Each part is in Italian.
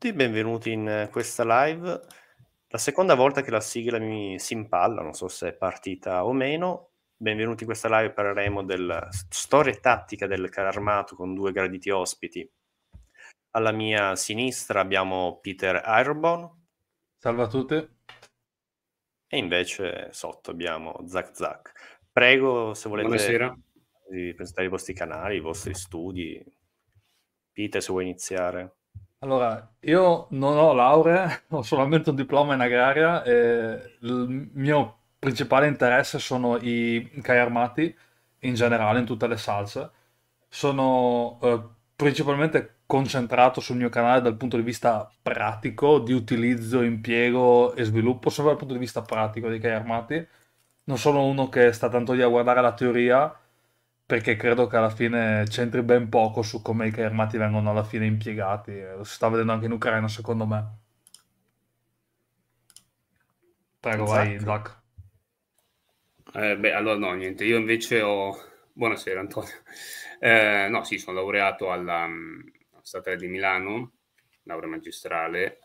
tutti, benvenuti in eh, questa live. La seconda volta che la sigla mi si impalla, non so se è partita o meno. Benvenuti in questa live, parleremo della storia e tattica del carro armato con due graditi ospiti. Alla mia sinistra abbiamo Peter Ironbone. Salve a tutti. E invece sotto abbiamo Zack Zack. Prego, se volete Buonasera. presentare i vostri canali, i vostri studi. Peter, se vuoi iniziare. Allora, io non ho laurea, ho solamente un diploma in agraria e il mio principale interesse sono i cai armati in generale, in tutte le salse. Sono eh, principalmente concentrato sul mio canale dal punto di vista pratico, di utilizzo, impiego e sviluppo, sempre dal punto di vista pratico dei cai armati. Non sono uno che sta tanto lì a guardare la teoria, perché credo che alla fine c'entri ben poco su come i carri armati vengono alla fine impiegati. Lo si sta vedendo anche in Ucraina, secondo me. Prego, esatto. vai, Doc. Eh, beh, allora no, niente, io invece ho... Buonasera Antonio. Eh, no, sì, sono laureato alla, mm, alla Statale di Milano, laurea magistrale,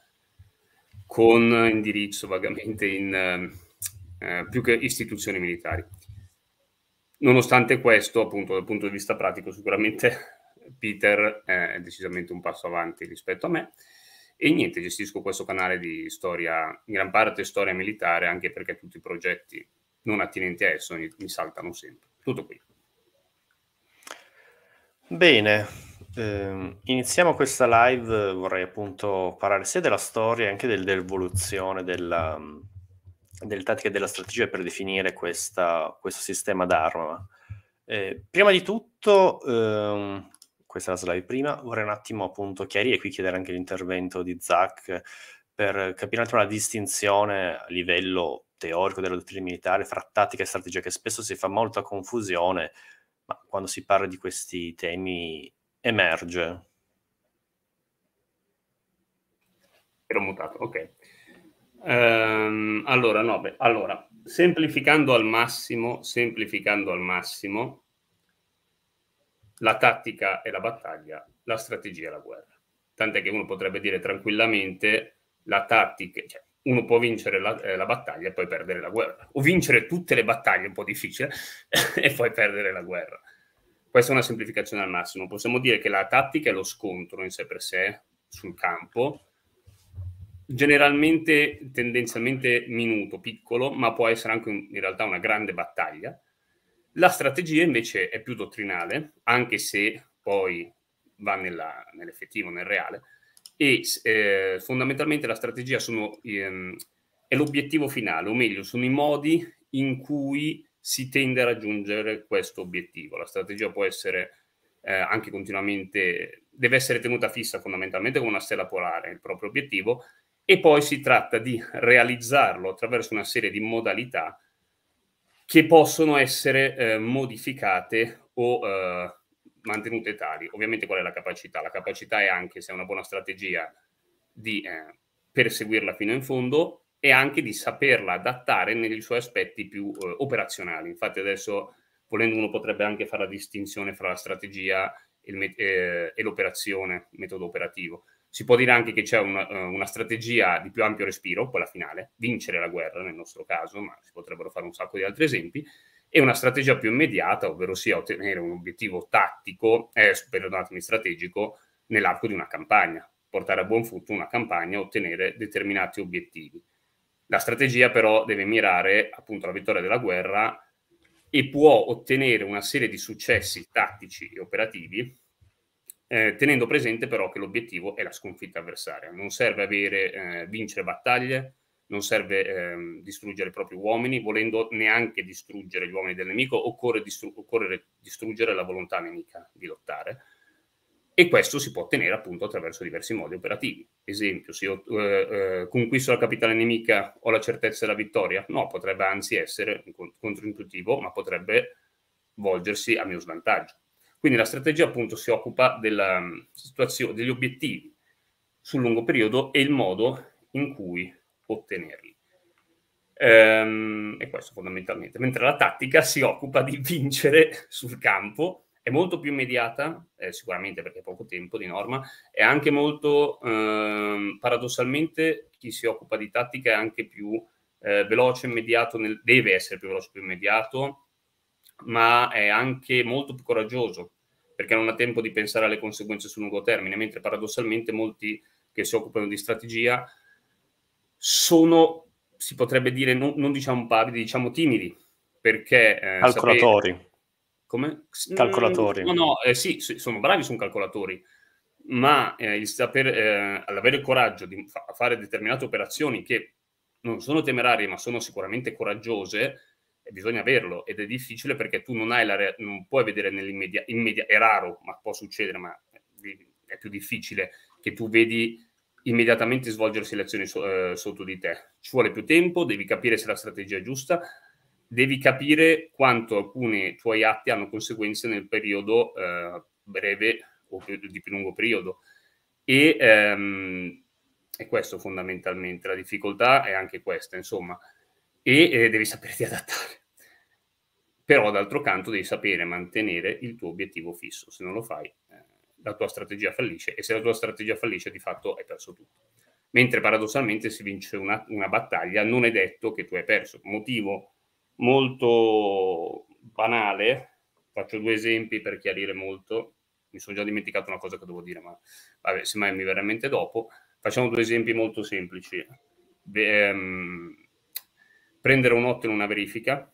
con indirizzo vagamente in eh, più che istituzioni militari. Nonostante questo, appunto, dal punto di vista pratico, sicuramente Peter è decisamente un passo avanti rispetto a me. E niente, gestisco questo canale di storia, in gran parte storia militare, anche perché tutti i progetti non attinenti a esso mi saltano sempre. Tutto qui. Bene, eh, iniziamo questa live. Vorrei appunto parlare sia della storia, anche dell'evoluzione della delle tattiche e della strategia per definire questa, questo sistema d'arma. Eh, prima di tutto, ehm, questa è la slide prima, vorrei un attimo appunto chiarire, e qui chiedere anche l'intervento di Zach, per capire un attimo la distinzione a livello teorico della dottrina militare fra tattica e strategia, che spesso si fa molta confusione, ma quando si parla di questi temi emerge. Ero mutato, ok. Ehm, allora, no, beh, allora, semplificando al massimo, semplificando al massimo, la tattica è la battaglia, la strategia è la guerra. Tant'è che uno potrebbe dire tranquillamente la tattica, cioè, uno può vincere la, eh, la, battaglia e poi perdere la guerra, o vincere tutte le battaglie, un po' difficile, e poi perdere la guerra. Questa è una semplificazione al massimo. Possiamo dire che la tattica è lo scontro in sé per sé sul campo, generalmente tendenzialmente minuto, piccolo, ma può essere anche un, in realtà una grande battaglia. La strategia invece è più dottrinale, anche se poi va nella, nell'effettivo, nel reale, e eh, fondamentalmente la strategia sono, ehm, è l'obiettivo finale, o meglio, sono i modi in cui si tende a raggiungere questo obiettivo. La strategia può essere eh, anche continuamente, deve essere tenuta fissa fondamentalmente come una stella polare, il proprio obiettivo, e poi si tratta di realizzarlo attraverso una serie di modalità che possono essere eh, modificate o eh, mantenute tali. Ovviamente qual è la capacità? La capacità è anche, se è una buona strategia, di eh, perseguirla fino in fondo e anche di saperla adattare negli suoi aspetti più eh, operazionali. Infatti adesso, volendo uno, potrebbe anche fare la distinzione fra la strategia e, il met- eh, e l'operazione, il metodo operativo si può dire anche che c'è una, eh, una, strategia di più ampio respiro, quella finale, vincere la guerra nel nostro caso, ma si potrebbero fare un sacco di altri esempi, e una strategia più immediata, ovvero sia ottenere un obiettivo tattico, eh, perdonatemi, strategico, nell'arco di una campagna, portare a buon frutto una campagna, ottenere determinati obiettivi. La strategia però deve mirare appunto alla vittoria della guerra e può ottenere una serie di successi tattici e operativi eh, tenendo presente però che l'obiettivo è la sconfitta avversaria. Non serve avere, eh, vincere battaglie, non serve eh, distruggere i propri uomini, volendo neanche distruggere gli uomini del nemico, occorre, distru- occorre distruggere la volontà nemica di lottare. E questo si può ottenere appunto attraverso diversi modi operativi. Esempio, se io eh, eh, conquisto la capitale nemica ho la certezza della vittoria? No, potrebbe anzi essere controintuitivo, ma potrebbe volgersi a mio svantaggio. Quindi la strategia appunto si occupa della mm, situazione, degli obiettivi sul lungo periodo e il modo in cui ottenerli. Ehm, e questo fondamentalmente. Mentre la tattica si occupa di vincere sul campo, è molto più immediata, eh, sicuramente perché è poco tempo di norma, è anche molto, eh, paradossalmente, chi si occupa di tattica è anche più eh, veloce, immediato, nel, deve essere più veloce, più immediato, ma è anche molto più coraggioso perché non ha tempo di pensare alle conseguenze sul lungo termine, mentre paradossalmente molti che si occupano di strategia sono, si potrebbe dire, non, non diciamo pavidi, diciamo timidi, perché... Eh, calcolatori. Sapete... Come? Calcolatori. No, no, eh, sì, sono bravi, sono calcolatori, ma eh, il saper, eh, l'avere il coraggio di fa- fare determinate operazioni che non sono temerarie, ma sono sicuramente coraggiose, bisogna averlo ed è difficile perché tu non, hai la re- non puoi vedere nell'immediato, è raro, ma può succedere, ma eh, è più difficile che tu vedi immediatamente svolgersi le azioni so- eh, sotto di te. Ci vuole più tempo, devi capire se la strategia è giusta, devi capire quanto alcuni tuoi atti hanno conseguenze nel periodo eh, breve o di più lungo periodo. E ehm, è questo fondamentalmente, la difficoltà è anche questa, insomma, e eh, devi saperti adattare però d'altro canto devi sapere mantenere il tuo obiettivo fisso, se non lo fai eh, la tua strategia fallisce e se la tua strategia fallisce di fatto hai perso tutto. Mentre paradossalmente si vince una, una battaglia, non è detto che tu hai perso. Motivo molto banale, faccio due esempi per chiarire molto, mi sono già dimenticato una cosa che devo dire, ma vabbè, semmai mi verrà in mente dopo. Facciamo due esempi molto semplici. Beh, ehm, prendere un otto in una verifica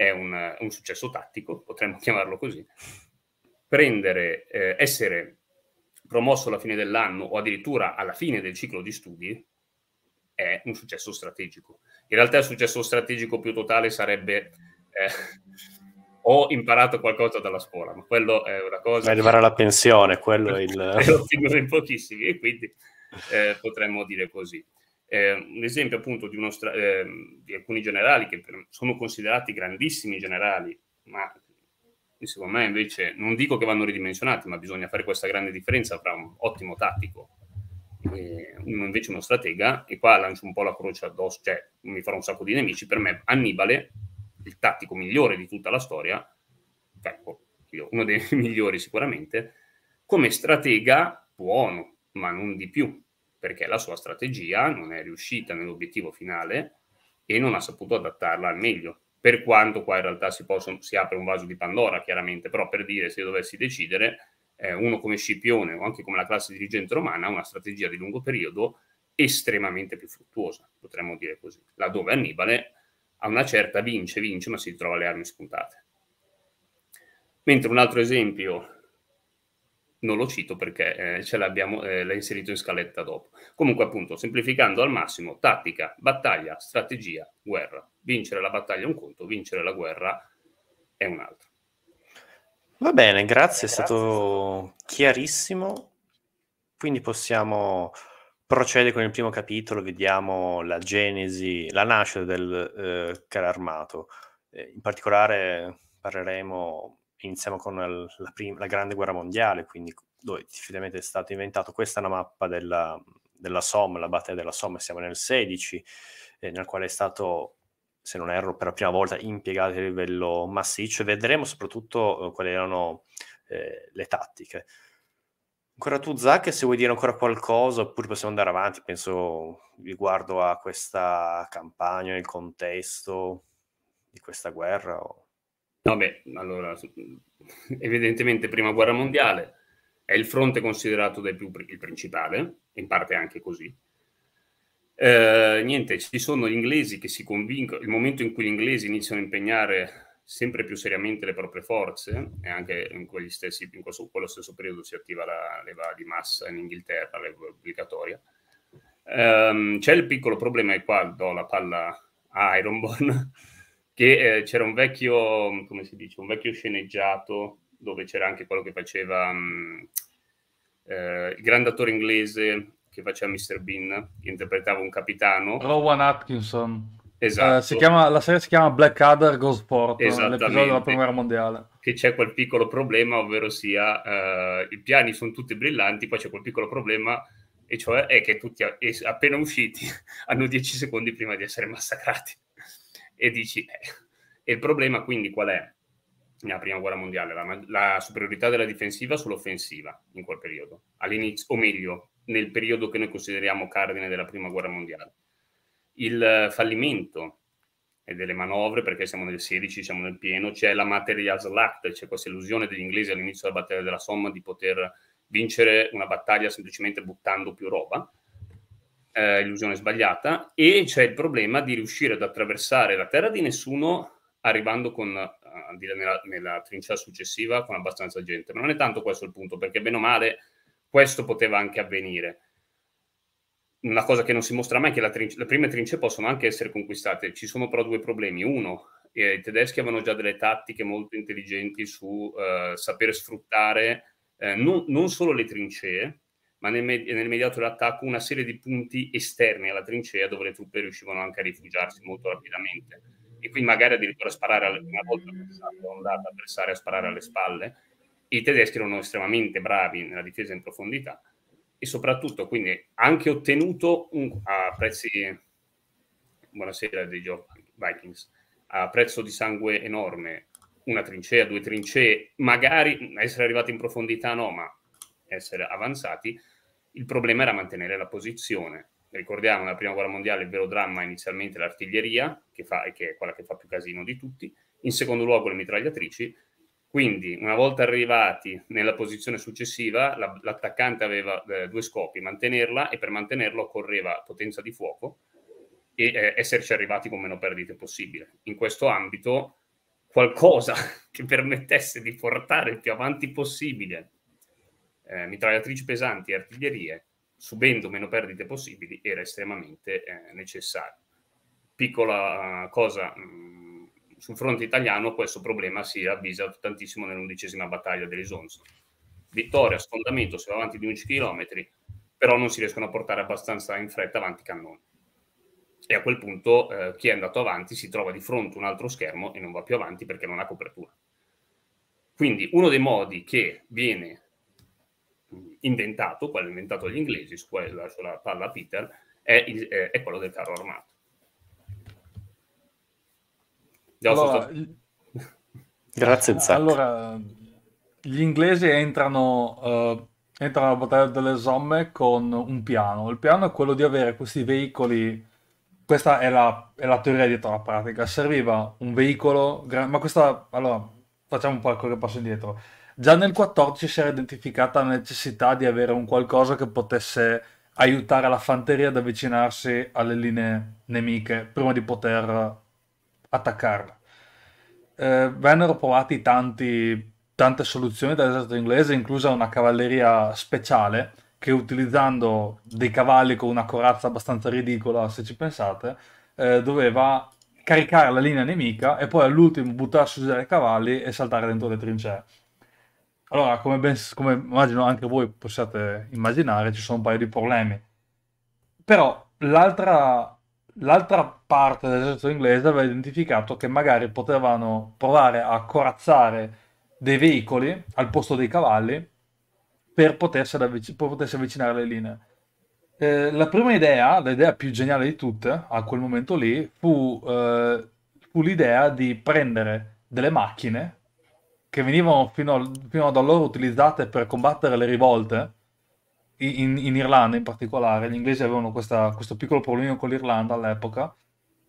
è un, un successo tattico, potremmo chiamarlo così, prendere, eh, essere promosso alla fine dell'anno o addirittura alla fine del ciclo di studi è un successo strategico. In realtà il successo strategico più totale sarebbe eh, ho imparato qualcosa dalla scuola, ma quello è una cosa... Arrivare alla pensione, quello è il... Lo in pochissimi e quindi eh, potremmo dire così. Eh, un esempio appunto di, stra- eh, di alcuni generali che sono considerati grandissimi generali, ma secondo me invece non dico che vanno ridimensionati, ma bisogna fare questa grande differenza tra un ottimo tattico e uno invece uno stratega, e qua lancio un po' la croce addosso, cioè mi farò un sacco di nemici, per me Annibale, il tattico migliore di tutta la storia, ecco, uno dei migliori sicuramente, come stratega buono, ma non di più, perché la sua strategia non è riuscita nell'obiettivo finale e non ha saputo adattarla al meglio. Per quanto qua in realtà si, possono, si apre un vaso di Pandora, chiaramente, però per dire se dovessi decidere, eh, uno come Scipione o anche come la classe dirigente romana ha una strategia di lungo periodo estremamente più fruttuosa, potremmo dire così, laddove Annibale a una certa vince, vince, ma si trova le armi spuntate. Mentre un altro esempio non lo cito perché eh, ce l'abbiamo, eh, l'ha inserito in scaletta dopo. Comunque, appunto, semplificando al massimo, tattica, battaglia, strategia, guerra. Vincere la battaglia è un conto, vincere la guerra è un altro. Va bene, grazie, grazie. è stato chiarissimo. Quindi possiamo procedere con il primo capitolo, vediamo la genesi, la nascita del eh, carro armato. Eh, in particolare parleremo iniziamo con la, prima, la grande guerra mondiale, quindi dove effettivamente è stato inventato, questa è una mappa della, della Somme, la battaglia della Somme, siamo nel 16, eh, nel quale è stato, se non erro, per la prima volta impiegato a livello massiccio e vedremo soprattutto eh, quali erano eh, le tattiche. Ancora tu, Zach, se vuoi dire ancora qualcosa, oppure possiamo andare avanti, penso riguardo a questa campagna, il contesto di questa guerra. O... No, beh, allora, evidentemente prima guerra mondiale è il fronte considerato dai più il principale, in parte anche così. Eh, niente, ci sono gli inglesi che si convincono, il momento in cui gli inglesi iniziano a impegnare sempre più seriamente le proprie forze, e anche in, quegli stessi, in questo, quello stesso periodo si attiva la leva di massa in Inghilterra, la leva obbligatoria. Eh, c'è il piccolo problema, e qua do la palla a Ironborn, che eh, c'era un vecchio, come si dice, un vecchio sceneggiato dove c'era anche quello che faceva mh, mm, eh, il grande attore inglese che faceva Mr. Bean, che interpretava un capitano. Rowan Atkinson. Esatto. Eh, chiama, la serie si chiama Blackadder Goes Forth, eh, l'episodio della prima guerra mondiale. Che c'è quel piccolo problema, ovvero sia, eh, i piani sono tutti brillanti, poi c'è quel piccolo problema, e cioè è che tutti appena usciti hanno 10 secondi prima di essere massacrati e dici, eh. e il problema quindi qual è? Nella prima guerra mondiale, la, la superiorità della difensiva sull'offensiva in quel periodo, all'inizio, o meglio, nel periodo che noi consideriamo cardine della prima guerra mondiale. Il fallimento e delle manovre, perché siamo nel 16, siamo nel pieno, c'è la material Act, c'è questa illusione degli inglesi all'inizio della battaglia della Somma di poter vincere una battaglia semplicemente buttando più roba, eh, illusione sbagliata, e c'è il problema di riuscire ad attraversare la terra di nessuno arrivando con, uh, nella, nella trincea successiva con abbastanza gente. Ma non è tanto questo il punto, perché bene o male questo poteva anche avvenire. Una cosa che non si mostra mai è che trince- le prime trincee possono anche essere conquistate. Ci sono però due problemi. Uno, eh, i tedeschi avevano già delle tattiche molto intelligenti su eh, sapere sfruttare eh, non, non solo le trincee, ma nel, med- nel mediato dell'attacco una serie di punti esterni alla trincea dove le truppe riuscivano anche a rifugiarsi molto rapidamente. E qui magari addirittura sparare alle, una volta ondata avversaria a sparare alle spalle. I tedeschi erano estremamente bravi nella difesa in profondità e soprattutto quindi anche ottenuto un, a prezzi buonasera dei Vikings a prezzo di sangue enorme una trincea, due trincee, magari essere arrivati in profondità no, ma essere avanzati, il problema era mantenere la posizione. Ricordiamo nella prima guerra mondiale il vero dramma inizialmente l'artiglieria, che, fa, che è quella che fa più casino di tutti, in secondo luogo le mitragliatrici, quindi, una volta arrivati nella posizione successiva, la, l'attaccante aveva eh, due scopi, mantenerla e per mantenerla occorreva potenza di fuoco e eh, esserci arrivati con meno perdite possibile. In questo ambito, qualcosa che permettesse di portare il più avanti possibile eh, mitragliatrici pesanti e artiglierie, subendo meno perdite possibili, era estremamente eh, necessario. Piccola eh, cosa, mh, mm, sul fronte italiano questo problema si avvisa tantissimo nell'undicesima battaglia dell'Isonzo. Vittoria, sfondamento, si va avanti di 11 km, però non si riescono a portare abbastanza in fretta avanti i cannoni. E a quel punto eh, chi è andato avanti si trova di fronte a un altro schermo e non va più avanti perché non ha copertura. Quindi uno dei modi che viene inventato, quello inventato dagli inglesi, su cui palla Peter, è, il, è, è quello del carro armato. Allora, stato... Grazie Zach. Allora, gli inglesi entrano, uh, entrano alla battaglia delle somme con un piano. Il piano è quello di avere questi veicoli questa è la, è la, teoria dietro la pratica. Serviva un veicolo, ma questa allora facciamo un po' qualche passo indietro. Già nel 14 si era identificata la necessità di avere un qualcosa che potesse aiutare la fanteria ad avvicinarsi alle linee nemiche prima di poter attaccarla. Eh, vennero provati tanti, tante soluzioni dall'esercito inglese, inclusa una cavalleria speciale che utilizzando dei cavalli con una corazza abbastanza ridicola, se ci pensate, eh, doveva caricare la linea nemica e poi all'ultimo buttarsi su dai cavalli e saltare dentro le trincee. Allora, come, ben, come immagino anche voi possiate immaginare, ci sono un paio di problemi. Però l'altra, l'altra parte dell'esercito inglese aveva identificato che magari potevano provare a corazzare dei veicoli al posto dei cavalli per potersi, avvic- per potersi avvicinare alle linee. Eh, la prima idea, l'idea più geniale di tutte a quel momento lì, fu, eh, fu l'idea di prendere delle macchine che venivano fino, fino ad allora utilizzate per combattere le rivolte, in, in, Irlanda in particolare, gli inglesi avevano questa, questo piccolo problemino con l'Irlanda all'epoca,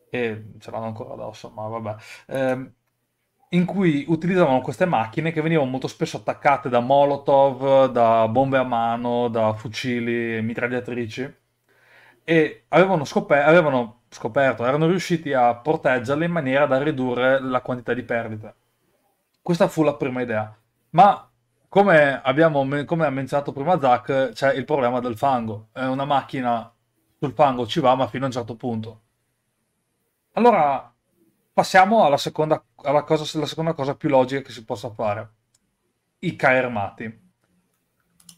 e ce l'hanno ancora addosso, ma vabbè, eh, in cui utilizzavano queste macchine che venivano molto spesso attaccate da molotov, da bombe a mano, da fucili, mitragliatrici, e avevano, scoper- avevano scoperto, erano riusciti a proteggerle in maniera da ridurre la quantità di perdite questa fu la prima idea. Ma come, abbiamo, come ha menzionato prima Zach, c'è il problema del fango. È una macchina sul fango ci va, ma fino a un certo punto. Allora, passiamo alla seconda, alla cosa, alla seconda cosa più logica che si possa fare. I CAE armati.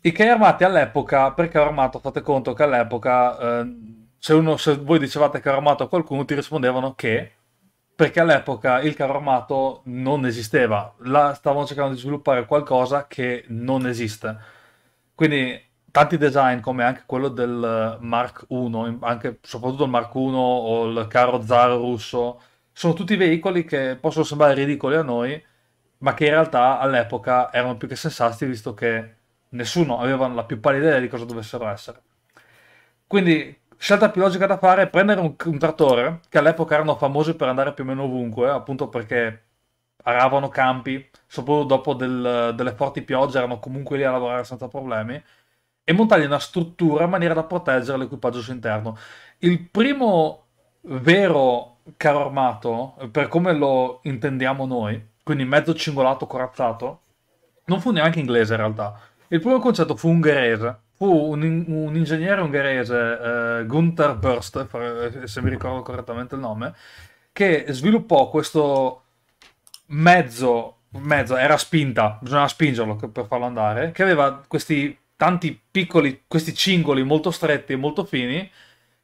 I CAE armati all'epoca, perché armato, fate conto che all'epoca, eh, se, uno, se voi dicevate che armato a qualcuno, ti rispondevano che perché all'epoca il carro armato non esisteva, là stavano cercando di sviluppare qualcosa che non esiste. Quindi tanti design come anche quello del Mark 1, anche, soprattutto il Mark 1 o il carro Zaro russo, sono tutti veicoli che possono sembrare ridicoli a noi, ma che in realtà all'epoca erano più che sensati visto che nessuno aveva la più pallida idea di cosa dovessero essere. Quindi scelta più logica da fare è prendere un, un trattore, che all'epoca erano famosi per andare più o meno ovunque, appunto perché aravano campi, soprattutto dopo del, delle forti piogge erano comunque lì a lavorare senza problemi, e montargli una struttura in maniera da proteggere l'equipaggio su interno. Il primo vero carro armato, per come lo intendiamo noi, quindi mezzo cingolato corazzato, non fu neanche inglese in realtà. Il primo concetto fu ungherese, fu un, un ingegnere ungherese, eh, Gunther Burst, eh, se mi ricordo correttamente il nome, che sviluppò questo mezzo, mezzo era spinta, bisognava spingerlo per farlo andare, che aveva questi tanti piccoli, questi cingoli molto stretti e molto fini,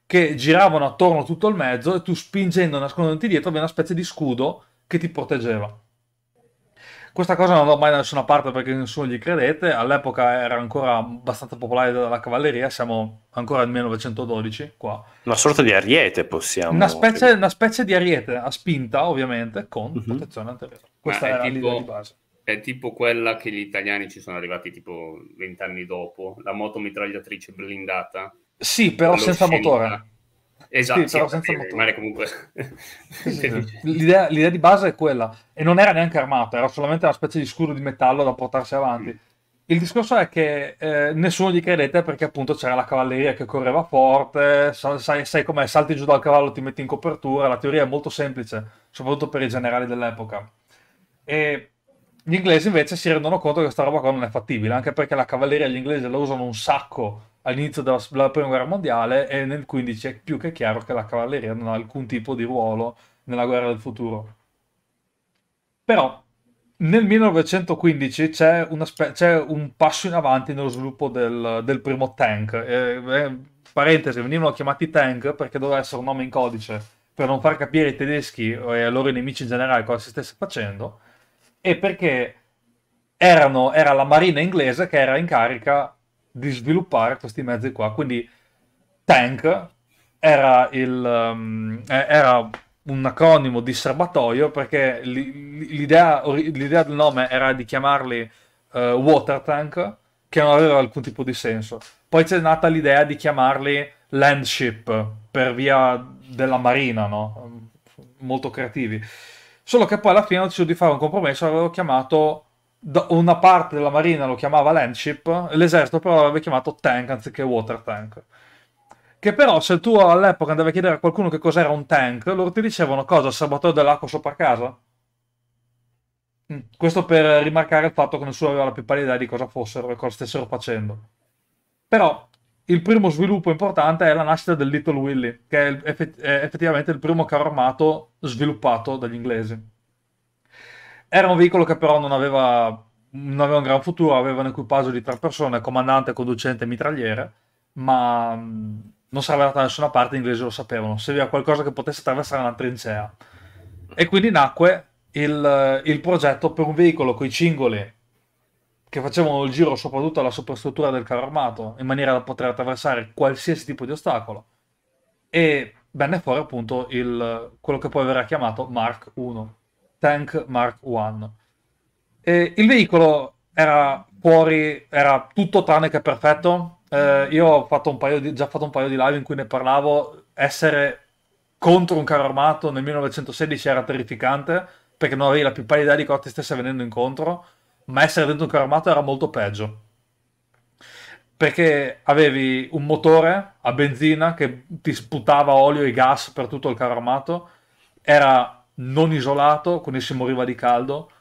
che giravano attorno tutto il mezzo e tu spingendo e nascondendoti dietro avevi una specie di scudo che ti proteggeva. Questa cosa non va mai da nessuna parte perché nessuno gli credete, all'epoca era ancora abbastanza popolare della cavalleria, siamo ancora nel 1912 qua. Una sorta di ariete possiamo... Una specie, una specie di ariete a spinta ovviamente con uh-huh. protezione anteriore. Questa Ma era tipo... l'idea di base è tipo quella che gli italiani ci sono arrivati tipo vent'anni dopo, la moto mitragliatrice blindata. Sì, però senza scinta. motore. Esatto, sì, però senza motore. comunque l'idea, l'idea, di base è quella, e non era neanche armata, era solamente una specie di scudo di metallo da portarsi avanti. Mm. Il discorso è che eh, nessuno gli credete perché appunto c'era la cavalleria che correva forte, sai, sai com'è, salti giù dal cavallo, ti metti in copertura, la teoria è molto semplice, soprattutto per i generali dell'epoca. E gli inglesi invece si rendono conto che questa roba qua non è fattibile, anche perché la cavalleria gli inglesi la usano un sacco all'inizio della, della prima guerra mondiale e nel 15 è più che chiaro che la cavalleria non ha alcun tipo di ruolo nella guerra del futuro. Però nel 1915 c'è, spe- c'è, un passo in avanti nello sviluppo del, del primo tank. Eh, eh, parentesi, venivano chiamati tank perché doveva essere un nome in codice per non far capire ai tedeschi e ai loro nemici in generale cosa si stesse facendo e perché erano, era la marina inglese che era in carica di sviluppare questi mezzi qua. Quindi Tank era, il, um, eh, era un acronimo di serbatoio perché l'idea, l'idea del nome era di chiamarli uh, Water Tank, che non aveva alcun tipo di senso. Poi c'è nata l'idea di chiamarli Landship per via della marina, no? Molto creativi. Solo che poi alla fine ho deciso di fare un compromesso, avevo chiamato una parte della marina lo chiamava landship, l'esercito però l'aveva chiamato tank anziché water tank. Che però se tu all'epoca andavi a chiedere a qualcuno che cos'era un tank, loro ti dicevano cosa, il sabatore dell'acqua sopra casa? Mm, questo per rimarcare il fatto che nessuno aveva la più pallida idea di cosa fossero e cosa stessero facendo. Però il primo sviluppo importante è la nascita del Little Willy, che è effettivamente il primo carro armato sviluppato dagli inglesi. Era un veicolo che però non aveva, non aveva un gran futuro, aveva un equipaggio di tre persone, comandante, conducente e mitragliere, ma mm, non sarebbe andato da nessuna parte, gli inglesi lo sapevano, serviva qualcosa che potesse attraversare una trincea. E quindi nacque il, il progetto per un veicolo con i cingoli che facevano il giro soprattutto alla superstruttura del carro armato in maniera da poter attraversare qualsiasi tipo di ostacolo e venne fuori appunto il, quello che poi verrà chiamato Mark 1 Tank Mark I. E il veicolo era fuori, era tutto tranne che perfetto. Eh, io ho fatto di, già fatto un paio di live in cui ne parlavo. Essere contro un carro armato nel 1916 era terrificante perché non avevi la più pallida idea di cosa ti stesse venendo incontro, ma essere dentro un carro armato era molto peggio. Perché avevi un motore a benzina che ti sputava olio e gas per tutto il carro armato, era non isolato, quindi si moriva di caldo.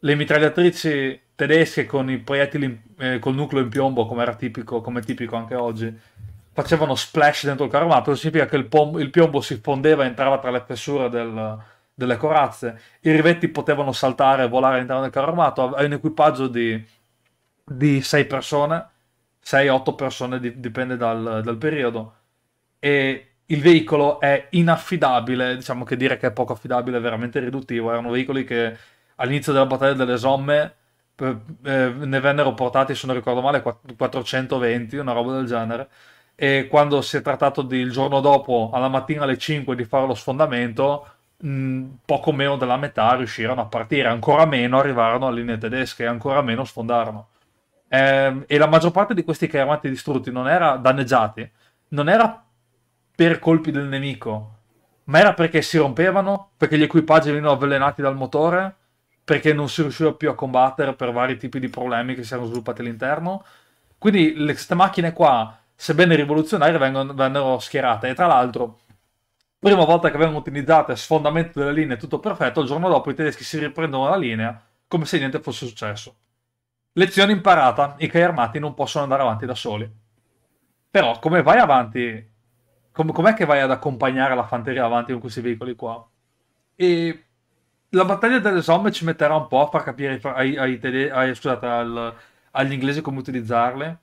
Le mitragliatrici tedesche con i proiettili eh, col nucleo in piombo, come era tipico, come tipico anche oggi, facevano splash dentro il carro armato, significa che il, pom- il, piombo si fondeva e entrava tra le fessure del, delle corazze. I rivetti potevano saltare e volare all'interno del carro armato. Hai un equipaggio di, di 6 persone, 6-8 persone, dipende dal, dal periodo. E il veicolo è inaffidabile, diciamo che dire che è poco affidabile è veramente riduttivo, erano veicoli che all'inizio della battaglia delle somme eh, ne vennero portati, se non ricordo male, 420, una roba del genere, e quando si è trattato di, il giorno dopo, alla mattina alle 5, di fare lo sfondamento, poco meno della metà riuscirono a partire, ancora meno arrivarono a linee tedesche, ancora meno sfondarono. Ehm, e la maggior parte di questi carri armati distrutti non era danneggiati, non era per colpi del nemico, ma era perché si rompevano, perché gli equipaggi venivano avvelenati dal motore, perché non si riusciva più a combattere per vari tipi di problemi che si erano sviluppati all'interno. Quindi le, queste macchine qua, sebbene rivoluzionarie, vengono, vennero schierate. E tra l'altro, prima volta che vengono utilizzate, sfondamento della linea, tutto perfetto, il giorno dopo i tedeschi si riprendono la linea come se niente fosse successo. Lezione imparata, i carri armati non possono andare avanti da soli. Però come vai avanti com- com'è che vai ad accompagnare la fanteria avanti con questi veicoli qua? E la battaglia delle somme ci metterà un po' a far capire ai, ai, tele- ai scusate, al, agli inglesi come utilizzarle,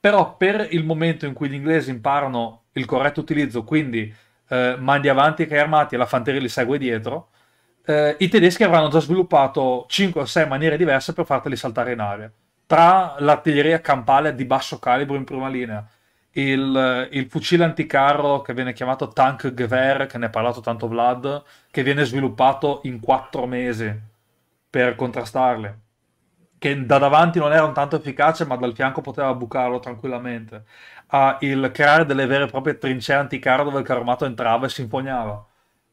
però per il momento in cui gli inglesi imparano il corretto utilizzo, quindi eh, mandi avanti i carri armati e la fanteria li segue dietro, eh, i tedeschi avranno già sviluppato 5 o 6 maniere diverse per farteli saltare in aria, tra l'artiglieria campale di basso calibro in prima linea, il, il, fucile anticarro che viene chiamato Tank Gewehr, che ne ha parlato tanto Vlad, che viene sviluppato in quattro mesi per contrastarle. Che da davanti non era un tanto efficace, ma dal fianco poteva bucarlo tranquillamente. Ha il creare delle vere e proprie trincee anticarro dove il carromato entrava e si infognava.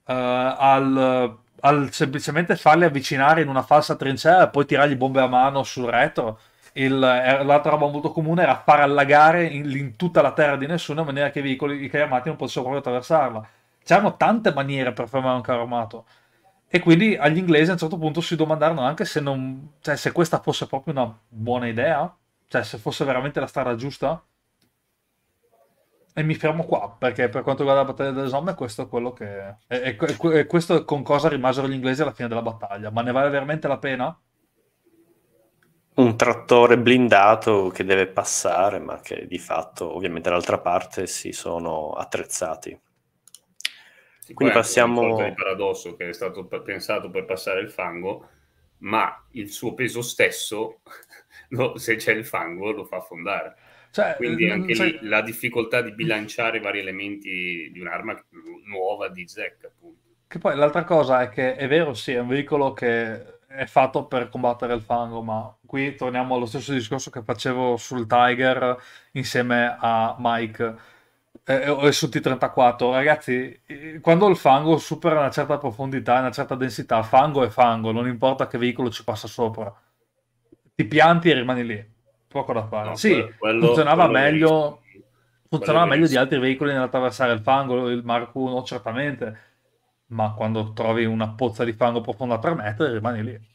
Uh, eh, al, al semplicemente farli avvicinare in una falsa trincea e poi tirargli bombe a mano sul retro il, eh, l'altra roba molto comune era far allagare in, in tutta la terra di nessuno in maniera che i veicoli i carri armati non potessero proprio attraversarla. C'erano tante maniere per fermare un carro armato. E quindi agli inglesi a un certo punto si domandarono anche se, non, cioè, se questa fosse proprio una buona idea, cioè se fosse veramente la strada giusta. E mi fermo qua, perché per quanto riguarda la battaglia delle somme, questo è quello che... E, e questo è con cosa rimasero gli inglesi alla fine della battaglia. Ma ne vale veramente la pena? un trattore blindato che deve passare, ma che di fatto ovviamente dall'altra parte si sono attrezzati. Sì, Quindi passiamo... Una sorta paradosso che è stato pensato per passare il fango, ma il suo peso stesso, se c'è il fango, lo fa affondare. Cioè, Quindi eh, anche cioè... lì la difficoltà di bilanciare vari elementi di un'arma nuova di Zek, appunto. Che poi l'altra cosa è che è vero, sì, è un veicolo che è fatto per combattere il fango, ma qui torniamo allo stesso discorso che facevo sul Tiger insieme a Mike e eh, eh, su T34 ragazzi eh, quando il fango supera una certa profondità una certa densità fango è fango non importa che veicolo ci passa sopra ti pianti e rimani lì poco da fare no, sì quello, funzionava quello meglio è... funzionava meglio è... di altri veicoli nell'attraversare il fango il Mark 1 certamente ma quando trovi una pozza di fango profonda 3 metri rimani lì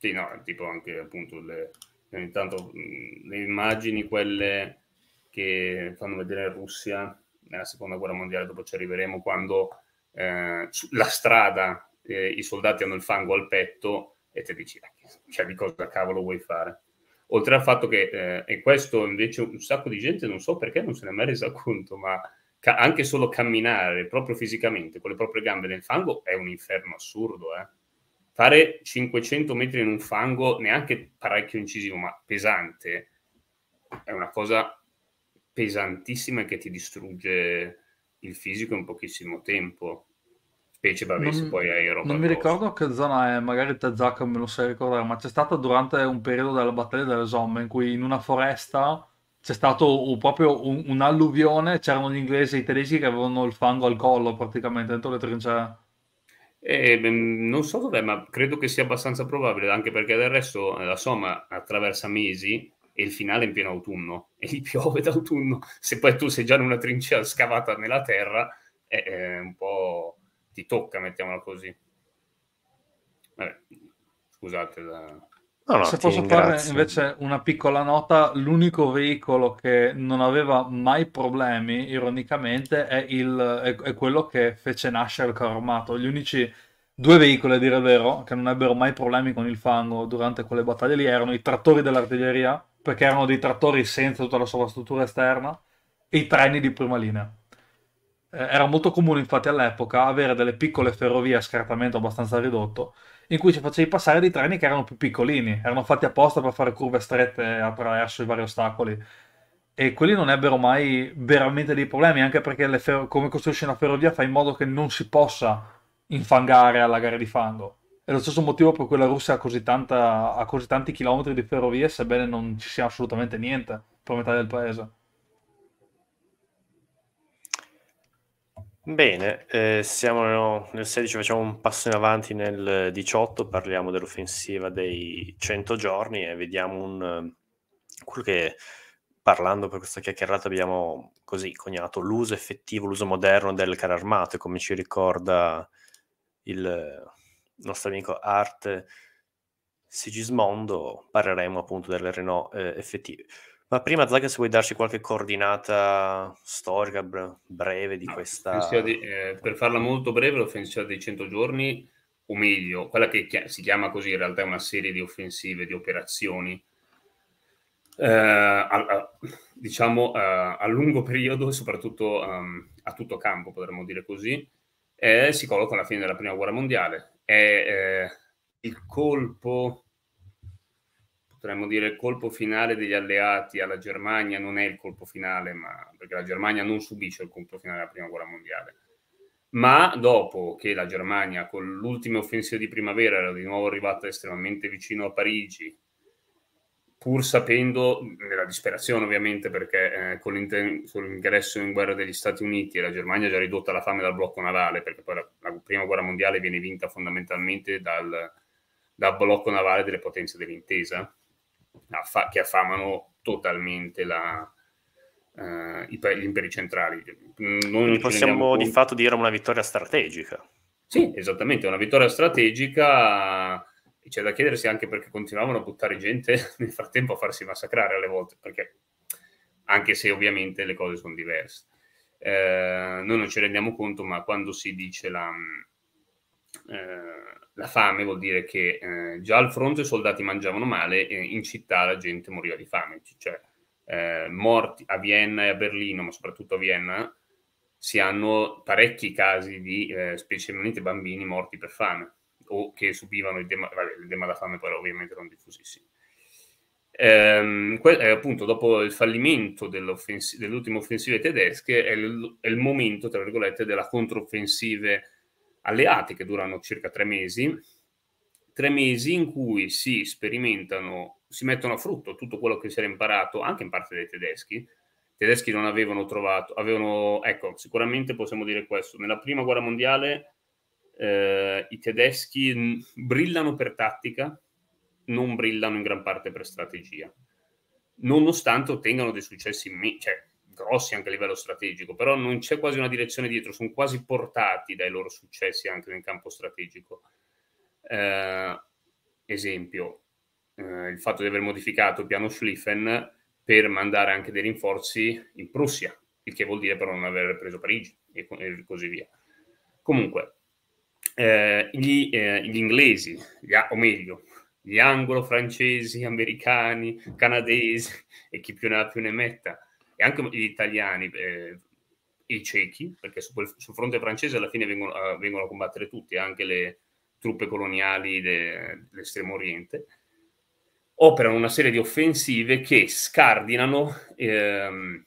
sì, no, tipo anche appunto le, ogni tanto le immagini, quelle che fanno vedere Russia nella seconda guerra mondiale, dopo ci arriveremo, quando eh, la strada eh, i soldati hanno il fango al petto e te dici, ah, cioè di cosa cavolo vuoi fare? Oltre al fatto che, eh, e questo invece un sacco di gente non so perché non se ne è mai resa conto, ma ca- anche solo camminare proprio fisicamente con le proprie gambe nel fango è un inferno assurdo, eh? fare 500 metri in un fango, neanche parecchio incisivo, ma pesante, è una cosa pesantissima che ti distrugge il fisico in pochissimo tempo. Specie Bavese, non, poi hai Europa. Non mi ricordo che zona è, magari te Giacomo me lo sai ricordare, ma c'è stata durante un periodo della battaglia delle Somme in cui in una foresta c'è stato proprio un, un'alluvione, c'erano gli inglesi e i tedeschi che avevano il fango al collo praticamente dentro le trincee. Eh, non so dov'è, ma credo che sia abbastanza probabile, anche perché del resto eh, la somma attraversa mesi e il finale è in pieno autunno e gli piove d'autunno. Se poi tu sei già in una trincea scavata nella terra, è, è un po' ti tocca, mettiamola così. Vabbè, scusate. La... No, no, Se posso fare invece una piccola nota, l'unico veicolo che non aveva mai problemi, ironicamente, è, il, è, è quello che fece nascere il carro armato. Gli unici due veicoli, a dire il vero, che non ebbero mai problemi con il fango durante quelle battaglie lì erano i trattori dell'artiglieria, perché erano dei trattori senza tutta la sovrastruttura esterna, e i treni di prima linea. Eh, era molto comune, infatti, all'epoca avere delle piccole ferrovie a scartamento abbastanza ridotto in cui ci facevi passare dei treni che erano più piccolini, erano fatti apposta per fare curve strette attraverso i vari ostacoli. E quelli non ebbero mai veramente dei problemi, anche perché fer- come costruisci una ferrovia fa in modo che non si possa infangare alla gara di fango. È lo stesso motivo per cui la Russia ha così, tanta, ha così tanti chilometri di ferrovie, sebbene non ci sia assolutamente niente per metà del paese. Bene, eh, siamo nel 16, facciamo un passo in avanti nel 18, parliamo dell'offensiva dei 100 giorni e vediamo un, eh, quello che parlando per questa chiacchierata abbiamo così coniato l'uso effettivo, l'uso moderno del carro armato, come ci ricorda il nostro amico Art Sigismondo, parleremo appunto delle Renault eh, effettive. Ma prima, Zaga, se vuoi darci qualche coordinata storica bre- breve di no, ah, questa... Di, eh, per farla molto breve, l'offensiva dei 100 giorni, o meglio, quella che chi- si chiama così in realtà è una serie di offensive, di operazioni, eh, a, a, diciamo a, eh, a, lungo periodo e soprattutto um, a tutto campo, potremmo dire così, eh, si colloca alla fine della Prima Guerra Mondiale. È eh, il colpo potremmo dire il colpo finale degli alleati alla Germania non è il colpo finale, ma, perché la Germania non subisce il colpo finale della prima guerra mondiale. Ma dopo che la Germania con l'ultima offensiva di primavera era di nuovo arrivata estremamente vicino a Parigi, pur sapendo, nella disperazione ovviamente, perché eh, con, l'ingresso in guerra degli Stati Uniti e la Germania già ridotta alla fame dal blocco navale, perché poi la, la prima guerra mondiale viene vinta fondamentalmente dal, dal blocco navale delle potenze dell'intesa, affa- che affamano totalmente la, uh, i, gli imperi centrali. Non possiamo di fatto dire una vittoria strategica. Sì, esattamente, una vittoria strategica. C'è da chiedersi anche perché continuavano a buttare gente nel frattempo a farsi massacrare alle volte, perché anche se ovviamente le cose sono diverse. Eh, noi non ci rendiamo conto, ma quando si dice la, mm, eh, la fame vuol dire che eh, già al fronte i soldati mangiavano male e in città la gente moriva di fame, cioè eh, morti a Vienna e a Berlino, ma soprattutto a Vienna, si hanno parecchi casi di eh, specialmente bambini morti per fame o che subivano il tema, vabbè, il tema della fame però ovviamente erano diffusissimi. Ehm, que- eh, appunto dopo il fallimento delle offensive tedesche è il, è il momento, tra virgolette, della controffensive alleati che durano circa tre mesi, tre mesi in cui si sperimentano, si mettono a frutto tutto quello che si era imparato anche in parte dai tedeschi. I tedeschi non avevano trovato, avevano, ecco, sicuramente possiamo dire questo, nella prima guerra mondiale eh, i tedeschi brillano per tattica, non brillano in gran parte per strategia, nonostante ottengano dei successi, cioè grossi anche a livello strategico, però non c'è quasi una direzione dietro, sono quasi portati dai loro successi anche nel campo strategico. Eh, esempio, eh, il fatto di aver modificato il piano Schlieffen per mandare anche dei rinforzi in Prussia, il che vuol dire però non aver preso Parigi e, e così via. Comunque, eh, gli, eh, gli, inglesi, gli, o meglio, gli anglo-francesi, americani, canadesi e chi più ne ha più ne metta, e anche gli italiani eh, e i cechi, perché su sul fronte francese alla fine vengono, uh, vengono, a combattere tutti, anche le truppe coloniali de, dell'estremo oriente, operano una serie di offensive che scardinano ehm,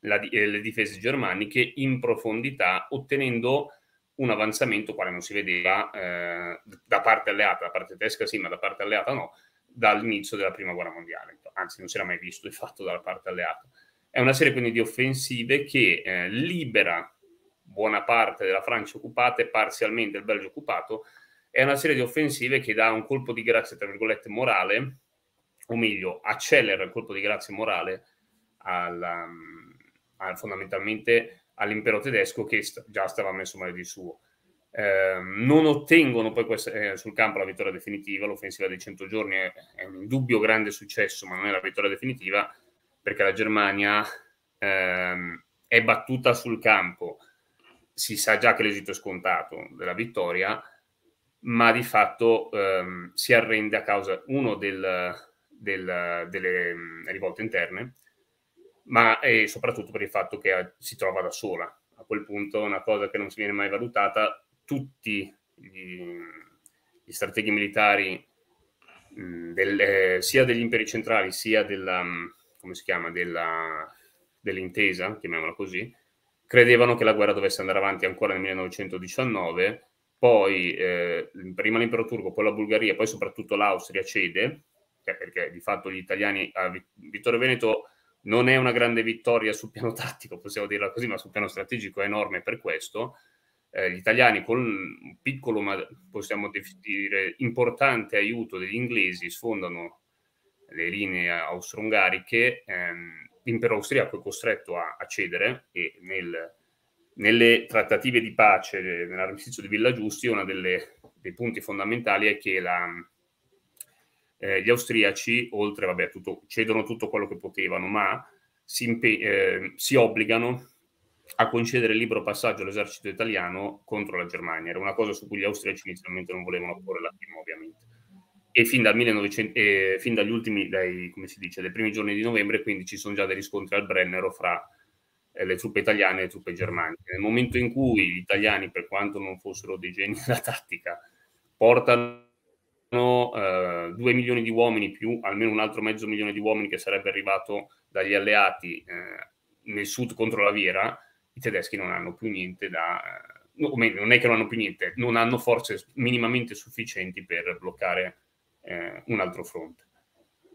la, eh, le difese germaniche in profondità, ottenendo un avanzamento quale non si vedeva eh, da parte alleata, da parte tedesca sì, ma da parte alleata no, dall'inizio della prima guerra mondiale, anzi non si era mai visto di fatto dalla parte alleata. È una serie quindi di offensive che eh, libera buona parte della Francia occupata e parzialmente il Belgio occupato. È una serie di offensive che dà un colpo di grazia, tra virgolette, morale, o meglio, accelera il colpo di grazia morale alla, mm, a, fondamentalmente all'impero tedesco che st- già stava messo male di suo. Eh, non ottengono poi questa, eh, sul campo la vittoria definitiva, l'offensiva dei 100 giorni è, è un indubbio grande successo, ma non è la vittoria definitiva perché la Germania ehm, è battuta sul campo, si sa già che l'esito è scontato della vittoria, ma di fatto ehm, si arrende a causa, uno, del, del, delle ehm, rivolte interne, ma soprattutto per il fatto che eh, si trova da sola. A quel punto una cosa che non si viene mai valutata, tutti gli, gli strateghi militari del, eh, sia degli imperi centrali sia della, come si chiama, della, dell'intesa, chiamiamola così, credevano che la guerra dovesse andare avanti ancora nel 1919, poi eh, prima l'impero turco, poi la Bulgaria, poi soprattutto l'Austria cede, cioè perché di fatto gli italiani, a Vittorio Veneto non è una grande vittoria sul piano tattico, possiamo dirla così, ma sul piano strategico è enorme per questo. Eh, gli italiani con un piccolo, ma possiamo dire importante aiuto degli inglesi, sfondano le linee austro-ungariche, ehm, l'impero austriaco è costretto a, a cedere e nel, nelle trattative di pace nell'armistizio di Villa Giusti uno dei punti fondamentali è che la, eh, gli austriaci, oltre vabbè, tutto, cedono tutto quello che potevano, ma si, impe- eh, si obbligano a concedere il libero passaggio all'esercito italiano contro la Germania. Era una cosa su cui gli austriaci inizialmente non volevano porre la prima, ovviamente e fin, 1900, eh, fin dagli ultimi, dai, come si dice, dai primi giorni di novembre, quindi ci sono già dei riscontri al Brennero fra eh, le truppe italiane e le truppe germaniche. Nel momento in cui gli italiani, per quanto non fossero dei geni della tattica, portano eh, 2 milioni di uomini più almeno un altro mezzo milione di uomini che sarebbe arrivato dagli alleati eh, nel sud contro la Viera, i tedeschi non hanno più niente da, eh, o meglio, non è che non hanno più niente, non hanno forze minimamente sufficienti per bloccare eh, un altro fronte.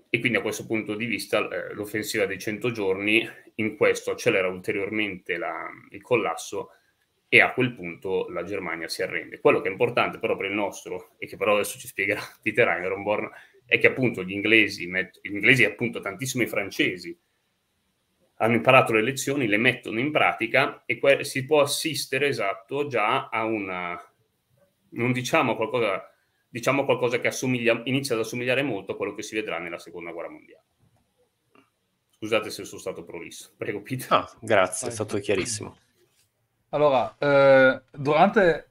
E quindi a questo punto di vista eh, l'offensiva dei 100 giorni in questo accelera ulteriormente la, il collasso e a quel punto la Germania si arrende. Quello che è importante però per il nostro, e che però adesso ci spiegherà Dieter Einhornborn, è che appunto gli inglesi, met- gli inglesi e appunto tantissimi francesi hanno imparato le lezioni, le mettono in pratica e que- si può assistere, esatto, già a una, non diciamo qualcosa diciamo qualcosa che inizia ad assomigliare molto a quello che si vedrà nella seconda guerra mondiale. Scusate se sono stato prolisso. Prego, Peter. Ah, grazie, Vai. è stato chiarissimo. Allora, eh, durante...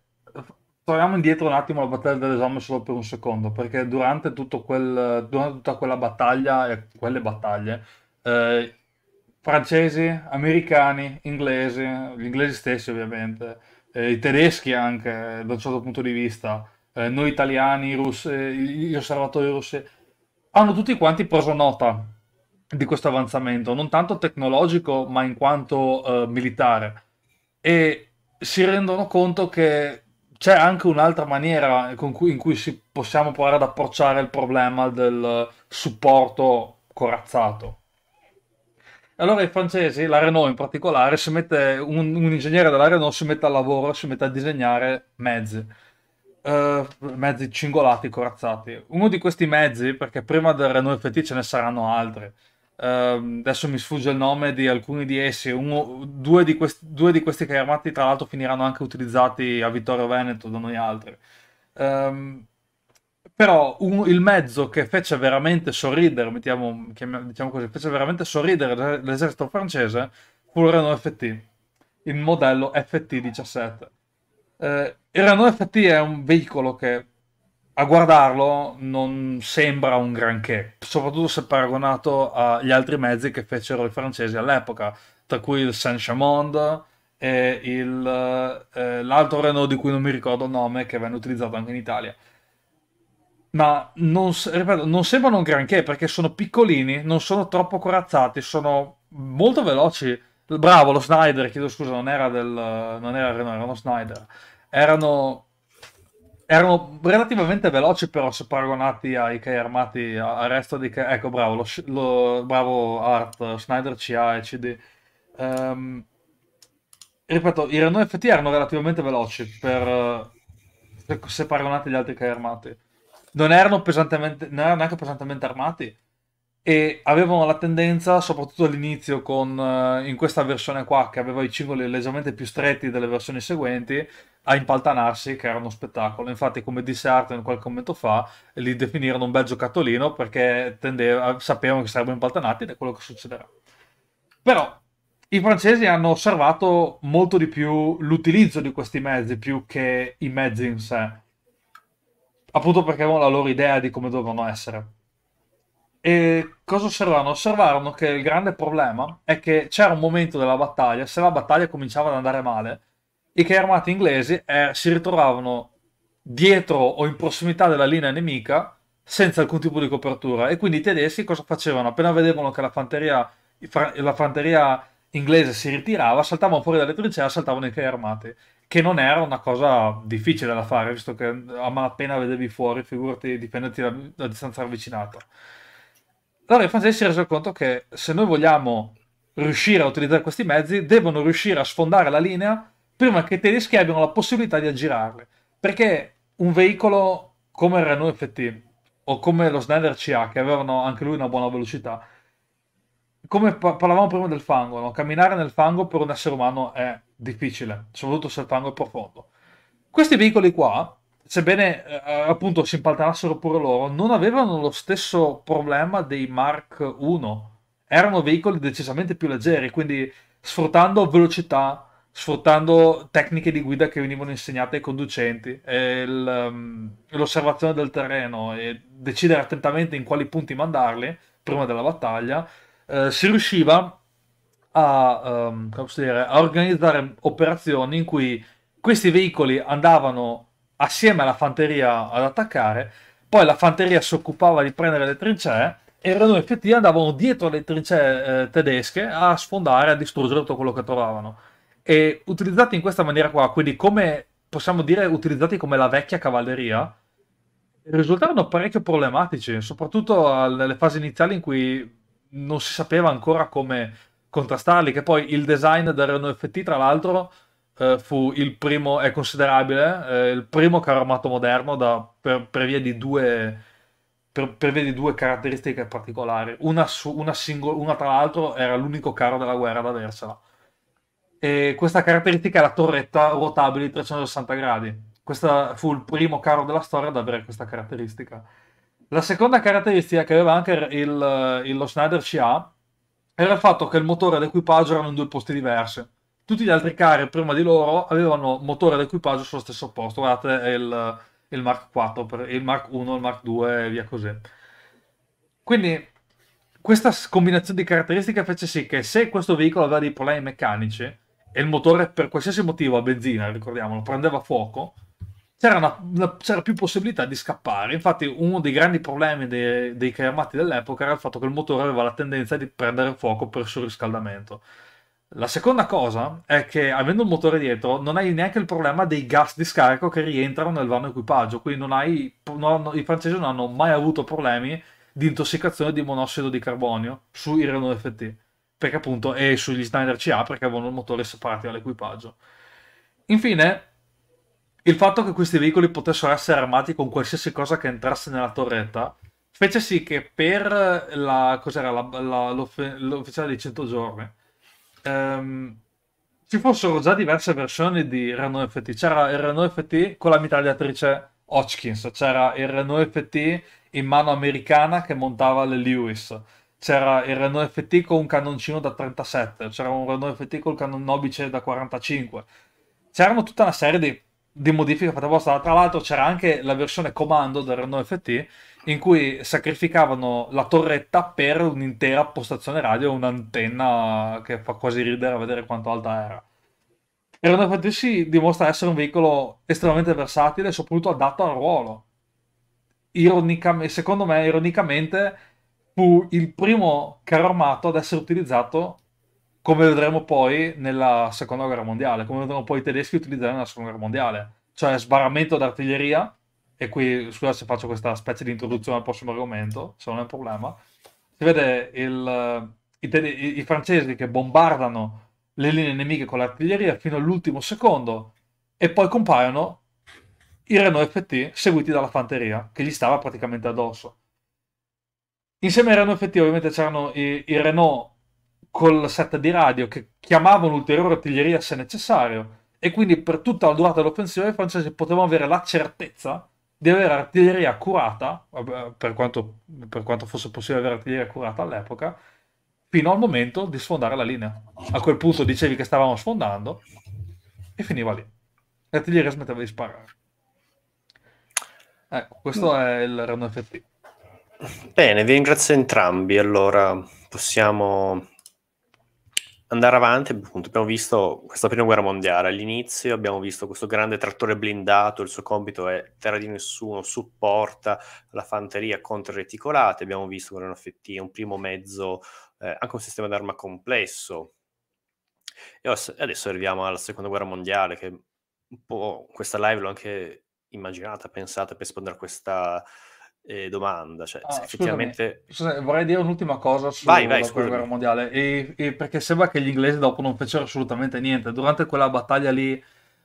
Torniamo indietro un attimo alla battaglia dell'esame solo per un secondo, perché durante, quel, durante tutta quella battaglia e quelle battaglie, eh, francesi, americani, inglesi, gli inglesi stessi ovviamente, eh, i tedeschi anche da un certo punto di vista, eh, noi italiani, i russi, gli osservatori russi, hanno tutti quanti preso nota di questo avanzamento, non tanto tecnologico, ma in quanto eh, militare. E si rendono conto che c'è anche un'altra maniera cui, in cui si possiamo provare ad approcciare il problema del supporto corazzato. Allora i francesi, la Renault in particolare, mette, un, un, ingegnere della Renault si mette al lavoro, si mette a disegnare mezzi eh, mezzi cingolati, corazzati. Uno di questi mezzi, perché prima del Renault FT ce ne saranno altri. Uh, adesso mi sfugge il nome di alcuni di essi. Uno, due, di questi, due di questi carri armati, tra l'altro, finiranno anche utilizzati a Vittorio Veneto da noi altri. Um, però un, il mezzo che fece veramente sorridere, mettiamo, diciamo così, fece veramente sorridere l'esercito francese fu il Renault FT, il modello FT17 eh, il Renault FT è un veicolo che a guardarlo non sembra un granché, soprattutto se paragonato agli altri mezzi che fecero i francesi all'epoca, tra cui il Saint-Chamond e il, eh, eh l'altro Renault di cui non mi ricordo il nome, che venne utilizzato anche in Italia. Ma non, ripeto, non sembrano un granché perché sono piccolini, non sono troppo corazzati, sono molto veloci Bravo, lo Snyder, chiedo scusa, non era del... non era Renault, era lo Snyder. Erano... Erano relativamente veloci, però se paragonati ai che armati al resto di... Ecco, bravo, lo, lo, bravo Art, Snyder CA e CD. Um, ehm, ripeto, i Renault FT erano relativamente veloci per, se paragonati agli altri carri armati. Non erano pesantemente, non erano neanche pesantemente armati, e avevano la tendenza, soprattutto all'inizio, con, eh, in questa versione qua, che aveva i cingoli leggermente più stretti delle versioni seguenti, a impaltanarsi, che era uno spettacolo. Infatti, come disse Arten qualche momento fa, li definirono un bel giocattolino perché tendeva, sapevano che sarebbero impaltanati ed è quello che succederà. Però i francesi hanno osservato molto di più l'utilizzo di questi mezzi più che i mezzi in sé, appunto perché avevano la loro idea di come dovevano essere e cosa osservarono? Osservarono che il grande problema è che c'era un momento della battaglia, se la battaglia cominciava ad andare male, i carri armati inglesi eh, si ritrovavano dietro o in prossimità della linea nemica senza alcun tipo di copertura. E quindi i tedeschi cosa facevano? Appena vedevano che la fanteria, la fanteria inglese si ritirava, saltavano fuori dalle trincee, e saltavano i carri armati, che non era una cosa difficile da fare, visto che a malapena vedevi fuori, figurati, dipendenti da, da distanza ravvicinata la Lega si è reso conto che se noi vogliamo riuscire a utilizzare questi mezzi, devono riuscire a sfondare la linea prima che i tedeschi abbiano la possibilità di aggirarli. Perché un veicolo come il Renault FT o come lo Snyder CA, che avevano anche lui una buona velocità, come parlavamo prima del fango, no? camminare nel fango per un essere umano è difficile, soprattutto se il fango è profondo. Questi veicoli qua sebbene eh, appunto si impaltassero pure loro, non avevano lo stesso problema dei Mark 1. Erano veicoli decisamente più leggeri, quindi sfruttando velocità, sfruttando tecniche di guida che venivano insegnate ai conducenti, il, um, l'osservazione del terreno e decidere attentamente in quali punti mandarli prima della battaglia, eh, si riusciva a, um, dire, a organizzare operazioni in cui questi veicoli andavano assieme alla fanteria ad attaccare, poi la fanteria si occupava di prendere le trincee e il Renault FT andavano dietro le trincee eh, tedesche a sfondare, a distruggere tutto quello che trovavano. E utilizzati in questa maniera qua, quindi come possiamo dire utilizzati come la vecchia cavalleria, risultarono parecchio problematici, soprattutto nelle fasi iniziali in cui non si sapeva ancora come contrastarli, che poi il design del Renault FT tra l'altro eh, fu il primo, è considerabile eh, il primo carro armato moderno da, per, per, via due, per, per, via di due caratteristiche particolari. Una, su, una, singolo, una tra l'altro era l'unico carro della guerra ad aversela. E questa caratteristica è la torretta ruotabile di 360 gradi. Questo fu il primo carro della storia ad avere questa caratteristica. La seconda caratteristica che aveva anche il, il, lo Schneider CA era il fatto che il motore e l'equipaggio erano in due posti diversi. Tutti gli altri carri prima di loro avevano motore ed equipaggio sullo stesso posto. Guardate il, il Mark 4, per, il Mark 1, il Mark 2 e via così. Quindi questa combinazione di caratteristiche fece sì che se questo veicolo aveva dei problemi meccanici e il motore per qualsiasi motivo a benzina, ricordiamolo, prendeva fuoco, c'era, una, una, c'era più possibilità di scappare. Infatti uno dei grandi problemi dei, dei dell'epoca era il fatto che il motore aveva la tendenza di prendere fuoco per il surriscaldamento. La seconda cosa è che avendo un motore dietro non hai neanche il problema dei gas di scarico che rientrano nel vano equipaggio, quindi hai, no, i francesi non hanno mai avuto problemi di intossicazione di monossido di carbonio sui Renault FT perché appunto, e sugli Snyder CA perché avevano il motore separato dall'equipaggio. Infine, il fatto che questi veicoli potessero essere armati con qualsiasi cosa che entrasse nella torretta fece sì che per la, la, la, l'ufficiale dei 100 giorni um, ci fossero già diverse versioni di Renault FT. C'era il Renault FT con la mitragliatrice Hodgkins, c'era il Renault FT in mano americana che montava le Lewis, c'era il Renault FT con un cannoncino da 37, c'era un Renault FT col nobice da 45. C'erano tutta una serie di, di modifiche fatte apposta. Tra l'altro c'era anche la versione comando del Renault FT in cui sacrificavano la torretta per un'intera postazione radio, un'antenna che fa quasi ridere a vedere quanto alta era. E Ronda Fantasy dimostra essere un veicolo estremamente versatile e soprattutto adatto al ruolo. Ironicam- secondo me, ironicamente, fu il primo carro armato ad essere utilizzato, come vedremo poi, nella seconda guerra mondiale, come vedremo poi i tedeschi utilizzare nella seconda guerra mondiale, cioè sbarramento d'artiglieria e qui scusa se faccio questa specie di introduzione al prossimo argomento, se non è un problema, si vede il, i, i, i, francesi che bombardano le linee nemiche con l'artiglieria fino all'ultimo secondo e poi compaiono i Renault FT seguiti dalla fanteria che gli stava praticamente addosso. Insieme ai Renault FT ovviamente c'erano i, i Renault col set di radio che chiamavano ulteriore artiglieria se necessario e quindi per tutta la durata dell'offensiva i francesi potevano avere la certezza di avere artiglieria curata, per quanto, per quanto fosse possibile avere artiglieria curata all'epoca, fino al momento di sfondare la linea. A quel punto dicevi che stavamo sfondando e finiva lì. L'artiglieria smetteva di sparare. Ecco, questo è il round FT. Bene, vi ringrazio entrambi. Allora possiamo andare avanti, appunto, abbiamo visto questa prima guerra mondiale. All'inizio abbiamo visto questo grande trattore blindato, il suo compito è terra di nessuno, supporta la fanteria contro i reticolati. Abbiamo visto con NFT un primo mezzo, eh, anche un sistema d'arma complesso. E adesso arriviamo alla seconda guerra mondiale, che un po' questa live l'ho anche immaginata, pensata per rispondere a questa eh, domanda. Cioè, ah, effettivamente... Scusami, scusami, vorrei dire un'ultima cosa sulla Seconda guerra mondiale, e, e perché sembra che gli inglesi dopo non fecero assolutamente niente. Durante quella battaglia lì,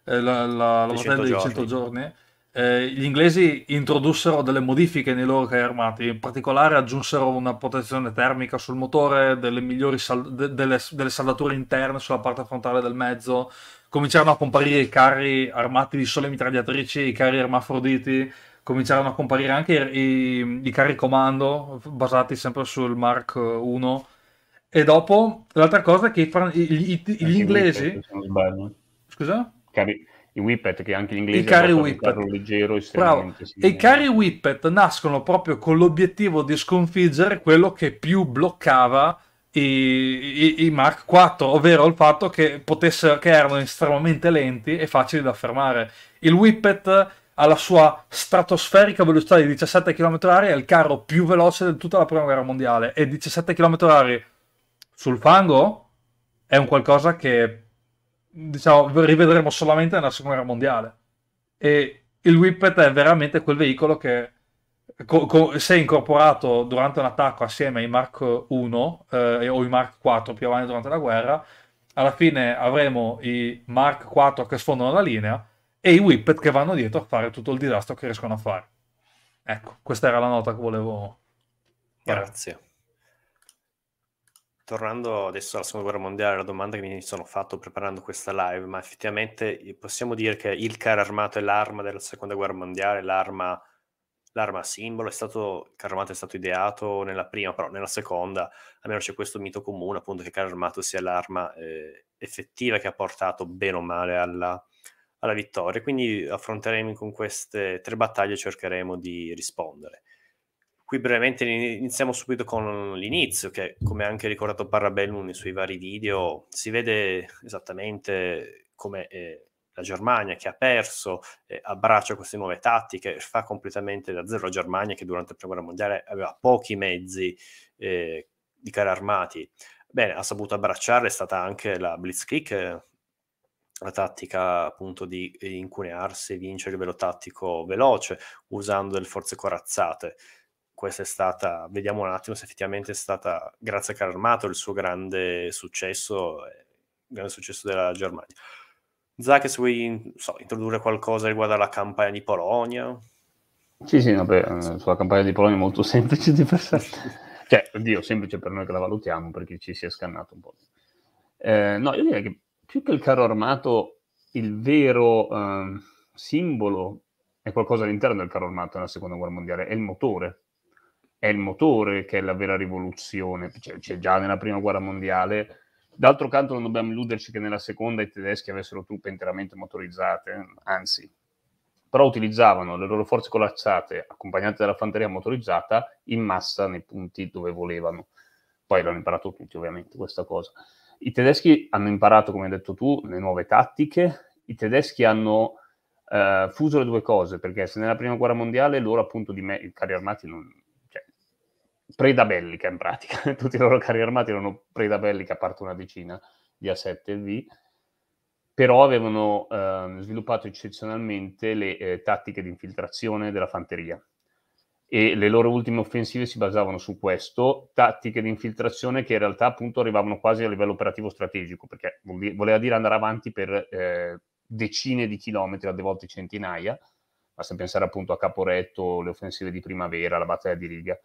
eh, la, la, la battaglia dei 100 giorni, eh, gli inglesi introdussero delle modifiche nei loro carri armati, in particolare aggiunsero una protezione termica sul motore, delle, sal- de- delle, delle saldature interne sulla parte frontale del mezzo, cominciarono a comparire i carri armati di sole mitragliatrici, i carri ermafroditi, cominciarono a comparire anche i, i, carri comando basati sempre sul Mark 1. Eh, e dopo, l'altra cosa è che i, gli, gli, gli inglesi... Scusa? Cari, I Whippet, che anche gli inglesi... I carri Leggero, Bravo. Sì. E i carri Whippet nascono proprio con l'obiettivo di sconfiggere quello che più bloccava i, i, i, Mark 4, ovvero il fatto che, potesse, che erano estremamente lenti e facili da fermare. Il Whippet alla sua stratosferica velocità di 17 km/h è il carro più veloce di tutta la prima guerra mondiale e 17 km/h sul fango è un qualcosa che diciamo rivedremo solamente nella seconda guerra mondiale e il Whippet è veramente quel veicolo che co- co- se incorporato durante un attacco assieme ai Mark 1 eh, o i Mark 4 più avanti durante la guerra alla fine avremo i Mark 4 che sfondano la linea e i Whippet che vanno dietro a fare tutto il disastro che riescono a fare. Ecco, questa era la nota che volevo. Grazie. Fare. Tornando adesso alla seconda guerra mondiale, la domanda che mi sono fatto preparando questa live, ma effettivamente possiamo dire che il carro armato è l'arma della seconda guerra mondiale, l'arma, l'arma simbolo, è stato, il carro armato è stato ideato nella prima, però nella seconda, almeno c'è questo mito comune appunto che il carro armato sia l'arma eh, effettiva che ha portato bene o male alla, alla vittoria. Quindi affronteremo con queste tre battaglie e cercheremo di rispondere. Qui brevemente iniziamo subito con l'inizio, che come ha anche ricordato Parabellum nei suoi vari video, si vede esattamente come eh, la Germania che ha perso eh, abbraccia queste nuove tattiche, fa completamente da zero la Germania che durante la Prima Guerra Mondiale aveva pochi mezzi eh, di carri armati. Bene, ha saputo abbracciarle, è stata anche la Blitzkrieg eh, la tattica appunto di eh, incunearsi e vincere a livello tattico veloce usando delle forze corazzate. Questa è stata, vediamo un attimo se effettivamente è stata, grazie a Carl Armato, il suo grande successo, eh, il grande successo della Germania. Zach, se vuoi so, introdurre qualcosa riguardo alla campagna di Polonia? Sì, sì, vabbè, eh, sulla campagna di Polonia è molto semplice di per sé. cioè, oddio, semplice per noi che la valutiamo, perché ci si è scannato un po'. Eh, no, io direi che più che il carro armato, il vero eh, simbolo è qualcosa all'interno del carro armato nella seconda guerra mondiale, è il motore. È il motore che è la vera rivoluzione, c'è, cioè c'è già nella prima guerra mondiale. D'altro canto non dobbiamo illuderci che nella seconda i tedeschi avessero truppe interamente motorizzate, anzi, però utilizzavano le loro forze collazzate accompagnate dalla fanteria motorizzata in massa nei punti dove volevano. Poi l'hanno imparato tutti ovviamente questa cosa. I tedeschi hanno imparato, come hai detto tu, le nuove tattiche, i tedeschi hanno eh, fuso le due cose, perché se nella prima guerra mondiale loro appunto di me- i carri armati non... Cioè, preda bellica in pratica, tutti i loro carri armati erano preda bellica, a parte una decina di A7 e V, però avevano eh, sviluppato eccezionalmente le eh, tattiche di infiltrazione della fanteria e le loro ultime offensive si basavano su questo, tattiche di infiltrazione che in realtà appunto arrivavano quasi a livello operativo strategico, perché voleva dire andare avanti per eh, decine di chilometri, a volte centinaia, basta pensare appunto a Caporetto, le offensive di primavera, la battaglia di Riga.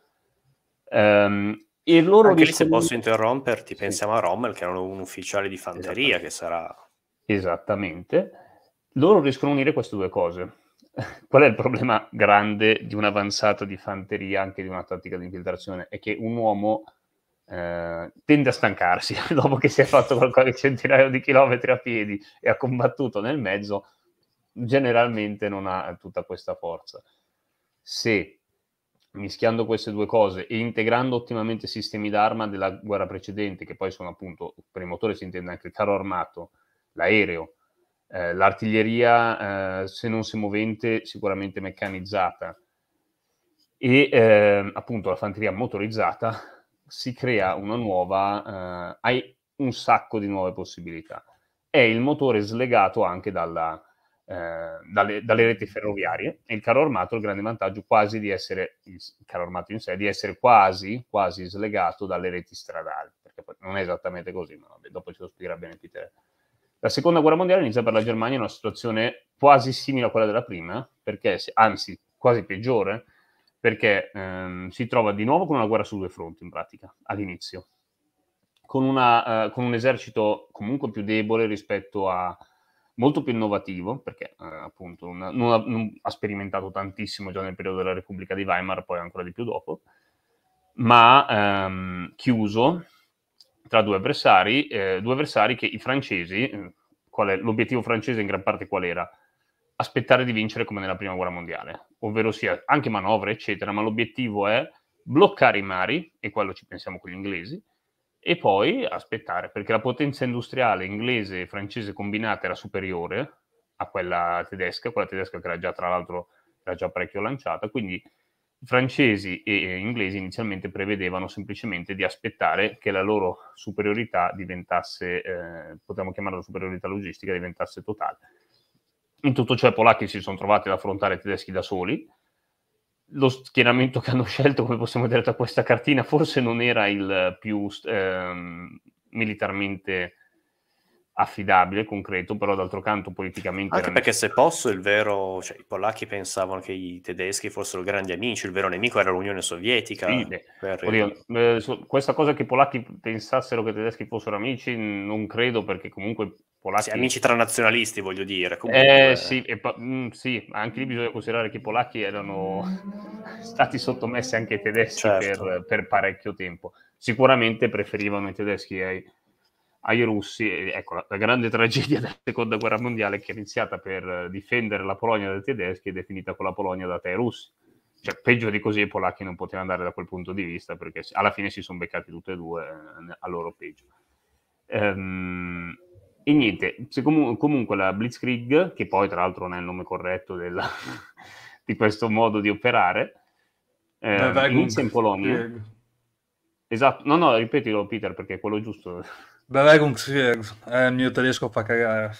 Um, e loro Anche riscom- se posso interromperti, sì. pensiamo a Rommel che era un ufficiale di fanteria che sarà... Esattamente. Loro riescono a unire queste due cose qual è il problema grande di un'avanzata di fanteria, anche di una tattica di infiltrazione? È che un uomo eh, tende a stancarsi dopo che si è fatto qualche centinaio di chilometri a piedi e ha combattuto nel mezzo, generalmente non ha tutta questa forza. Se mischiando queste due cose e integrando ottimamente sistemi d'arma della guerra precedente, che poi sono appunto per il motore si intende anche il carro armato, l'aereo eh, l'artiglieria, eh, se non semovente, sicuramente meccanizzata e eh, appunto la fanteria motorizzata, si crea una nuova, eh, hai un sacco di nuove possibilità. È il motore slegato anche dalla, eh, dalle, dalle, reti ferroviarie e il carro armato ha il grande vantaggio quasi di essere, il carro armato in sé, di essere quasi, quasi slegato dalle reti stradali, perché non è esattamente così, ma vabbè, dopo ci lo spiegherà bene Peter la seconda guerra mondiale inizia per la Germania in una situazione quasi simile a quella della prima, perché, anzi quasi peggiore, perché ehm, si trova di nuovo con una guerra su due fronti in pratica, all'inizio, con, una, eh, con un esercito comunque più debole rispetto a, molto più innovativo, perché eh, appunto non ha, non, ha, non ha, sperimentato tantissimo già nel periodo della Repubblica di Weimar, poi ancora di più dopo, ma ehm, chiuso tra due avversari, eh, due avversari che i francesi, eh, è, l'obiettivo francese in gran parte qual era? Aspettare di vincere come nella prima guerra mondiale, ovvero sia anche manovre, eccetera, ma l'obiettivo è bloccare i mari, e quello ci pensiamo con gli inglesi, e poi aspettare, perché la potenza industriale inglese e francese combinata era superiore a quella tedesca, quella tedesca che era già tra l'altro era già parecchio lanciata, quindi francesi e inglesi inizialmente prevedevano semplicemente di aspettare che la loro superiorità diventasse, eh, potremmo chiamarla superiorità logistica, diventasse totale. In tutto ciò i polacchi si sono trovati ad affrontare i tedeschi da soli. Lo schieramento che hanno scelto, come possiamo vedere da questa cartina, forse non era il più ehm, militarmente affidabile, concreto, però d'altro canto politicamente... Anche perché se posso il vero... Cioè, i polacchi pensavano che i tedeschi fossero grandi amici, il vero nemico era l'Unione Sovietica. Sì, per... oddio, eh, questa cosa che i polacchi pensassero che i tedeschi fossero amici non credo perché comunque polacchi... Sì, amici tra nazionalisti voglio dire. Eh, comunque... Eh, sì, e, mh, mm, sì, anche lì bisogna considerare che i polacchi erano stati sottomessi anche ai tedeschi certo. per, per parecchio tempo. Sicuramente preferivano i tedeschi ai ai russi, ecco la, la grande tragedia della seconda guerra mondiale che è iniziata per eh, difendere la Polonia dai tedeschi ed è finita con la Polonia data ai russi. Cioè, peggio di così i polacchi non potevano andare da quel punto di vista perché alla fine si sono beccati tutti e due eh, a loro peggio. Ehm, e niente, com- comunque la Blitzkrieg, che poi tra l'altro non è il nome corretto della, di questo modo di operare, eh, inizia in Polonia. Esatto, no, no, ripetilo Peter perché è quello giusto. Beh, eh, il mio tedesco fa cagare.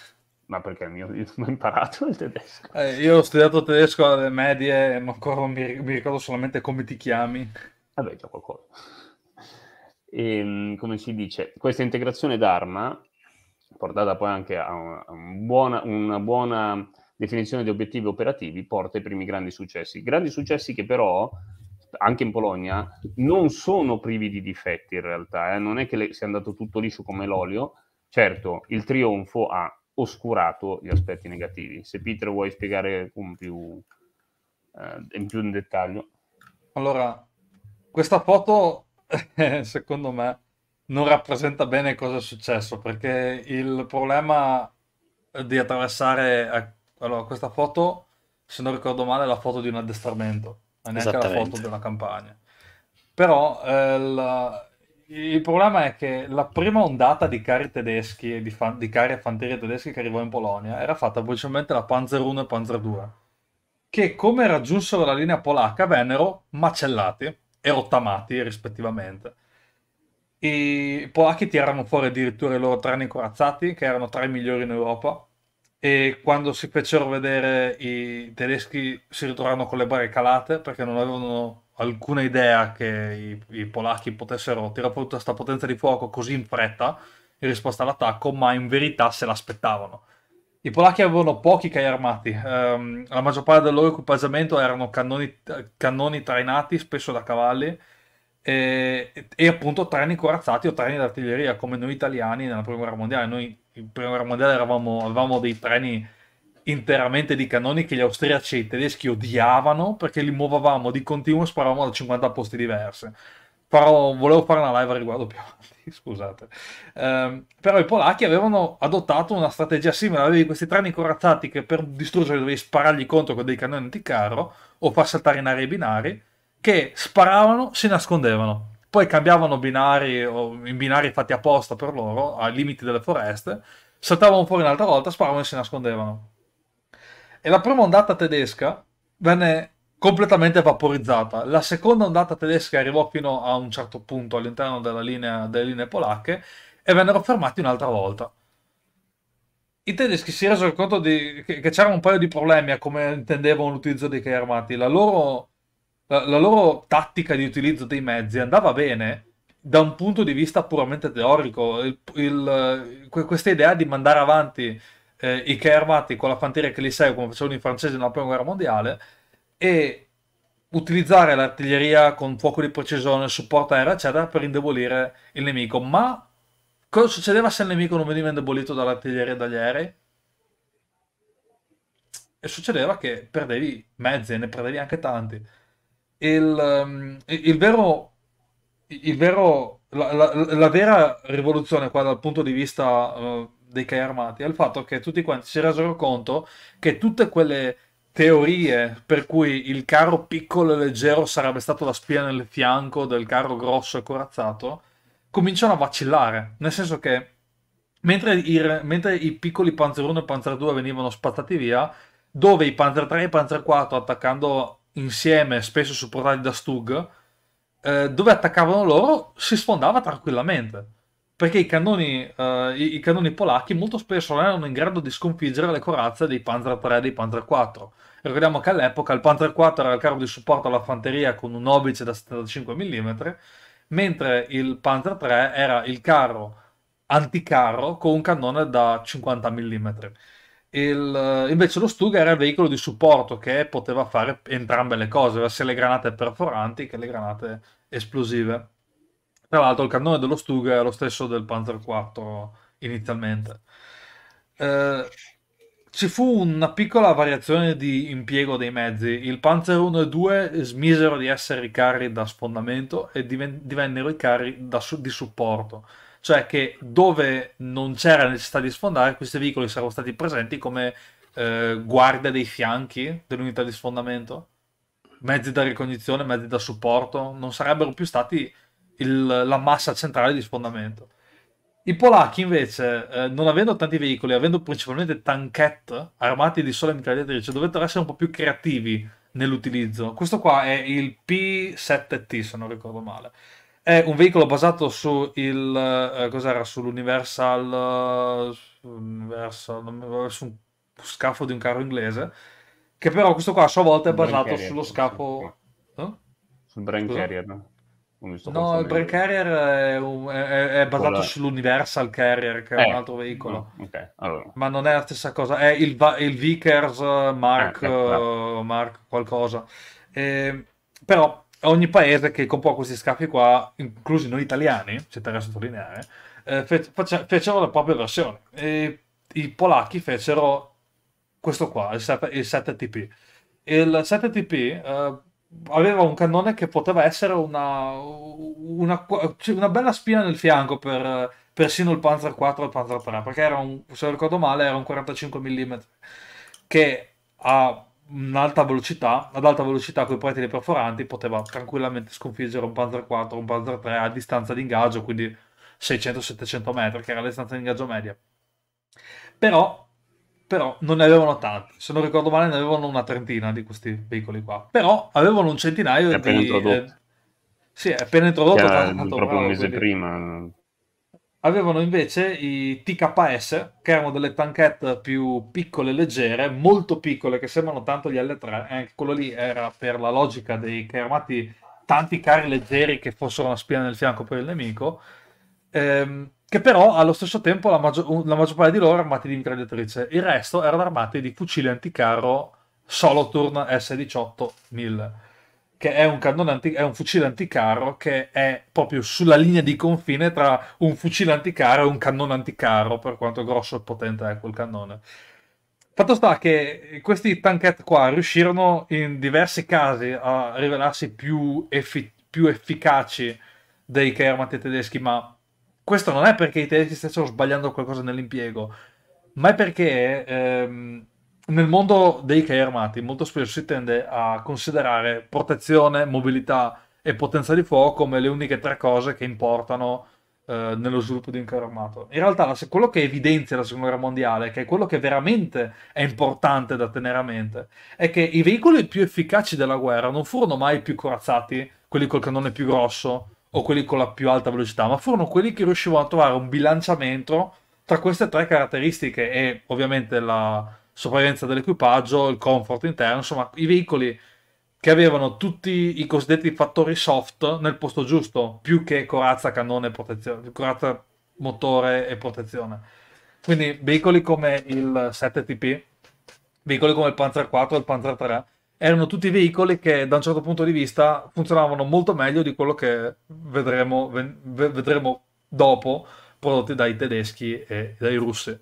Ma perché il mio non ho imparato il tedesco? Eh, io ho studiato tedesco alle medie e ancora mi, mi ricordo solamente come ti chiami. Vabbè, già qualcosa. E, ehm, come si dice, questa integrazione d'arma, portata poi anche a, una, buona, una buona definizione di obiettivi operativi, porta ai primi grandi successi. Grandi successi che però anche in Polonia, non sono privi di difetti in realtà, eh? non è che le, sia andato tutto liscio come l'olio, certo il trionfo ha oscurato gli aspetti negativi. Se Peter vuoi spiegare un più, eh, in più in dettaglio. Allora, questa foto secondo me non rappresenta bene cosa è successo perché il problema di attraversare eh, allora, questa foto, se non ricordo male, è la foto di un addestramento non è neanche la foto di una campagna. Però eh, la... il problema è che la prima ondata di carri tedeschi, di, fan... di carri a fanteria tedeschi che arrivò in Polonia, era fatta principalmente da Panzer 1 e Panzer 2, che come raggiunsero la linea polacca vennero macellati e rottamati rispettivamente. I polacchi tirarono fuori addirittura i loro treni corazzati, che erano tra i migliori in Europa, e quando si fecero vedere i tedeschi si ritrovarono con le barre calate perché non avevano alcuna idea che i, i polacchi potessero tirare fuori tutta questa potenza di fuoco così in fretta in risposta all'attacco, ma in verità se l'aspettavano. I polacchi avevano pochi cai armati, ehm, la maggior parte del loro equipaggiamento erano cannoni, cannoni trainati, spesso da cavalli, e, e, appunto treni corazzati o treni d'artiglieria come noi italiani nella prima guerra mondiale. Noi in prima guerra mondiale eravamo, avevamo dei treni interamente di cannoni che gli austriaci e i tedeschi odiavano perché li muovavamo di continuo e sparavamo da 50 posti diversi. Farò, volevo fare una live al riguardo più avanti, scusate. Eh, però i polacchi avevano adottato una strategia simile, avevi questi treni corazzati che per distruggerli dovevi sparargli contro con dei cannoni anticarro o far saltare in aria i binari, che sparavano, si nascondevano poi cambiavano binari in binari fatti apposta per loro, ai limiti delle foreste, saltavano fuori un'altra volta, sparavano e si nascondevano. E la prima ondata tedesca venne completamente vaporizzata. La seconda ondata tedesca arrivò fino a un certo punto all'interno della linea, delle linee polacche e vennero fermati un'altra volta. I tedeschi si resero conto di, che, che c'erano un paio di problemi a come intendevano l'utilizzo dei carri armati. La loro la, la loro tattica di utilizzo dei mezzi andava bene da un punto di vista puramente teorico. Il, il, questa idea di mandare avanti eh, i carri con la fanteria che li segue, come facevano i francesi nella prima guerra mondiale, e utilizzare l'artiglieria con fuoco di precisione, supporto aereo, eccetera, per indebolire il nemico. Ma cosa succedeva se il nemico non veniva indebolito dall'artiglieria e dagli aerei? E succedeva che perdevi mezzi, e ne perdevi anche tanti il, ehm, il vero, il vero la, la, la, vera rivoluzione qua dal punto di vista uh, dei carri armati è il fatto che tutti quanti si resero conto che tutte quelle teorie per cui il carro piccolo e leggero sarebbe stato la spia nel fianco del carro grosso e corazzato cominciano a vacillare, nel senso che mentre i, mentre i piccoli Panzer 1 e Panzer 2 venivano spazzati via, dove i Panzer 3 e i Panzer 4 attaccando insieme, spesso supportati da Stug, eh, dove attaccavano loro si sfondava tranquillamente. Perché i cannoni, eh, i, i cannoni polacchi molto spesso non erano in grado di sconfiggere le corazze dei Panzer 3 e dei Panzer 4. Ricordiamo che all'epoca il Panzer 4 era il carro di supporto alla fanteria con un obice da 75 mm, mentre il Panzer 3 era il carro anticarro con un cannone da 50 mm. Il, eh, invece lo Stuga era il veicolo di supporto che poteva fare entrambe le cose, sia le granate perforanti che le granate esplosive. Tra l'altro il cannone dello Stuga è lo stesso del Panzer IV inizialmente. Eh, ci fu una piccola variazione di impiego dei mezzi. Il Panzer 1 e 2 smisero di essere i carri da sfondamento e divennero i carri da, di supporto cioè che dove non c'era necessità di sfondare, questi veicoli sarebbero stati presenti come eh, guardia dei fianchi dell'unità di sfondamento, mezzi da ricognizione, mezzi da supporto, non sarebbero più stati il, la massa centrale di sfondamento. I polacchi invece, eh, non avendo tanti veicoli, avendo principalmente tanchette armati di sole mitragliatrici, dovettero essere un po' più creativi nell'utilizzo. Questo qua è il P7T, se non ricordo male. È un veicolo basato su il eh, cos'era sull'Universal eh, Universal su un scafo di un carro inglese che però questo qua a sua volta è basato carrier, sullo scafo eh? sul Brain Scusa? Carrier. No, il Brain Carrier è, un, è, è basato Quella... sull'Universal Carrier che è eh. un altro veicolo. No, okay. allora. Ma non è la stessa cosa, è il, il Vickers eh, Mark, eh, ecco, eh, Mark qualcosa. Ehm, però ogni paese che compò questi scafi qua, inclusi noi italiani, tengo a sottolineare, eh, fecero la propria versione. E i polacchi fecero questo qua, il, 7, tp Il 7TP eh, aveva un cannone che poteva essere una, una, cioè una bella spina nel fianco per persino il Panzer 4 e il Panzer 3, perché era un, se non ricordo male era un 45 mm che a un'alta velocità, ad alta velocità con i proiettili perforanti poteva tranquillamente sconfiggere un Panzer 4, un Panzer 3 a distanza di ingaggio, quindi 600-700 metri, che era la distanza di ingaggio media. Però, però non ne avevano tanti, se non ricordo male ne avevano una trentina di questi veicoli qua, però avevano un centinaio è di... Eh, sì, appena introdotto. Era proprio bravo, un mese quindi... prima avevano invece i TKS, che erano delle tanchette più piccole e leggere, molto piccole, che sembrano tanto gli L3. Anche quello lì era per la logica dei che armati tanti carri leggeri che fossero una spina nel fianco per il nemico. Ehm, che però allo stesso tempo la maggior, la maggior parte di loro erano armati di mitragliatrice, il resto erano armati di fucili anticarro solo turn S18 1000 che è un, anti- è un, fucile anticarro che è proprio sulla linea di confine tra un fucile anticarro e un cannone anticarro, per quanto grosso e potente è quel cannone. Fatto sta che questi tankette qua riuscirono in diversi casi a rivelarsi più, effi- più efficaci dei Kermat tedeschi, ma questo non è perché i tedeschi stessero sbagliando qualcosa nell'impiego, ma è perché ehm, nel mondo dei carri armati molto spesso si tende a considerare protezione, mobilità e potenza di fuoco come le uniche tre cose che importano eh, nello sviluppo di un carro armato. In realtà quello che evidenzia la seconda guerra mondiale, che è quello che veramente è importante da tenere a mente, è che i veicoli più efficaci della guerra non furono mai più corazzati, quelli col cannone più grosso o quelli con la più alta velocità, ma furono quelli che riuscivano a trovare un bilanciamento tra queste tre caratteristiche e ovviamente la sopravvivenza dell'equipaggio, il comfort interno, insomma i veicoli che avevano tutti i cosiddetti fattori soft nel posto giusto, più che corazza, cannone e protezione, corazza, motore e protezione. Quindi veicoli come il 7TP, veicoli come il Panzer 4 e il Panzer 3 erano tutti veicoli che da un certo punto di vista funzionavano molto meglio di quello che vedremo, vedremo dopo prodotti dai tedeschi e dai russi.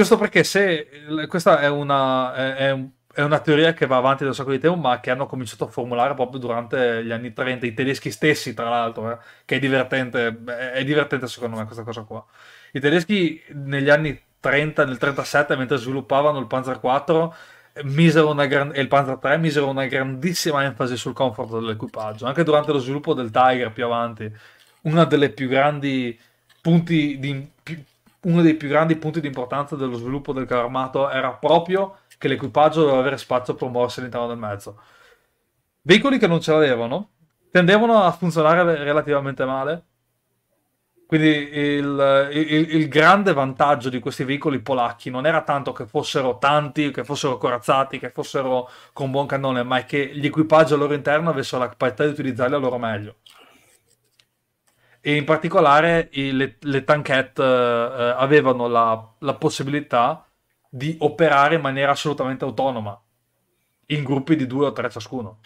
Questo perché se eh, questa è una, è, è una, teoria che va avanti da un sacco di tempo, ma che hanno cominciato a formulare proprio durante gli anni 30, i tedeschi stessi, tra l'altro, eh, che è divertente, è divertente secondo me questa cosa qua. I tedeschi negli anni 30, nel 37, mentre sviluppavano il Panzer 4, Gran... e il Panzer 3 misero una grandissima enfasi sul comfort dell'equipaggio, anche durante lo sviluppo del Tiger più avanti. Una delle più grandi punti di uno dei più grandi punti di importanza dello sviluppo del carro armato era proprio che l'equipaggio doveva avere spazio per muoversi all'interno del mezzo. Veicoli che non ce l'avevano tendevano a funzionare relativamente male. Quindi il, il, il, grande vantaggio di questi veicoli polacchi non era tanto che fossero tanti, che fossero corazzati, che fossero con buon cannone, ma è che gli equipaggi al loro interno avessero la capacità di utilizzarli a loro meglio e in particolare i, le, le, tanchette eh, avevano la, la, possibilità di operare in maniera assolutamente autonoma, in gruppi di due o tre ciascuno.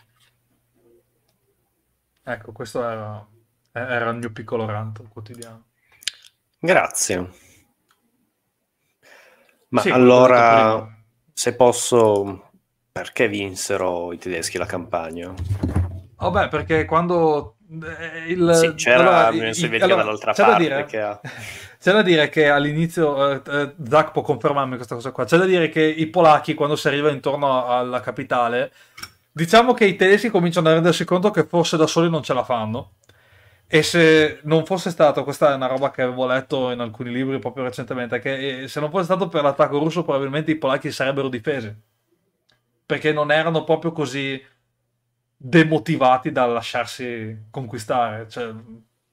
Ecco, questo era, era il mio piccolo rant quotidiano. Grazie. Ma sì, allora, se posso, perché vinsero i tedeschi la campagna? Vabbè, oh, perché quando eh, il, sì, c'era allora, il, il, allora, dall'altra c'è parte. Da dire, che... C'è da dire che all'inizio, eh, eh Zach può confermarmi questa cosa qua, c'è da dire che i polacchi quando si arriva intorno alla capitale, diciamo che i tedeschi cominciano a rendersi conto che forse da soli non ce la fanno. E se non fosse stato, questa è una roba che avevo letto in alcuni libri proprio recentemente, che eh, se non fosse stato per l'attacco russo probabilmente i polacchi sarebbero difesi. Perché non erano proprio così demotivati dal lasciarsi conquistare. Cioè,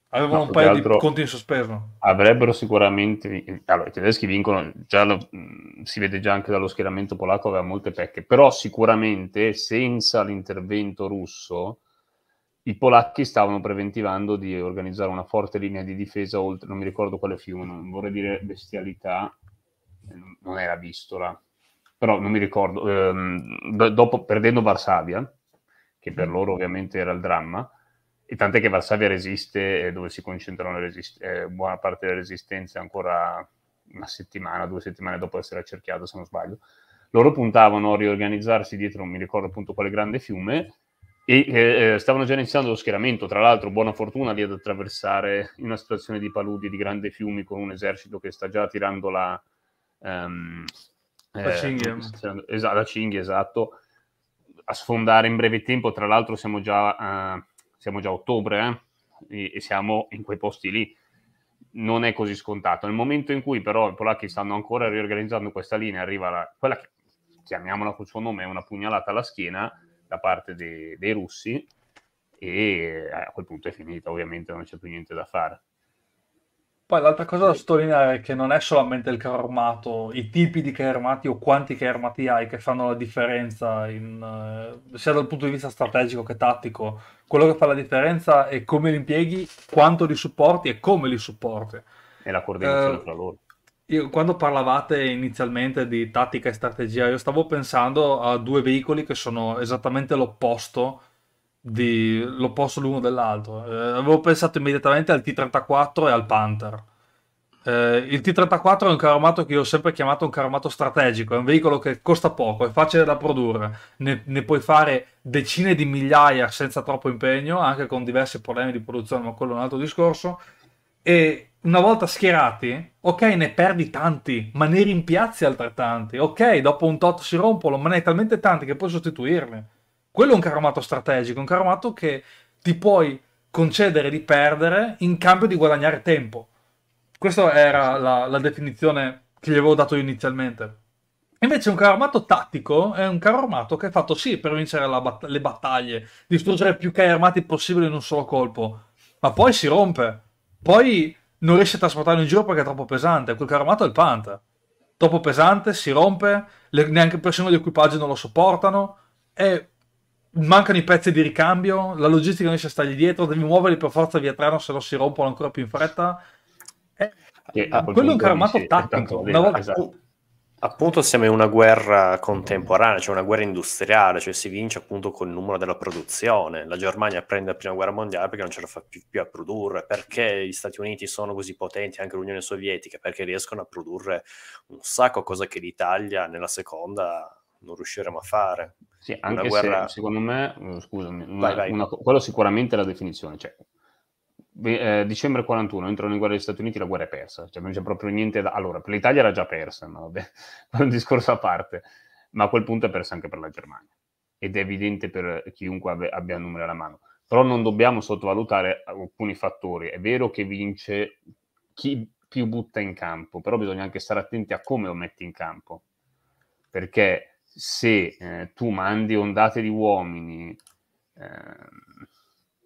avevano no, un paio di conti in sospeso. Avrebbero sicuramente. Allora, i tedeschi vincono, già lo, mm, si vede già anche dallo schieramento polacco, aveva molte pecche, però sicuramente senza l'intervento russo. I polacchi stavano preventivando di organizzare una forte linea di difesa oltre, non mi ricordo quale fiume, non vorrei dire bestialità, eh, non era Vistola, però non mi ricordo, ehm, dopo, perdendo Varsavia, che per mm. loro ovviamente era il dramma, e tant'è che Varsavia resiste, eh, dove si concentrano resist- eh, buona parte delle resistenze ancora una settimana, due settimane dopo essere accerchiato, se non sbaglio. Loro puntavano a riorganizzarsi dietro, non mi ricordo appunto quale grande fiume, e eh, eh stavano già iniziando lo schieramento. Tra l'altro, buona fortuna lì ad attraversare in una situazione di paludi, di grandi fiumi, con un esercito che sta già tirando la... Um, la eh, cinghia. Esatto, la cinghia, esatto a sfondare in breve tempo, tra l'altro siamo già, eh, siamo già a ottobre eh? e, e, siamo in quei posti lì, non è così scontato. Nel momento in cui però i polacchi stanno ancora riorganizzando questa linea, arriva la, quella che chiamiamola col suo nome, una pugnalata alla schiena da parte de, dei russi e eh, a quel punto è finita, ovviamente non c'è più niente da fare. Poi l'altra cosa da sottolineare è che non è solamente il carro armato, i tipi di carro armati o quanti carro armati hai che fanno la differenza, in, eh, sia dal punto di vista strategico che tattico. Quello che fa la differenza è come li impieghi, quanto li supporti e come li supporti. E la coordinazione eh, fra loro. Io, quando parlavate inizialmente di tattica e strategia, io stavo pensando a due veicoli che sono esattamente l'opposto di... l'opposto l'uno dell'altro. Eh, avevo pensato immediatamente al T-34 e al Panther. Eh, il T-34 è un carro armato che io ho sempre chiamato un carro armato strategico, è un veicolo che costa poco, è facile da produrre, ne, ne puoi fare decine di migliaia senza troppo impegno, anche con diversi problemi di produzione, ma quello è un altro discorso. E una volta schierati, ok, ne perdi tanti, ma ne rimpiazzi altrettanti. Ok, dopo un tot si rompono, ma ne hai talmente tanti che puoi sostituirli. Quello è un carro armato strategico, un carro armato che ti puoi concedere di perdere in cambio di guadagnare tempo. Questa era la, la definizione che gli avevo dato io inizialmente. Invece un carro armato tattico è un carro armato che è fatto sì per vincere bat- le battaglie, distruggere più carri armati possibile in un solo colpo, ma poi si rompe, poi non riesce a trasportarlo in giro perché è troppo pesante, quel carro armato è il Panther. Troppo pesante, si rompe, le- neanche persone di equipaggio non lo sopportano, è mancano i pezzi di ricambio, la logistica non riesce a stargli dietro, devi muoverli per forza via treno, se no si rompono ancora più in fretta. Eh, e, quello è un caramato tattico. Una volta... esatto. Appunto siamo in una guerra contemporanea, cioè una guerra industriale, cioè si vince appunto col numero della produzione. La Germania prende la prima guerra mondiale perché non ce la fa più, più a produrre, perché gli Stati Uniti sono così potenti, anche l'Unione Sovietica, perché riescono a produrre un sacco, cosa che l'Italia nella seconda non riusciremo a fare. Sì, anche guerra... se, secondo me, mm, scusami, una, vai, vai. Una, quello sicuramente è la definizione, cioè, eh, dicembre 41 entrano in guerra gli Stati Uniti la guerra è persa, cioè, non c'è proprio niente da... Allora, per l'Italia era già persa, ma vabbè, è un discorso a parte, ma a quel punto è persa anche per la Germania ed è evidente per chiunque abbia, abbia un numero alla mano. Però non dobbiamo sottovalutare alcuni fattori. È vero che vince chi più butta in campo, però bisogna anche stare attenti a come lo metti in campo, perché se eh, tu mandi ondate di uomini ehm,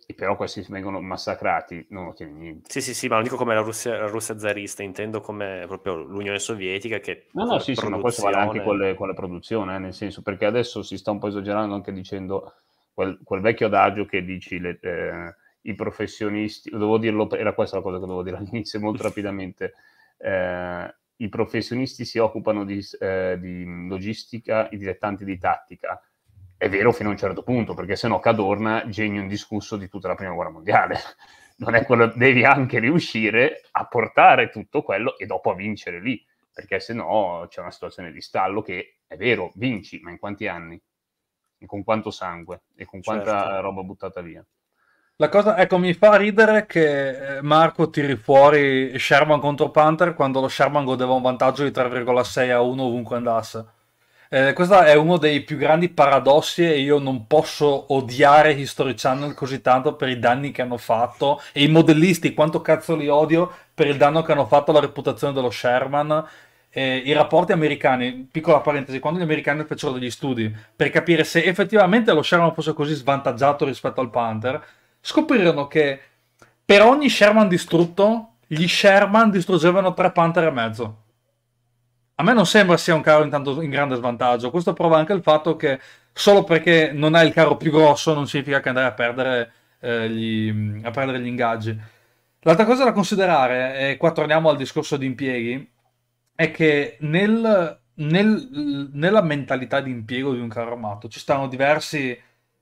e però questi vengono massacrati, non ottieni niente. Sì, sì, sì, ma non dico come la Russia, la Russia zarista, intendo come proprio l'Unione Sovietica che... No, no, sì, produzione... sì, ma questo vale anche con, le, con la produzione, eh, nel senso, perché adesso si sta un po' esagerando anche dicendo quel, quel vecchio adagio che dici le, eh, i professionisti, devo dirlo, era questa la cosa che dovevo dire all'inizio, molto rapidamente, eh, i professionisti si occupano di, eh, di logistica, i dilettanti di tattica. È vero fino a un certo punto, perché se no Cadorna genio indiscusso di tutta la prima guerra mondiale. Non è quello, devi anche riuscire a portare tutto quello e dopo a vincere lì, perché se no c'è una situazione di stallo che è vero, vinci, ma in quanti anni? E con quanto sangue? E con quanta certo. roba buttata via? La cosa, ecco, mi fa ridere che eh, Marco tiri fuori Sherman contro Panther quando lo Sherman godeva un vantaggio di 3,6 a 1 ovunque andasse. Eh, questo è uno dei più grandi paradossi e io non posso odiare History Channel così tanto per i danni che hanno fatto e i modellisti, quanto cazzo li odio per il danno che hanno fatto alla reputazione dello Sherman eh, i rapporti americani, piccola parentesi, quando gli americani fecero degli studi per capire se effettivamente lo Sherman fosse così svantaggiato rispetto al Panther, scoprirono che per ogni Sherman distrutto, gli Sherman distruggevano tre Panther e mezzo. A me non sembra sia un carro intanto in grande svantaggio. Questo prova anche il fatto che solo perché non hai il carro più grosso non significa che andrai a perdere, eh, gli, a perdere gli ingaggi. L'altra cosa da considerare, e qua torniamo al discorso di impieghi, è che nel, nel, nella mentalità di impiego di un carro armato ci stanno diversi,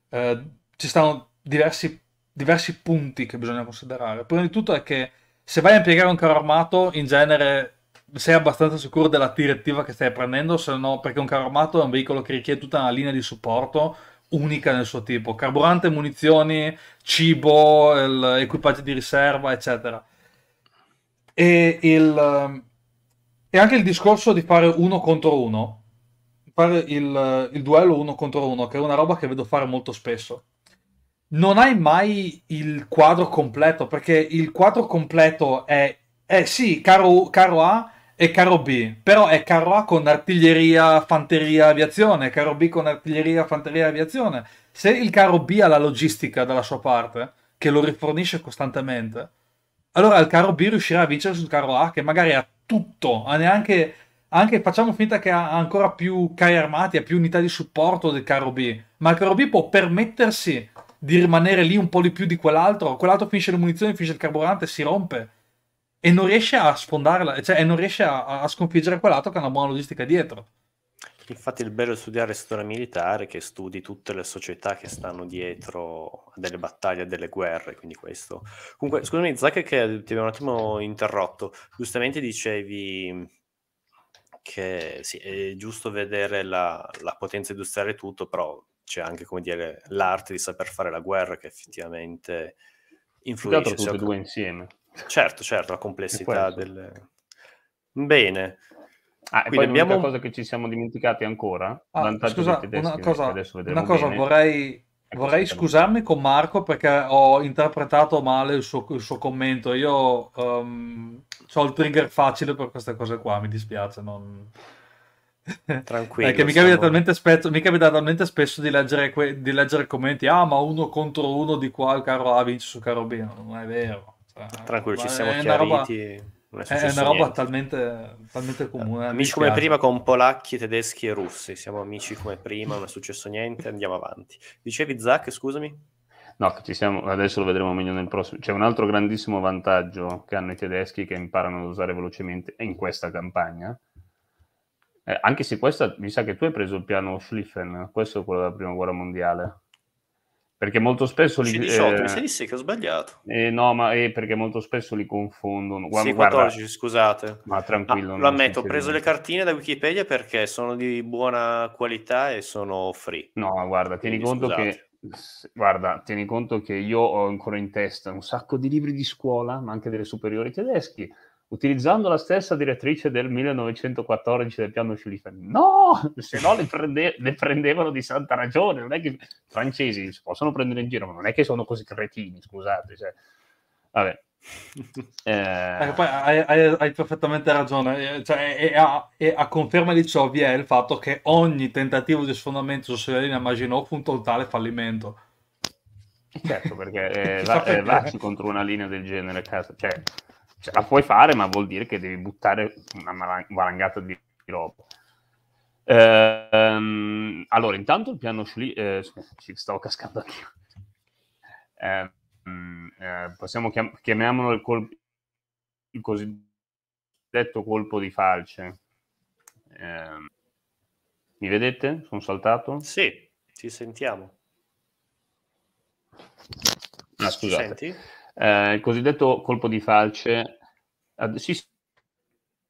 eh, ci stanno diversi diversi punti che bisogna considerare. Prima di tutto è che se vai a impiegare un carro armato, in genere sei abbastanza sicuro della direttiva che stai prendendo, se no, perché un carro armato è un veicolo che richiede tutta una linea di supporto unica nel suo tipo: carburante, munizioni, cibo, equipaggio di riserva, eccetera. E, il, e anche il discorso di fare uno contro uno, fare il, il duello uno contro uno, che è una roba che vedo fare molto spesso non hai mai il quadro completo, perché il quadro completo è, è eh, sì, caro, caro A e caro B, però è caro A con artiglieria, fanteria, aviazione, caro B con artiglieria, fanteria, aviazione. Se il caro B ha la logistica dalla sua parte, che lo rifornisce costantemente, allora il caro B riuscirà a vincere sul caro A, che magari ha tutto, ha neanche... Anche, facciamo finta che ha ancora più carri armati, ha più unità di supporto del caro B, ma il caro B può permettersi di rimanere lì un po' di più di quell'altro, quell'altro finisce le munizioni, finisce il carburante, si rompe e non riesce a sfondarla, cioè e non riesce a, a sconfiggere quell'altro che ha una buona logistica dietro. Infatti il bello di studiare storia militare è che studi tutte le società che stanno dietro a delle battaglie, a delle guerre, quindi questo. Comunque, scusami Zach, che ti abbiamo un attimo interrotto, giustamente dicevi che sì, è giusto vedere la, la potenza industriale e tutto, però c'è cioè, anche come dire l'arte di saper fare la guerra che effettivamente influisce. Tutte e due insieme. Certo, certo, la complessità del... Bene. Ah, e Quindi poi abbiamo... l'unica cosa che ci siamo dimenticati ancora, ah, scusa, una cosa, una cosa vorrei, ecco, vorrei scusarmi con Marco perché ho interpretato male il suo, il suo commento. Io um, ehm, ho il trigger facile per queste cose qua, mi dispiace. Non... Tranquillo. Perché mi capita, talmente spesso, mi capita talmente spesso di leggere, que- di leggere commenti, ah ma uno contro uno di qua, caro A vince su caro B, non è vero. Cioè, Tranquillo, ci siamo chiariti. Roba... È, è, una roba talmente, talmente, comune. Eh, amici come prima con polacchi, tedeschi e russi. Siamo amici come prima, non è successo niente, andiamo avanti. Dicevi Zach, scusami? No, ci siamo, adesso lo vedremo meglio nel prossimo. C'è un altro grandissimo vantaggio che hanno i tedeschi che imparano ad usare velocemente in questa campagna, eh, anche se questa mi sa che tu hai preso il piano Schlieffen, questo è quello della prima guerra mondiale. Perché molto spesso li. 18, eh, mi sei di sì che ho sbagliato. Eh, no, ma eh, perché molto spesso li confondono. Guarda, sì, 14, guarda, scusate. Ma tranquillo. Ah, lo ammetto, ho preso le cartine da Wikipedia perché sono di buona qualità e sono free. No, guarda, tieni Quindi, conto scusate. che guarda, tieni conto che io ho ancora in testa un sacco di libri di scuola, ma anche delle superiori tedeschi, utilizzando la stessa direttrice del 1914 del piano Schliffen. No, se no le, prende- le, prendevano di santa ragione. Non è che i francesi si possono prendere in giro, ma non è che sono così cretini, scusate. Cioè... Vabbè. Eh. eh... Poi hai, hai, hai, perfettamente ragione eh, cioè, e, a, e, a, conferma di ciò vi è il fatto che ogni tentativo di sfondamento sulla linea Maginot fu un totale fallimento certo perché eh, va, eh, contro una linea del genere cioè, ce la puoi fare, ma vuol dire che devi buttare una valangata di roba. Eh, allora, intanto il piano Schli- eh, ci stavo cascando anch'io. Eh, eh, possiamo chiam- chiamiamolo il, col- il cosiddetto colpo di falce. Eh, mi vedete? Sono saltato? Sì, ci sentiamo. Ah, scusate. Ci senti? Eh, il cosiddetto colpo di falce. Ad, sì,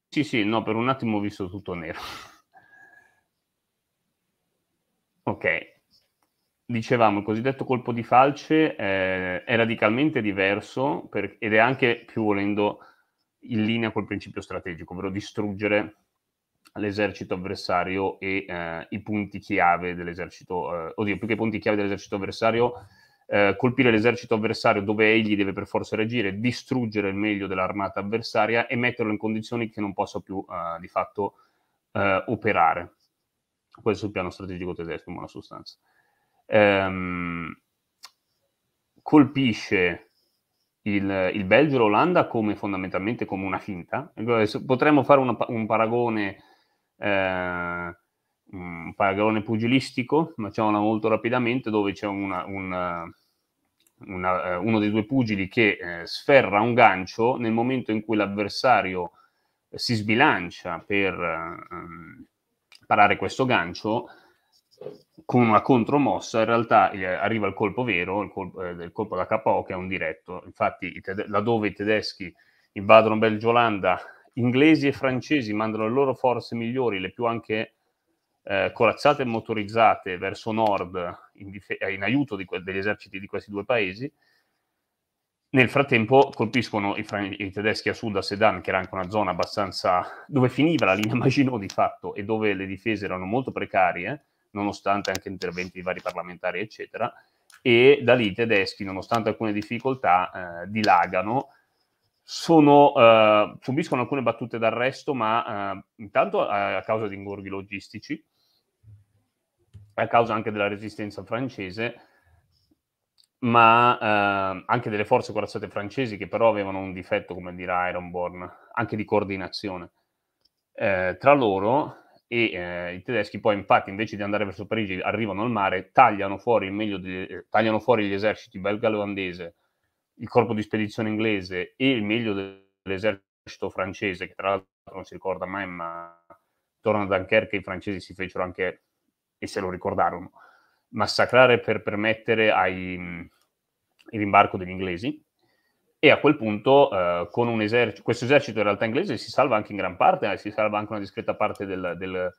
sì, sì, no, per un attimo ho visto tutto nero. ok. Dicevamo, il cosiddetto colpo di falce eh, è radicalmente diverso per, ed è anche più volendo in linea col principio strategico, ovvero distruggere l'esercito avversario e eh, i punti chiave dell'esercito, eh, oddio, più che i punti chiave dell'esercito avversario, eh, colpire l'esercito avversario dove egli deve per forza reagire, distruggere il meglio dell'armata avversaria e metterlo in condizioni che non possa più eh, di fatto eh, operare. Questo è il piano strategico tedesco in buona sostanza. Ehm, colpisce il, il Belgio e l'Olanda come fondamentalmente come una finta. Potremmo fare una, un paragone... Eh, un paragone pugilistico, facciamola molto rapidamente, dove c'è una, eh, una, una, eh, uno dei due pugili che eh, sferra un gancio nel momento in cui l'avversario si sbilancia per eh, ehm, parare questo gancio con una contromossa in realtà eh, arriva il colpo vero, il colpo, eh, il colpo da KO che è un diretto infatti tede- laddove i tedeschi invadono Belgio Olanda inglesi e francesi mandano le loro forze migliori, le più anche eh, corazzate e motorizzate verso nord in, dif- eh, in aiuto que- degli eserciti di questi due paesi. Nel frattempo colpiscono i, fran- i, tedeschi a sud a Sedan, che era anche una zona abbastanza dove finiva la linea Maginot di fatto e dove le difese erano molto precarie, nonostante anche interventi di vari parlamentari, eccetera. E da lì i tedeschi, nonostante alcune difficoltà, eh, dilagano. Sono, eh, subiscono alcune battute d'arresto, ma eh, intanto eh, a causa di ingorghi logistici, a causa anche della resistenza francese, ma eh, anche delle forze corazzate francesi che però avevano un difetto, come dirà Ironborn, anche di coordinazione eh, tra loro e eh, i tedeschi poi infatti invece di andare verso Parigi arrivano al mare, tagliano fuori, di, eh, tagliano fuori gli eserciti belga-olandese, il corpo di spedizione inglese e il meglio dell'esercito francese, che tra l'altro non si ricorda mai, ma torna a Dunkerque i francesi si fecero anche e se lo ricordarono, massacrare per permettere ai, mm, il rimbarco degli inglesi e a quel punto eh, con un esercito, questo esercito in realtà inglese si salva anche in gran parte, eh, si salva anche una discreta parte del, del,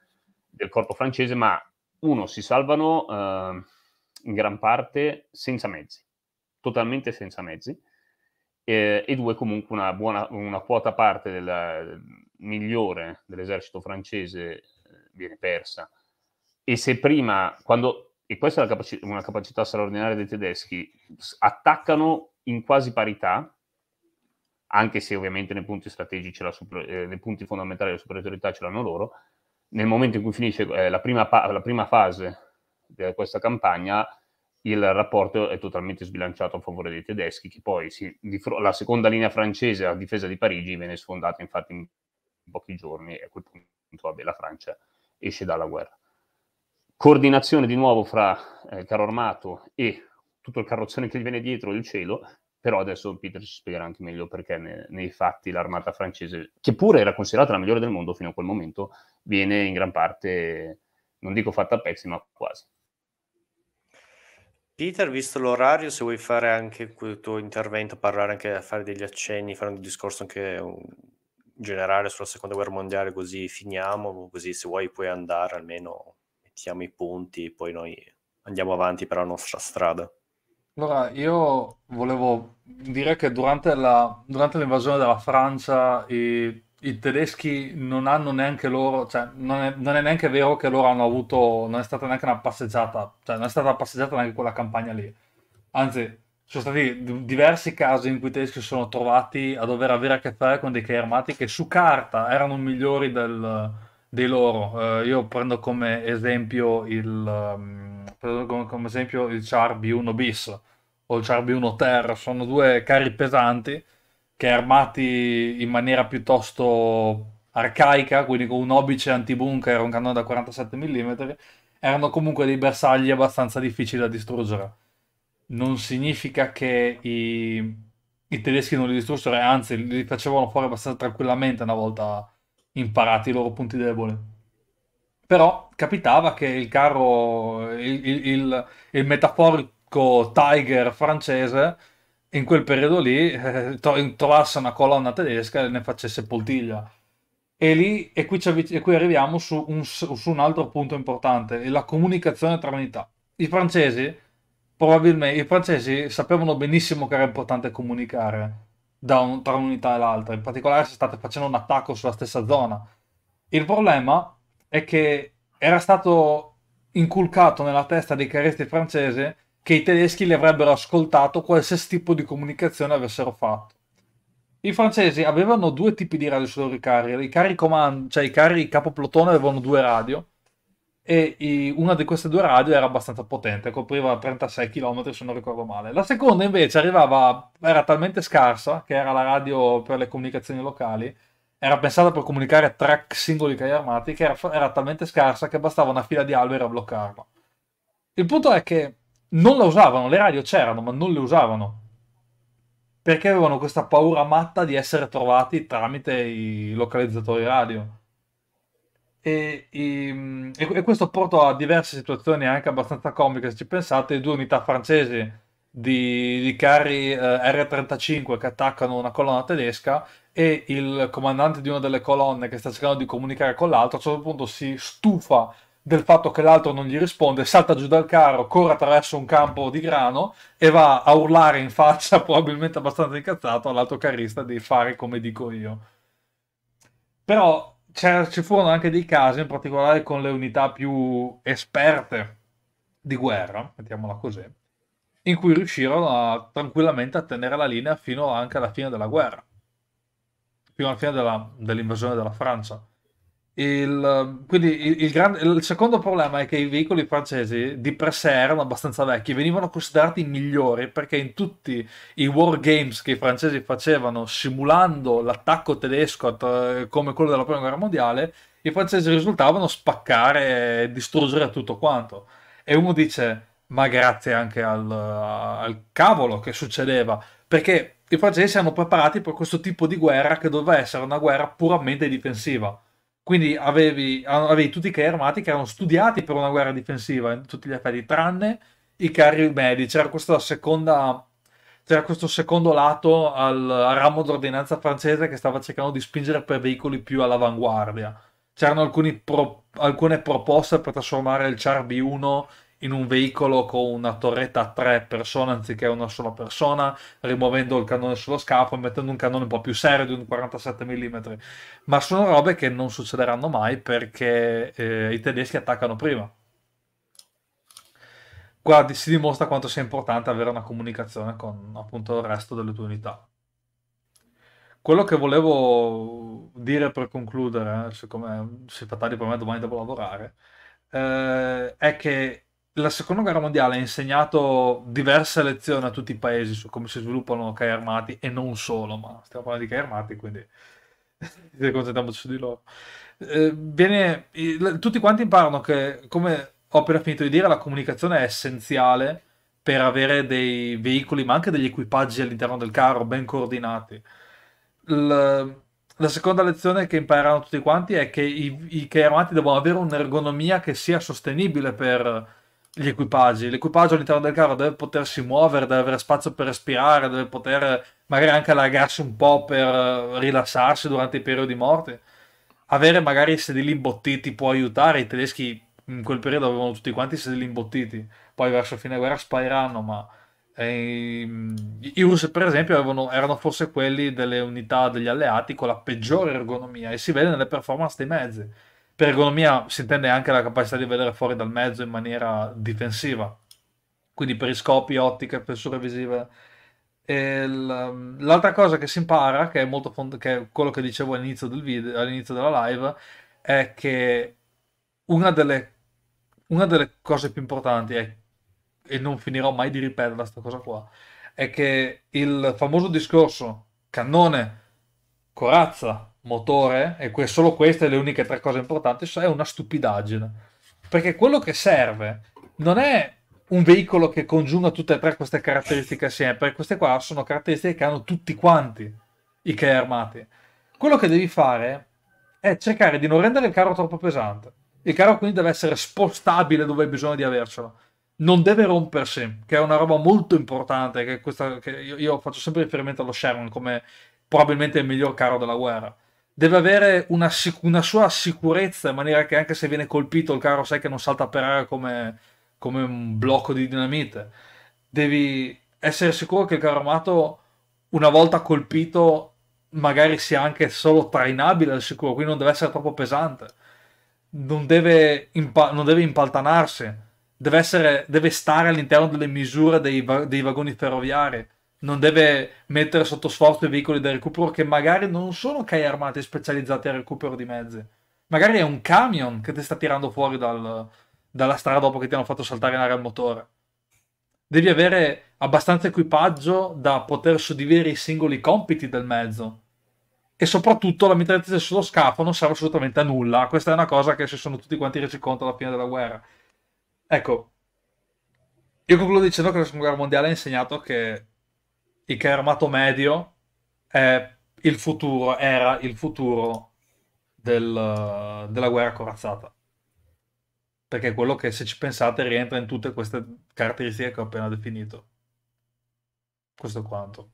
del corpo francese, ma uno, si salvano eh, in gran parte senza mezzi, totalmente senza mezzi, e, e due, comunque una, buona, una quota parte del migliore dell'esercito francese eh, viene persa e se prima, quando, e questa è capaci- una capacità straordinaria dei tedeschi, attaccano in quasi parità, anche se ovviamente nei punti strategici, la super, eh, nei punti fondamentali della superiorità ce l'hanno loro, nel momento in cui finisce eh, la, prima pa- la prima fase di questa campagna, il rapporto è totalmente sbilanciato a favore dei tedeschi, che poi si, fro- la seconda linea francese a difesa di Parigi viene sfondata infatti in pochi giorni e a quel punto vabbè, la Francia esce dalla guerra coordinazione di nuovo fra eh, il carro armato e tutto il carrozzone che gli viene dietro, il cielo, però adesso Peter ci spiegherà anche meglio perché ne, nei fatti l'armata francese, che pure era considerata la migliore del mondo fino a quel momento, viene in gran parte, non dico fatta a pezzi, ma quasi. Peter, visto l'orario, se vuoi fare anche il tuo intervento, parlare anche, fare degli accenni, fare un discorso anche un, generale sulla seconda guerra mondiale, così finiamo, così se vuoi puoi andare almeno mettiamo i punti e poi noi andiamo avanti per la nostra strada. Allora, io volevo dire che durante, la, durante l'invasione della Francia i, i, tedeschi non hanno neanche loro, cioè non è, non è, neanche vero che loro hanno avuto, non è stata neanche una passeggiata, cioè non è stata passeggiata neanche quella campagna lì. Anzi, ci sono stati diversi casi in cui i tedeschi si sono trovati a dover avere a che fare con dei carri armati che su carta erano migliori del, di loro. Eh, io prendo come esempio il, um, prendo come esempio il Charby 1 bis o il Charby 1 ter, sono due carri pesanti che armati in maniera piuttosto arcaica, quindi con un obice antibunker e un cannone da 47 mm, erano comunque dei bersagli abbastanza difficili da distruggere. Non significa che i, i tedeschi non li distrussero, anzi li facevano fuori abbastanza tranquillamente una volta imparati i loro punti deboli. Però capitava che il carro, il, il, il, il metaforico Tiger francese in quel periodo lì eh, trovasse una colonna tedesca e ne facesse poltiglia. E, lì, e, qui, e qui arriviamo su un, su un, altro punto importante, la comunicazione tra unità. I francesi, probabilmente, i francesi sapevano benissimo che era importante comunicare, da un, tra un'unità e l'altra, in particolare se state facendo un attacco sulla stessa zona. Il problema è che era stato inculcato nella testa dei caristi francesi che i tedeschi li avrebbero ascoltato qualsiasi tipo di comunicazione avessero fatto. I francesi avevano due tipi di radio sui loro carri, i carri, comand- cioè i carri capoplotone avevano due radio, e, e una di queste due radio era abbastanza potente, copriva 36 km se non ricordo male. La seconda invece arrivava, era talmente scarsa, che era la radio per le comunicazioni locali, era pensata per comunicare tra singoli carri armati, che era, era talmente scarsa che bastava una fila di alberi a bloccarla. Il punto è che non la usavano, le radio c'erano, ma non le usavano perché avevano questa paura matta di essere trovati tramite i localizzatori radio. E, ehm, e, e, questo porta a diverse situazioni anche abbastanza comiche se ci pensate due unità francesi di, di carri eh, R35 che attaccano una colonna tedesca e il comandante di una delle colonne che sta cercando di comunicare con l'altro a un certo punto si stufa del fatto che l'altro non gli risponde, salta giù dal carro, corre attraverso un campo di grano e va a urlare in faccia, probabilmente abbastanza incazzato, all'altro carrista di fare come dico io. Però ci furono anche dei casi, in particolare con le unità più esperte di guerra, mettiamola così, in cui riuscirono a, tranquillamente a tenere la linea fino anche alla fine della guerra, fino alla fine della, dell'invasione della Francia. Il, quindi il, il, gran, il, secondo problema è che i veicoli francesi di per sé erano abbastanza vecchi, venivano considerati migliori perché in tutti i war games che i francesi facevano simulando l'attacco tedesco t- come quello della prima guerra mondiale, i francesi risultavano spaccare e distruggere tutto quanto. E uno dice, ma grazie anche al, al cavolo che succedeva, perché i francesi si erano preparati per questo tipo di guerra che doveva essere una guerra puramente difensiva quindi avevi, ah, avevi, tutti i carri armati che erano studiati per una guerra difensiva in tutti gli effetti, tranne i carri medi. C'era questa seconda c'era questo secondo lato al, al ramo d'ordinanza francese che stava cercando di spingere per veicoli più all'avanguardia. C'erano pro, alcune proposte per trasformare il Char B1 in un veicolo con una torretta a tre persone anziché una sola persona, rimuovendo il cannone sullo scafo e mettendo un cannone un po' più serio di un 47 mm. Ma sono robe che non succederanno mai perché eh, i tedeschi attaccano prima. Qua si dimostra quanto sia importante avere una comunicazione con appunto il resto delle tue unità. Quello che volevo dire per concludere, eh, siccome si fa tardi per me domani devo lavorare, eh, è che la seconda guerra mondiale ha insegnato diverse lezioni a tutti i paesi su come si sviluppano carri armati e non solo, ma stiamo parlando di carri armati, quindi concentriamoci su di loro. Eh, viene, i, tutti quanti imparano che, come ho appena finito di dire, la comunicazione è essenziale per avere dei veicoli, ma anche degli equipaggi all'interno del carro ben coordinati. Il, la seconda lezione che impareranno tutti quanti è che i, i carri armati devono avere un'ergonomia che sia sostenibile per gli equipaggi. L'equipaggio all'interno del carro deve potersi muovere, deve avere spazio per respirare, deve poter magari anche allargarsi un po' per eh, rilassarsi durante i periodi morti. Avere magari i sedili imbottiti può aiutare. I tedeschi in quel periodo avevano tutti quanti i sedili imbottiti. Poi verso fine guerra spariranno, ma eh, i Rus, per esempio avevano, erano forse quelli delle unità degli alleati con la peggiore ergonomia e si vede nelle performance dei mezzi per ergonomia si intende anche la capacità di vedere fuori dal mezzo in maniera difensiva, quindi periscopi, ottiche, fessure visive. Um, l'altra cosa che si impara, che è, molto fond- che è quello che dicevo all'inizio, del video, all'inizio della live, è che una delle, una delle cose più importanti, è, e non finirò mai di ripetere questa cosa qua, è che il famoso discorso cannone, corazza, motore, e que- solo queste le uniche tre cose importanti, è una stupidaggine. Perché quello che serve non è un veicolo che congiunga tutte e tre queste caratteristiche assieme, perché queste qua sono caratteristiche che hanno tutti quanti i carri armati. Quello che devi fare è cercare di non rendere il carro troppo pesante. Il carro quindi deve essere spostabile dove hai bisogno di avercelo. Non deve rompersi, che è una roba molto importante. Che questa, che io, io faccio sempre riferimento allo Sharon come probabilmente il miglior carro della guerra deve avere una, una, sua sicurezza in maniera che anche se viene colpito il carro sai che non salta per aria come, come un blocco di dinamite. Devi essere sicuro che il carro armato una volta colpito magari sia anche solo trainabile al sicuro, quindi non deve essere troppo pesante, non deve, impa- non deve impaltanarsi, deve, essere, deve, stare all'interno delle misure dei, va- dei vagoni ferroviari, non deve mettere sotto sforzo i veicoli da recupero che magari non sono caie armate specializzate al recupero di mezzi. Magari è un camion che ti sta tirando fuori dal, dalla strada dopo che ti hanno fatto saltare in aria il motore. Devi avere abbastanza equipaggio da poter suddividere i singoli compiti del mezzo. E soprattutto la mitragliatrice sullo scafo non serve assolutamente a nulla. Questa è una cosa che si sono tutti quanti resi conto alla fine della guerra. Ecco, io concludo dicendo che la seconda guerra mondiale ha insegnato che il che armato medio è il futuro, era il futuro del, della guerra corazzata. Perché è quello che, se ci pensate, rientra in tutte queste caratteristiche che ho appena definito. Questo è quanto.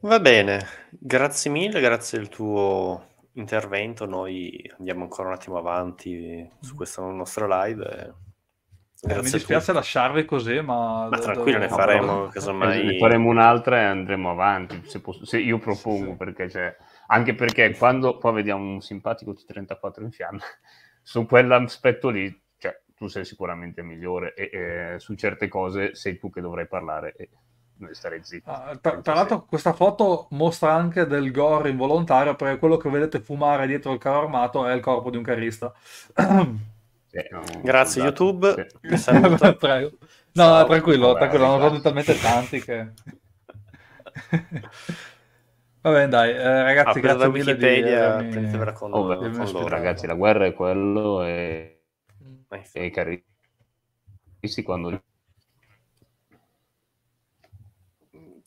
Va bene, grazie mille, grazie del tuo intervento. Noi andiamo ancora un attimo avanti su mm. questa nostra live. E... Eh, mi dispiace lasciarvi così, ma... Ma tranquillo, ne faremo, casomai... Ne faremo un'altra e andremo avanti, se, posso... se io propongo, sì, perché c'è... Cioè, anche perché quando poi vediamo un simpatico T34 in fiamme, su quell'aspetto lì, cioè, tu sei sicuramente migliore e, e su certe cose sei tu che dovrai parlare e noi stare zitti. Ah, tra, tra l'altro questa foto mostra anche del gore involontario, perché quello che vedete fumare dietro il carro armato è il corpo di un carista. no, diciamo, Grazie YouTube. Sì. Prego. No, Ciao, tranquillo, vabbè, tranquillo, ne sono talmente tanti che... Va bene, dai, eh, ragazzi, ah, grazie mille Wikipedia, di avermi... racconto, oh, beh, oh, ragazzi, la guerra è quello e, nice. Mm, e caristi quando...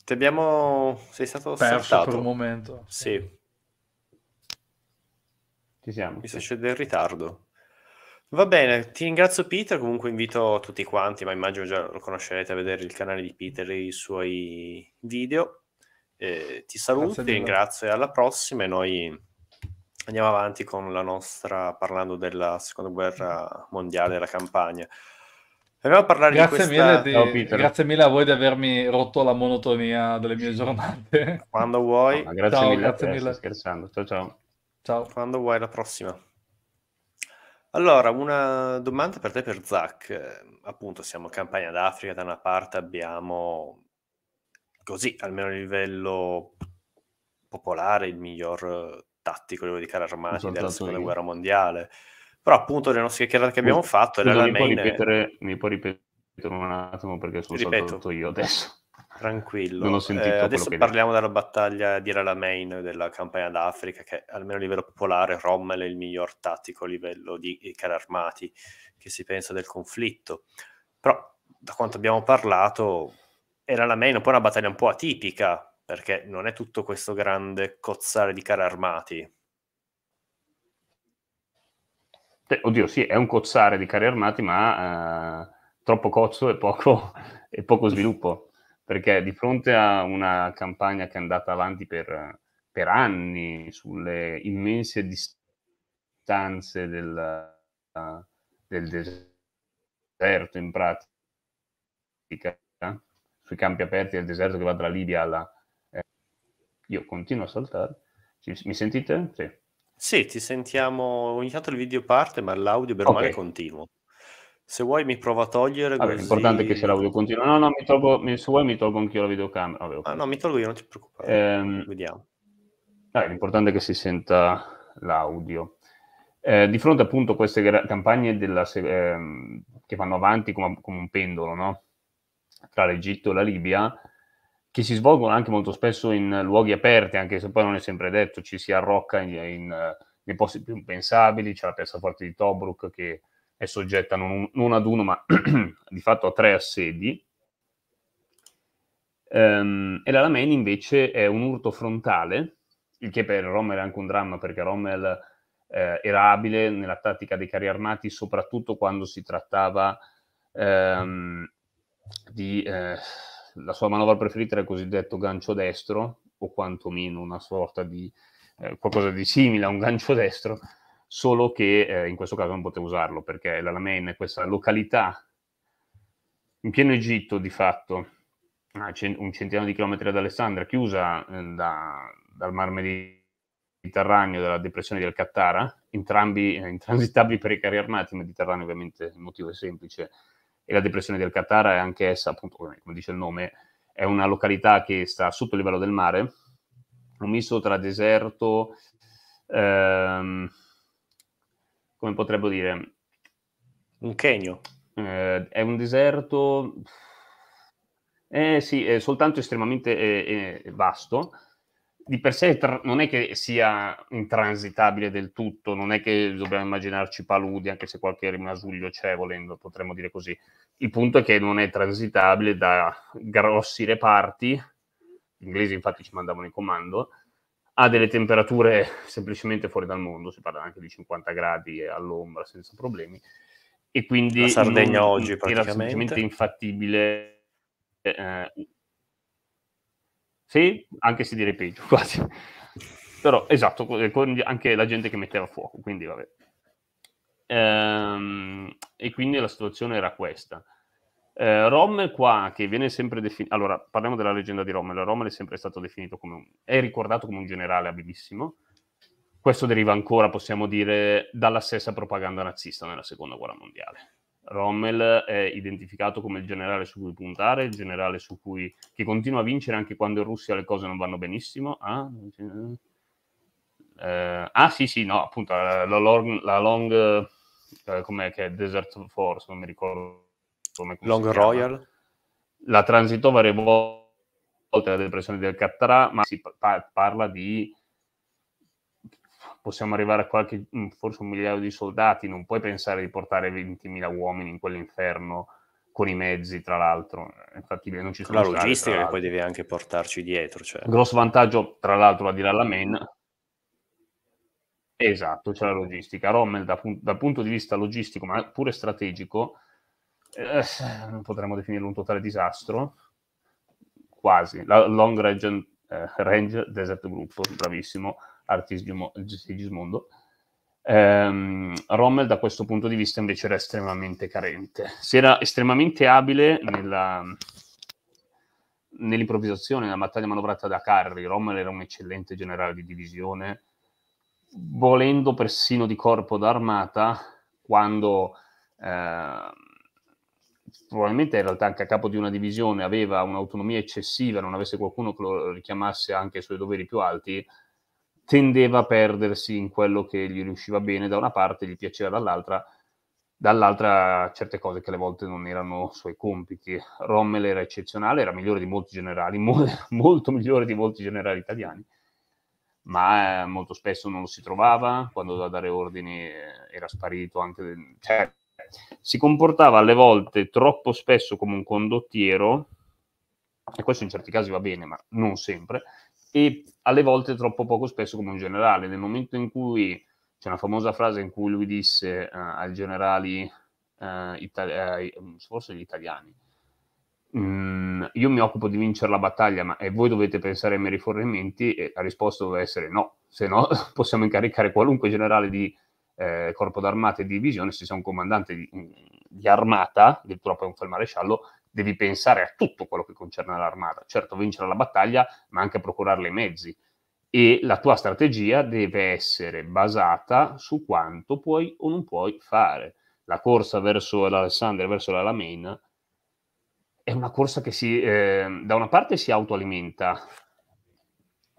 Ti abbiamo... Sei stato perso saltato. per un momento. Sì. Ci siamo. Mi succede in ritardo. Va bene, ti ringrazio Peter, comunque invito tutti quanti, ma immagino già lo conoscerete a vedere il canale di Peter e i suoi video. Eh, ti saluto, ti ringrazio e alla prossima e noi andiamo avanti con la nostra, parlando della seconda guerra mondiale, la campagna. Andiamo a parlare grazie di questa... Mille di... Ciao, grazie mille a voi di avermi rotto la monotonia delle mie giornate. Quando vuoi. No, grazie ciao, mille, grazie mille. scherzando. Ciao, ciao. Ciao. Quando vuoi, la prossima. Allora, una domanda per te, per Zach. appunto, siamo in Campagna d'Africa, da una parte abbiamo, così, almeno a livello popolare, il miglior eh, tattico di carri armati della Seconda io. Guerra Mondiale. Però appunto le nostre chiacchierate che abbiamo Scusa, fatto era la mi puoi ripetere, mi puoi ripetere un attimo perché sono stato saltato io adesso. Tranquillo. Non ho sentito eh, adesso parliamo della battaglia di Ralamein della campagna d'Africa, che almeno a livello popolare Rommel è il miglior tattico a livello di eh, carri armati che si pensa del conflitto. Però, da quanto abbiamo parlato, era la main, un po' una battaglia un po' atipica, perché non è tutto questo grande cozzare di carri armati. Eh, oddio, sì, è un cozzare di carri armati, ma eh, troppo cozzo e poco, e poco sviluppo perché di fronte a una campagna che è andata avanti per, per anni sulle immense distanze del, del deserto in pratica, sui campi aperti del deserto che va dalla Libia alla... Eh, io continuo a saltare. Ci, mi sentite? Sì. sì. ti sentiamo, ogni tanto il video parte ma l'audio per okay. male continuo. Se vuoi mi provo a togliere. Vabbè, così... L'importante è che sia l'audio continuo. No, no, mi tolgo, se vuoi mi tolgo anch'io la videocamera. Vabbè, ah, no, mi tolgo io, non ti preoccupare. Ehm... Vediamo. Vabbè, l'importante è che si senta l'audio. Eh, di fronte appunto a queste campagne della, eh, che vanno avanti come, come un pendolo, no? tra l'Egitto e la Libia, che si svolgono anche molto spesso in luoghi aperti, anche se poi non è sempre detto, ci si arrocca in, in, eh, in posti più impensabili, c'è la piazza forte di Tobruk che è soggetta non, non ad uno, ma di fatto a tre assedi. Um, e la Lamain invece è un urto frontale, il che per Rommel è anche un dramma, perché Rommel eh, era abile nella tattica dei carri armati, soprattutto quando si trattava ehm, di... Eh, la sua manovra preferita era il cosiddetto gancio destro, o quantomeno una sorta di eh, qualcosa di simile a un gancio destro, solo che eh, in questo caso non potevo usarlo perché l'Alamein è questa località in pieno Egitto di fatto, a un centinaio di chilometri ad Alessandria, chiusa eh, da, dal Mar Mediterraneo, dalla depressione del Qattara, entrambi eh, intransitabili per i carri armati, Mediterraneo ovviamente il motivo è semplice, e la depressione del Qattara è anche essa, appunto, come dice il nome, è una località che sta sotto il livello del mare, un misto tra deserto, ehm, come potremmo dire... Un Kenya. Eh, è un deserto... Eh sì, è soltanto estremamente eh, eh, vasto. Di per sé tra- non è che sia intransitabile del tutto, non è che dobbiamo immaginarci paludi, anche se qualche rimasuglio c'è, volendo, potremmo dire così. Il punto è che non è transitabile da grossi reparti, gli inglesi infatti ci mandavano in comando, ha delle temperature semplicemente fuori dal mondo, si parla anche di 50 gradi all'ombra senza problemi, e quindi la Sardegna non, oggi era semplicemente infattibile. Eh, sì, anche se direi peggio, quasi. Però esatto, anche la gente che metteva fuoco, quindi vabbè. Ehm, e quindi la situazione era questa. Eh, Rommel qua, che viene sempre definito... Allora, parliamo della leggenda di Rommel. Rommel è sempre stato definito come un... è ricordato come un generale abilissimo. Questo deriva ancora, possiamo dire, dalla stessa propaganda nazista nella Seconda Guerra Mondiale. Rommel è identificato come il generale su cui puntare, il generale su cui... che continua a vincere anche quando in Russia le cose non vanno benissimo. Ah, eh, ah sì, sì, no, appunto, la, long... La long eh, com'è che è? Desert Force, non mi ricordo come Long Royal? La transitò varie volte la depressione del Cattarà, ma si pa- parla di possiamo arrivare a qualche, mm, forse un migliaio di soldati, non puoi pensare di portare 20.000 uomini in quell'inferno con i mezzi, tra l'altro. Infatti eh, non ci sono La logistica che poi devi anche portarci dietro. Cioè. Grosso vantaggio, tra l'altro, la dirà la main. Esatto, c'è la logistica. Rommel, dal punto di vista logistico, ma pure strategico, eh, non potremmo definirlo un totale disastro, quasi. La Long Range, eh, range Desert Group, bravissimo, Artisimo Sigismondo. Ehm, Rommel da questo punto di vista invece era estremamente carente. Si era estremamente abile nella, nell'improvvisazione, nella battaglia manovrata da Carri. Rommel era un eccellente generale di divisione, volendo persino di corpo d'armata, quando eh, probabilmente in realtà anche a capo di una divisione aveva un'autonomia eccessiva, non avesse qualcuno che lo richiamasse anche ai suoi doveri più alti, tendeva a perdersi in quello che gli riusciva bene da una parte, gli piaceva dall'altra, dall'altra certe cose che alle volte non erano suoi compiti. Rommel era eccezionale, era migliore di molti generali, mo- molto migliore di molti generali italiani, ma eh, molto spesso non lo si trovava, quando doveva dare ordini eh, era sparito anche... Cioè, si comportava alle volte troppo spesso come un condottiero, e questo in certi casi va bene, ma non sempre, e alle volte troppo poco spesso come un generale. Nel momento in cui c'è una famosa frase in cui lui disse uh, ai generali, uh, eh, itali- eh, uh, forse gli italiani, Mm, io mi occupo di vincere la battaglia, ma e voi dovete pensare ai miei rifornimenti? E la risposta doveva essere no, se no possiamo incaricare qualunque generale di eh, corpo d'armata e divisione, se sei un comandante di, di armata, del proprio un feldmaresciallo, devi pensare a tutto quello che concerne l'armata. Certo, vincere la battaglia, ma anche procurarle i mezzi. E la tua strategia deve essere basata su quanto puoi o non puoi fare. La corsa verso l'Alessandria, verso la Lamena, è una corsa che si, eh, da una parte si autoalimenta,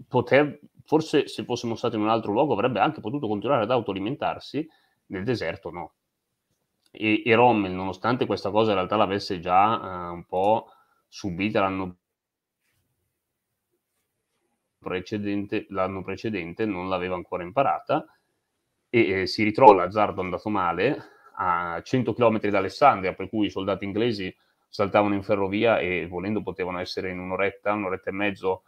poter forse se fossimo stati in un altro luogo avrebbe anche potuto continuare ad autoalimentarsi, nel deserto no. E, e Rommel, nonostante questa cosa in realtà l'avesse già eh, un po' subita l'anno precedente, l'anno precedente non l'aveva ancora imparata, e eh, si ritrova l'azzardo andato male a 100 km da Alessandria, per cui i soldati inglesi saltavano in ferrovia e volendo potevano essere in un'oretta, un'oretta e mezzo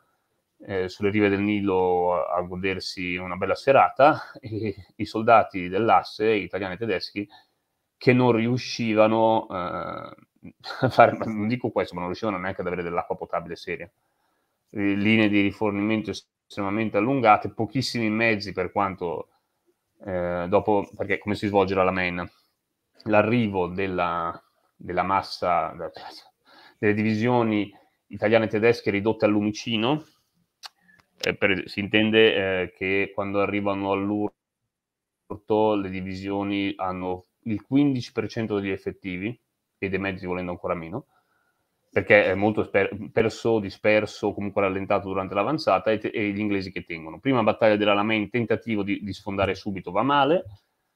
eh, sulle rive del Nilo a, a godersi una bella serata e i soldati dell'asse, italiani e tedeschi, che non riuscivano eh, a fare, non dico questo, ma non riuscivano neanche ad avere dell'acqua potabile seria. Linee di rifornimento estremamente allungate, pochissimi mezzi per quanto eh, dopo, perché come si svolge la main? L'arrivo della, della massa, delle divisioni italiane e tedesche ridotte al lumicino, eh, per, si intende eh, che quando arrivano all'urto le divisioni hanno il 15% degli effettivi e dei mezzi volendo ancora meno perché è molto sper- perso, disperso, comunque rallentato durante l'avanzata e, te- e, gli inglesi che tengono. Prima battaglia della Lamain, tentativo di, di sfondare subito, va male.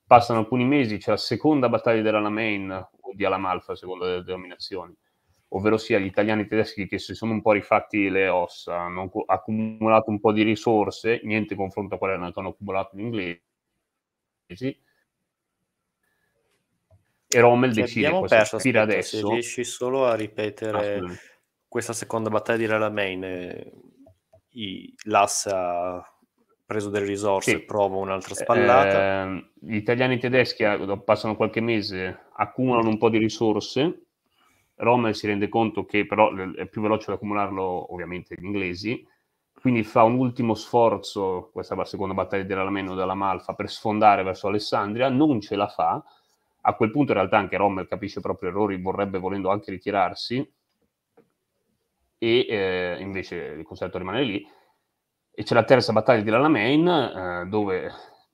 Passano alcuni mesi, c'è la seconda battaglia della Lamain o di Alamalfa, secondo le denominazioni, ovvero sia gli italiani e tedeschi che si sono un po' rifatti le ossa, hanno accumulato un po' di risorse, niente confronto a quelle che hanno accumulato gli inglesi. E Rommel Ci decide abbiamo perso, aspetta, adesso. Se riesci solo a ripetere ah, questa seconda battaglia di Alamein, l'assa preso delle risorse, sì. provo un'altra spallata. Eh, gli italiani e tedeschi eh, passano qualche mese, accumulano un po' di risorse Rommel si rende conto che però è più veloce ad accumularlo ovviamente gli inglesi, quindi fa un ultimo sforzo, questa è la seconda battaglia dell'Alameno Malfa, per sfondare verso Alessandria, non ce la fa, a quel punto in realtà anche Rommel capisce i propri errori, vorrebbe volendo anche ritirarsi, e eh, invece il concetto rimane lì. E c'è la terza battaglia di Lalamain, eh, dove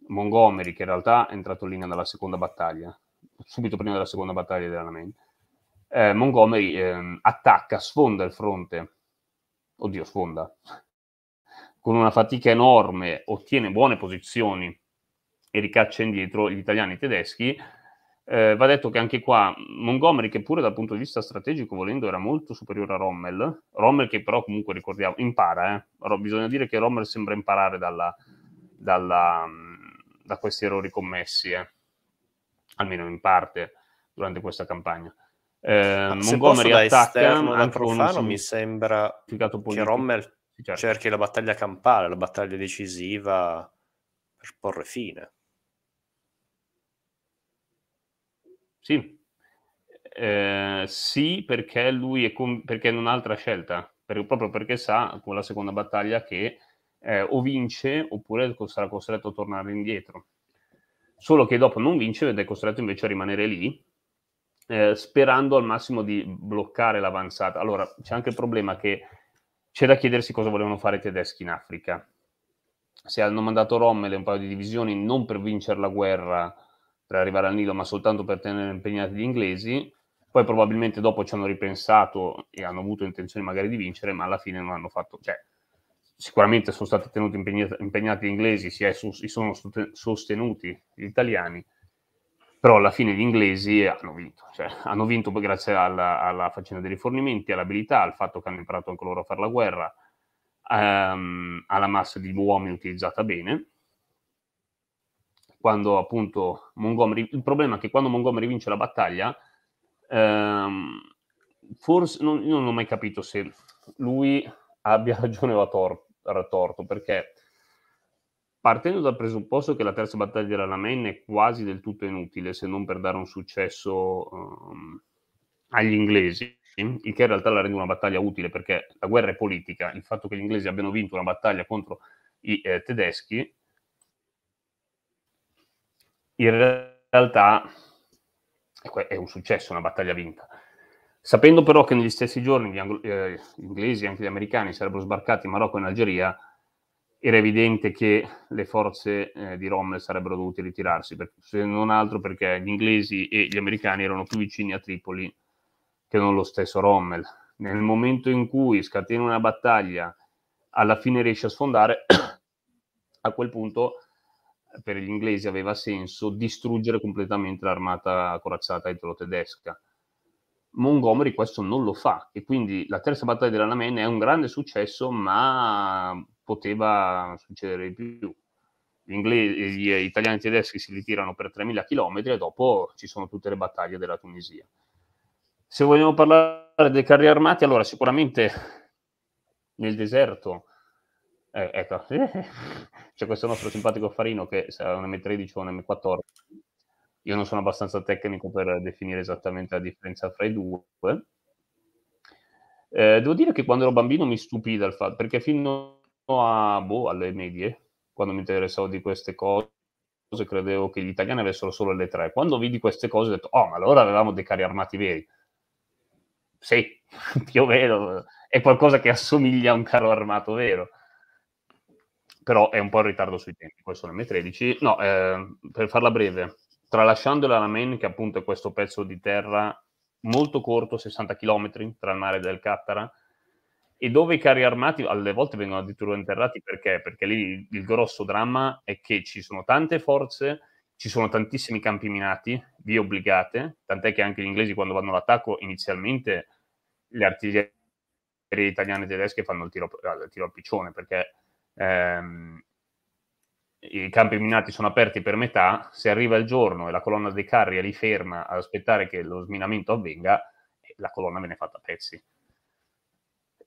Montgomery, che in realtà è entrato in linea dalla seconda battaglia, subito prima della seconda battaglia di Lalamain, eh, Montgomery eh, attacca, sfonda il fronte, oddio sfonda, con una fatica enorme, ottiene buone posizioni e ricaccia indietro gli italiani e i tedeschi. Eh, va detto che anche qua Montgomery, che pure dal punto di vista strategico, volendo, era molto superiore a Rommel, Rommel che però comunque ricordiamo, impara, eh? bisogna dire che Rommel sembra imparare dalla, dalla, da questi errori commessi, eh? almeno in parte, durante questa campagna. Eh, Montgomery attacca anche profano, con un mi sembra che Rommel certo. cerchi la battaglia campale, la battaglia decisiva per porre fine. Sì, eh, sì perché lui è con... perché non ha altra scelta, per... proprio perché sa con la seconda battaglia che eh, o vince oppure sarà costretto a tornare indietro. Solo che dopo non vince ed è costretto invece a rimanere lì eh, sperando al massimo di bloccare l'avanzata. Allora, c'è anche il problema che c'è da chiedersi cosa volevano fare i tedeschi in Africa. Se hanno mandato Rommel e un paio di divisioni non per vincere la guerra, per arrivare al Nilo, ma soltanto per tenere impegnati gli inglesi, poi probabilmente dopo ci hanno ripensato e hanno avuto intenzione magari di vincere, ma alla fine non hanno fatto... Cioè, sicuramente sono stati tenuti impegnati, impegnati gli inglesi, si, è, si sono sostenuti gli italiani, però alla fine gli inglesi hanno vinto, cioè, hanno vinto grazie alla, alla, faccenda dei rifornimenti, all'abilità, al fatto che hanno imparato anche loro a fare la guerra, ehm, alla massa di uomini utilizzata bene. Quando appunto Montgomery, il problema è che quando Montgomery vince la battaglia, ehm, forse non, io non ho mai capito se lui abbia ragione o ha torto, perché partendo dal presupposto che la terza battaglia della Lamain è quasi del tutto inutile se non per dare un successo um, agli inglesi, il che in realtà la rende una battaglia utile perché la guerra è politica, il fatto che gli inglesi abbiano vinto una battaglia contro i eh, tedeschi in realtà ecco, è un successo, una battaglia vinta. Sapendo però che negli stessi giorni gli, anglo- eh, gli inglesi e anche gli americani sarebbero sbarcati in Marocco e in Algeria, era evidente che le forze eh, di Rommel sarebbero dovute ritirarsi, per, se non altro perché gli inglesi e gli americani erano più vicini a Tripoli che non lo stesso Rommel. Nel momento in cui scatena una battaglia, alla fine riesce a sfondare, a quel punto per gli inglesi aveva senso distruggere completamente l'armata corazzata italo-tedesca. Montgomery questo non lo fa e quindi la terza battaglia della Namen è un grande successo, ma poteva succedere di più. Gli, inglesi, gli italiani e tedeschi si ritirano per 3.000 km e dopo ci sono tutte le battaglie della Tunisia. Se vogliamo parlare dei carri armati, allora sicuramente nel deserto, eh, ecco, c'è questo nostro simpatico Farino che sarà un M13 o un M14. Io non sono abbastanza tecnico per definire esattamente la differenza fra i due. Eh, devo dire che quando ero bambino mi stupì dal fatto, perché fino a, boh, alle medie, quando mi interessavo di queste cose, credevo che gli italiani avessero solo le tre. Quando vidi queste cose ho detto, oh, ma allora avevamo dei carri armati veri. Sì, più o meno, è qualcosa che assomiglia a un carro armato vero. Però è un po' in ritardo sui tempi, poi sono M13. No, eh, per farla breve, tralasciando la Ramen, che appunto è questo pezzo di terra molto corto, 60 km, tra il mare del Cattara, e dove i carri armati alle volte vengono addirittura interrati perché? Perché lì il grosso dramma è che ci sono tante forze, ci sono tantissimi campi minati, vie obbligate, tant'è che anche gli inglesi quando vanno all'attacco inizialmente le artiglierie italiane e tedesche fanno il tiro, eh, il tiro al piccione perché ehm, i campi minati sono aperti per metà, se arriva il giorno e la colonna dei carri è lì ferma ad aspettare che lo sminamento avvenga, eh, la colonna viene fatta a pezzi.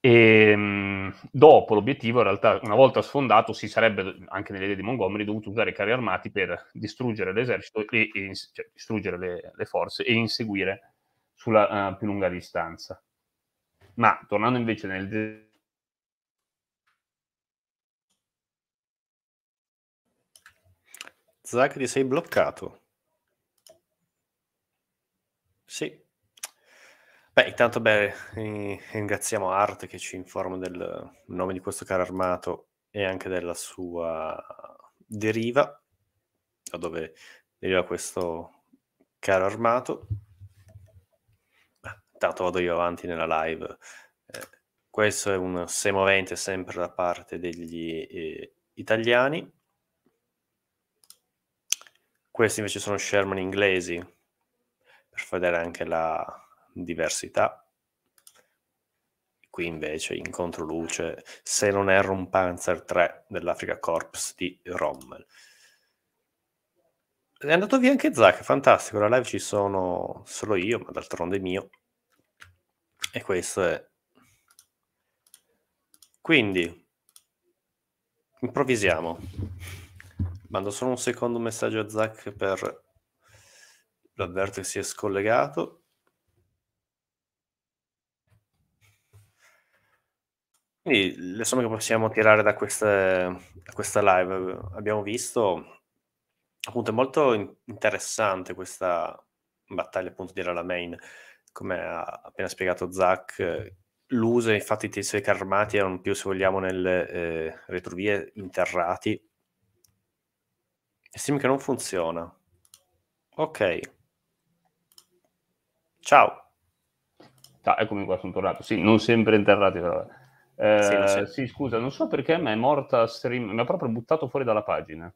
E ehm, dopo l'obiettivo, in realtà, una volta sfondato, si sarebbe anche nelle idee di Montgomery dovuto usare i carri armati per distruggere l'esercito e, e cioè, distruggere le, le, forze e inseguire sulla uh, più lunga distanza. Ma tornando invece nel Zach, ti sei bloccato. Sì. Beh, intanto beh, ringraziamo Art che ci informa del nome di questo caro armato e anche della sua deriva, da dove deriva questo caro armato. Beh, intanto vado io avanti nella live. Eh, questo è un semovente sempre da parte degli eh, italiani. Questi invece sono Sherman inglesi, per vedere anche la diversità. Qui invece incontro luce, se non erro un Panzer 3 dell'Africa Corps di Rommel. È andato via anche Zach, fantastico, la live ci sono solo io, ma d'altronde è mio. E questo è... Quindi, improvvisiamo. Mando solo un secondo messaggio a Zach per... L'avverto che si è scollegato. Quindi le somme che possiamo tirare da, queste, da questa live, abbiamo visto, appunto è molto interessante questa battaglia appunto di Rala Main, come ha appena spiegato Zach, L'uso, infatti i tizi armati erano più se vogliamo nelle eh, retrovie interrati, Steam che non funziona. Ok. Ciao. Ciao, eccomi qua, sono tornato. Sì, non sempre interrati, però. Eh. Eh, sì, sì. scusa, non so perché ma è morta stream, mi ha proprio buttato fuori dalla pagina.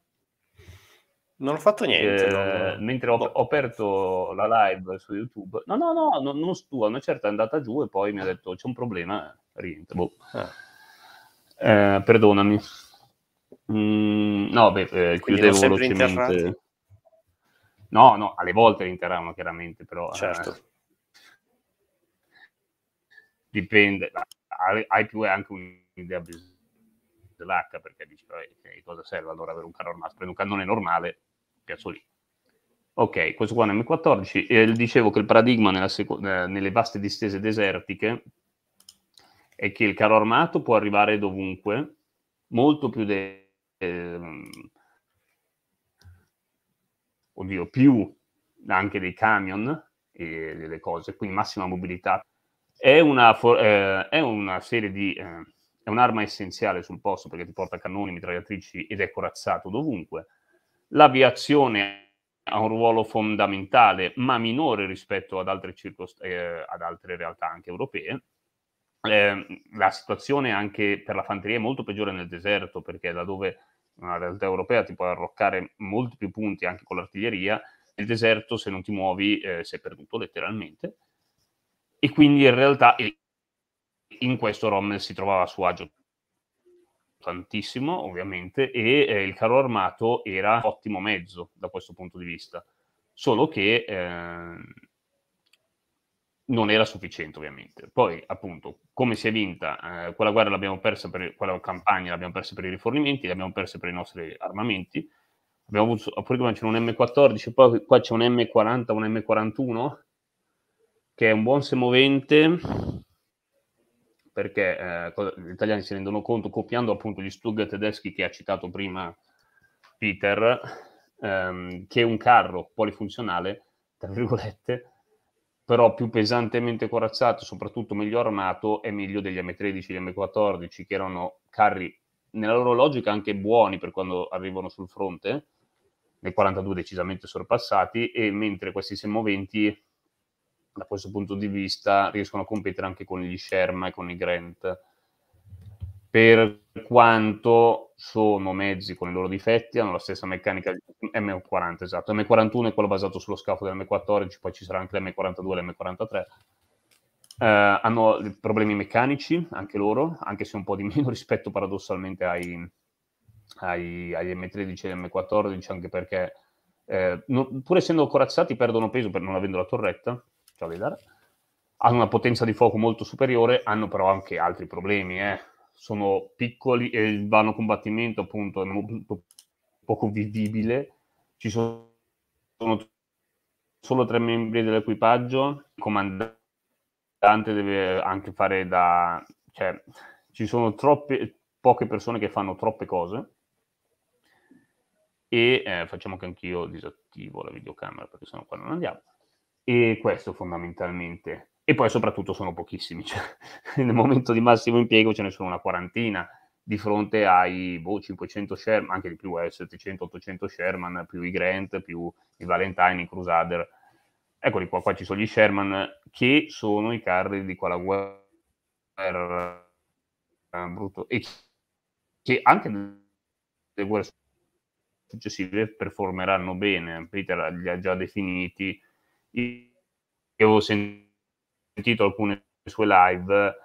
Non ho fatto niente. Eh, non... Mentre ho, ho, aperto la live su YouTube. No, no, no, no non stua, una certa è andata giù e poi mi ha detto c'è un problema, rientro. Boh. Eh. eh, perdonami. Mm, no, beh, eh, chiudevo velocemente. No, no, alle volte l'interramo chiaramente, però... Eh, certo. dipende. IPU è anche un'idea dell'H perché dici vabbè, cosa serve allora avere un carro armato? Prendo un cannone normale, piazzo lì. Ok, questo qua è un M14. e dicevo che il paradigma seco- eh, nelle vaste distese desertiche è che il carro armato può arrivare dovunque, molto più de- eh, oddio, più anche dei camion e delle cose, quindi massima mobilità è una, eh, è una serie di... Eh, è un'arma essenziale sul posto perché ti porta cannoni, mitragliatrici ed è corazzato dovunque. L'aviazione ha un ruolo fondamentale, ma minore rispetto ad altre, circost- eh, ad altre realtà anche europee. Eh, la situazione anche per la fanteria è molto peggiore nel deserto perché è laddove una realtà europea ti può arroccare molti più punti anche con l'artiglieria, nel deserto se non ti muovi eh, sei perduto letteralmente e quindi in realtà in questo Rommel si trovava a suo agio tantissimo ovviamente e eh, il carro armato era un ottimo mezzo da questo punto di vista solo che eh, non era sufficiente ovviamente poi appunto come si è vinta eh, quella guerra l'abbiamo persa per quella campagna l'abbiamo persa per i rifornimenti l'abbiamo persa per i nostri armamenti abbiamo avuto prima c'è un M14 poi qua c'è un M40 un M41 che è un buon semovente perché eh, gli italiani si rendono conto, copiando appunto gli Stug tedeschi che ha citato prima Peter, ehm, che un carro polifunzionale, tra virgolette, però più pesantemente corazzato, soprattutto meglio armato, è meglio degli M13 e gli M14, che erano carri nella loro logica anche buoni per quando arrivano sul fronte, nel 42 decisamente sorpassati, e mentre questi semoventi da questo punto di vista riescono a competere anche con gli Sherma e con i Grant per quanto sono mezzi con i loro difetti, hanno la stessa meccanica M40, esatto. M41 è quello basato sullo scafo dell'M14, poi ci sarà anche l'M42 e l'M43. Eh, hanno problemi meccanici, anche loro, anche se un po' di meno rispetto paradossalmente ai, ai, agli M13 e M14, anche perché eh, non, pur essendo corazzati perdono peso per non avendo la torretta, faccio vedere, hanno una potenza di fuoco molto superiore, hanno però anche altri problemi, eh. sono piccoli e vanno vano combattimento appunto è molto poco vivibile, ci sono solo tre membri dell'equipaggio, il comandante deve anche fare da... cioè ci sono troppe, poche persone che fanno troppe cose e eh, facciamo che anch'io disattivo la videocamera perché sennò qua non andiamo. E questo fondamentalmente. E poi soprattutto sono pochissimi, cioè, nel momento di massimo impiego ce ne sono una quarantina di fronte ai boh, 500 Sherman, anche di più, eh, 700-800 Sherman, più i Grant, più i Valentine, i Crusader. Eccoli qua, qua ci sono gli Sherman che sono i carri di Qualaguerra eh, brutto e che anche nelle guerre successive performeranno bene. Peter li ha già definiti io avevo sentito alcune sue live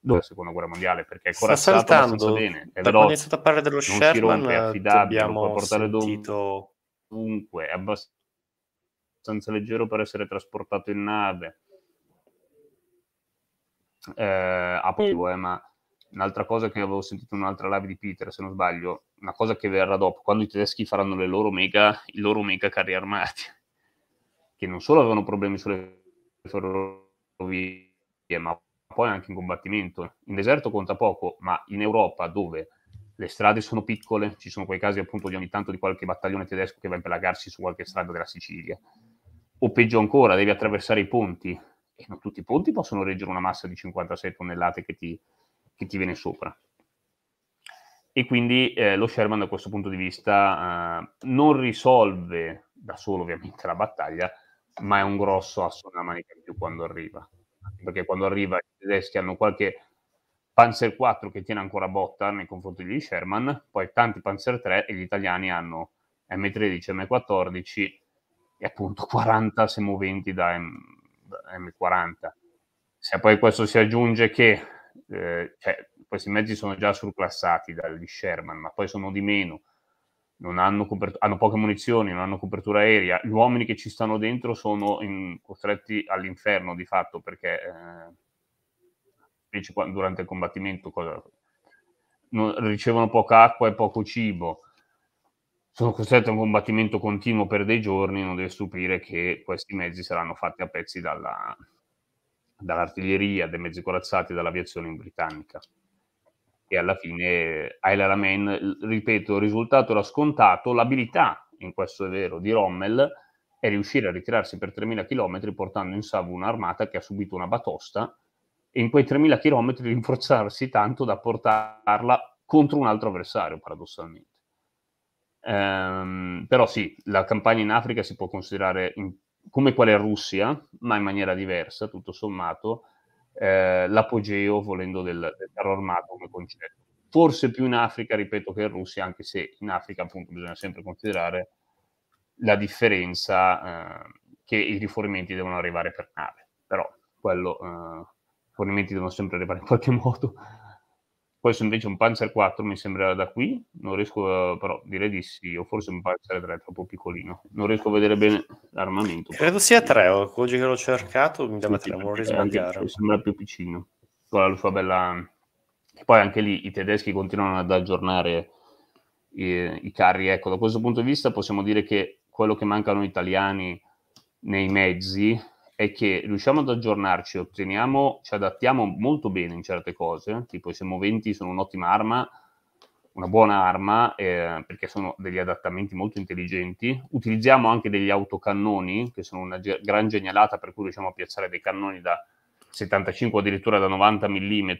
della seconda guerra mondiale perché è corazzato abbastanza bene è veloce, iniziato a parlare dello non Sherman, si rompe, è eh, affidabile, lo può portare sentito... dovunque è abbastanza leggero per essere trasportato in nave eh, a poco, eh, ma un'altra cosa che avevo sentito in un'altra live di Peter, se non sbaglio, una cosa che verrà dopo, quando i tedeschi faranno le loro mega, i loro mega carri armati che non solo avevano problemi sulle ferrovie, ma poi anche in combattimento. In deserto conta poco, ma in Europa, dove le strade sono piccole, ci sono quei casi appunto di ogni tanto di qualche battaglione tedesco che va a impelagarsi su qualche strada della Sicilia, o peggio ancora, devi attraversare i ponti, e non tutti i ponti possono reggere una massa di 56 tonnellate che ti, che ti viene sopra. E quindi eh, lo Sherman da questo punto di vista eh, non risolve da solo ovviamente la battaglia, ma è un grosso asso nella manica in più quando arriva. Perché quando arriva i tedeschi hanno qualche Panzer 4 che tiene ancora botta nei confronti degli Sherman, poi tanti Panzer 3 e gli italiani hanno M13, M14 e appunto 40 SMU20 da, M- da M40. Se poi questo si aggiunge che eh, cioè, questi mezzi sono già surclassati dagli Sherman, ma poi sono di meno, non hanno, copert- hanno poche munizioni, non hanno copertura aerea, gli uomini che ci stanno dentro sono in- costretti all'inferno di fatto perché eh, durante il combattimento cosa, non, ricevono poca acqua e poco cibo, sono costretti a un combattimento continuo per dei giorni, non deve stupire che questi mezzi saranno fatti a pezzi dalla, dall'artiglieria, dai mezzi corazzati, dall'aviazione britannica e alla fine eh, Ayla Ramen, ripeto, il risultato era scontato, l'abilità, in questo è vero, di Rommel è riuscire a ritirarsi per 3.000 km portando in salvo un'armata che ha subito una batosta e in quei 3.000 km rinforzarsi tanto da portarla contro un altro avversario, paradossalmente. Ehm, però sì, la campagna in Africa si può considerare in, come quella in Russia, ma in maniera diversa, tutto sommato, eh, l'apogeo, volendo, del, del terror armato come concetto. Forse più in Africa, ripeto, che in Russia, anche se in Africa appunto bisogna sempre considerare la differenza eh, che i rifornimenti devono arrivare per nave, però quello eh, i rifornimenti devono sempre arrivare in qualche modo, questo invece un Panzer 4 mi sembra da qui, non riesco eh, però direi di sì, o forse un Panzer 3 è troppo piccolino, non riesco a vedere bene l'armamento. Credo sia 3, oggi che l'ho cercato mi dava 3, vorrei sbagliare. Mi sembra più piccino, con la sua bella... poi anche lì i tedeschi continuano ad aggiornare i, eh, i carri, ecco, da questo punto di vista possiamo dire che quello che mancano gli italiani nei mezzi è che riusciamo ad aggiornarci, otteniamo, ci adattiamo molto bene in certe cose, tipo i semoventi sono un'ottima arma, una buona arma, eh, perché sono degli adattamenti molto intelligenti. Utilizziamo anche degli autocannoni, che sono una ge- gran genialata, per cui riusciamo a piazzare dei cannoni da 75 addirittura da 90 mm.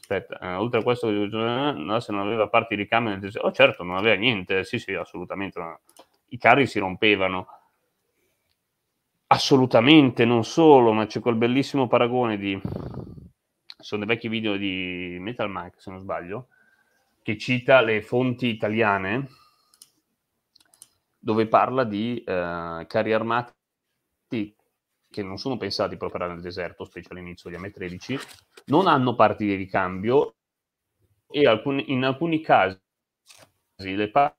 Aspetta, eh, oltre a questo, no, se non aveva parti di ricambio, oh certo, non aveva niente, sì sì, assolutamente, no. i carri si rompevano Assolutamente, non solo, ma c'è quel bellissimo paragone di... Sono dei vecchi video di Metal Mike, se non sbaglio, che cita le fonti italiane dove parla di eh, carri armati che non sono pensati per operare nel deserto, specie all'inizio degli M13, non hanno parti di ricambio e alcuni, in alcuni casi le parti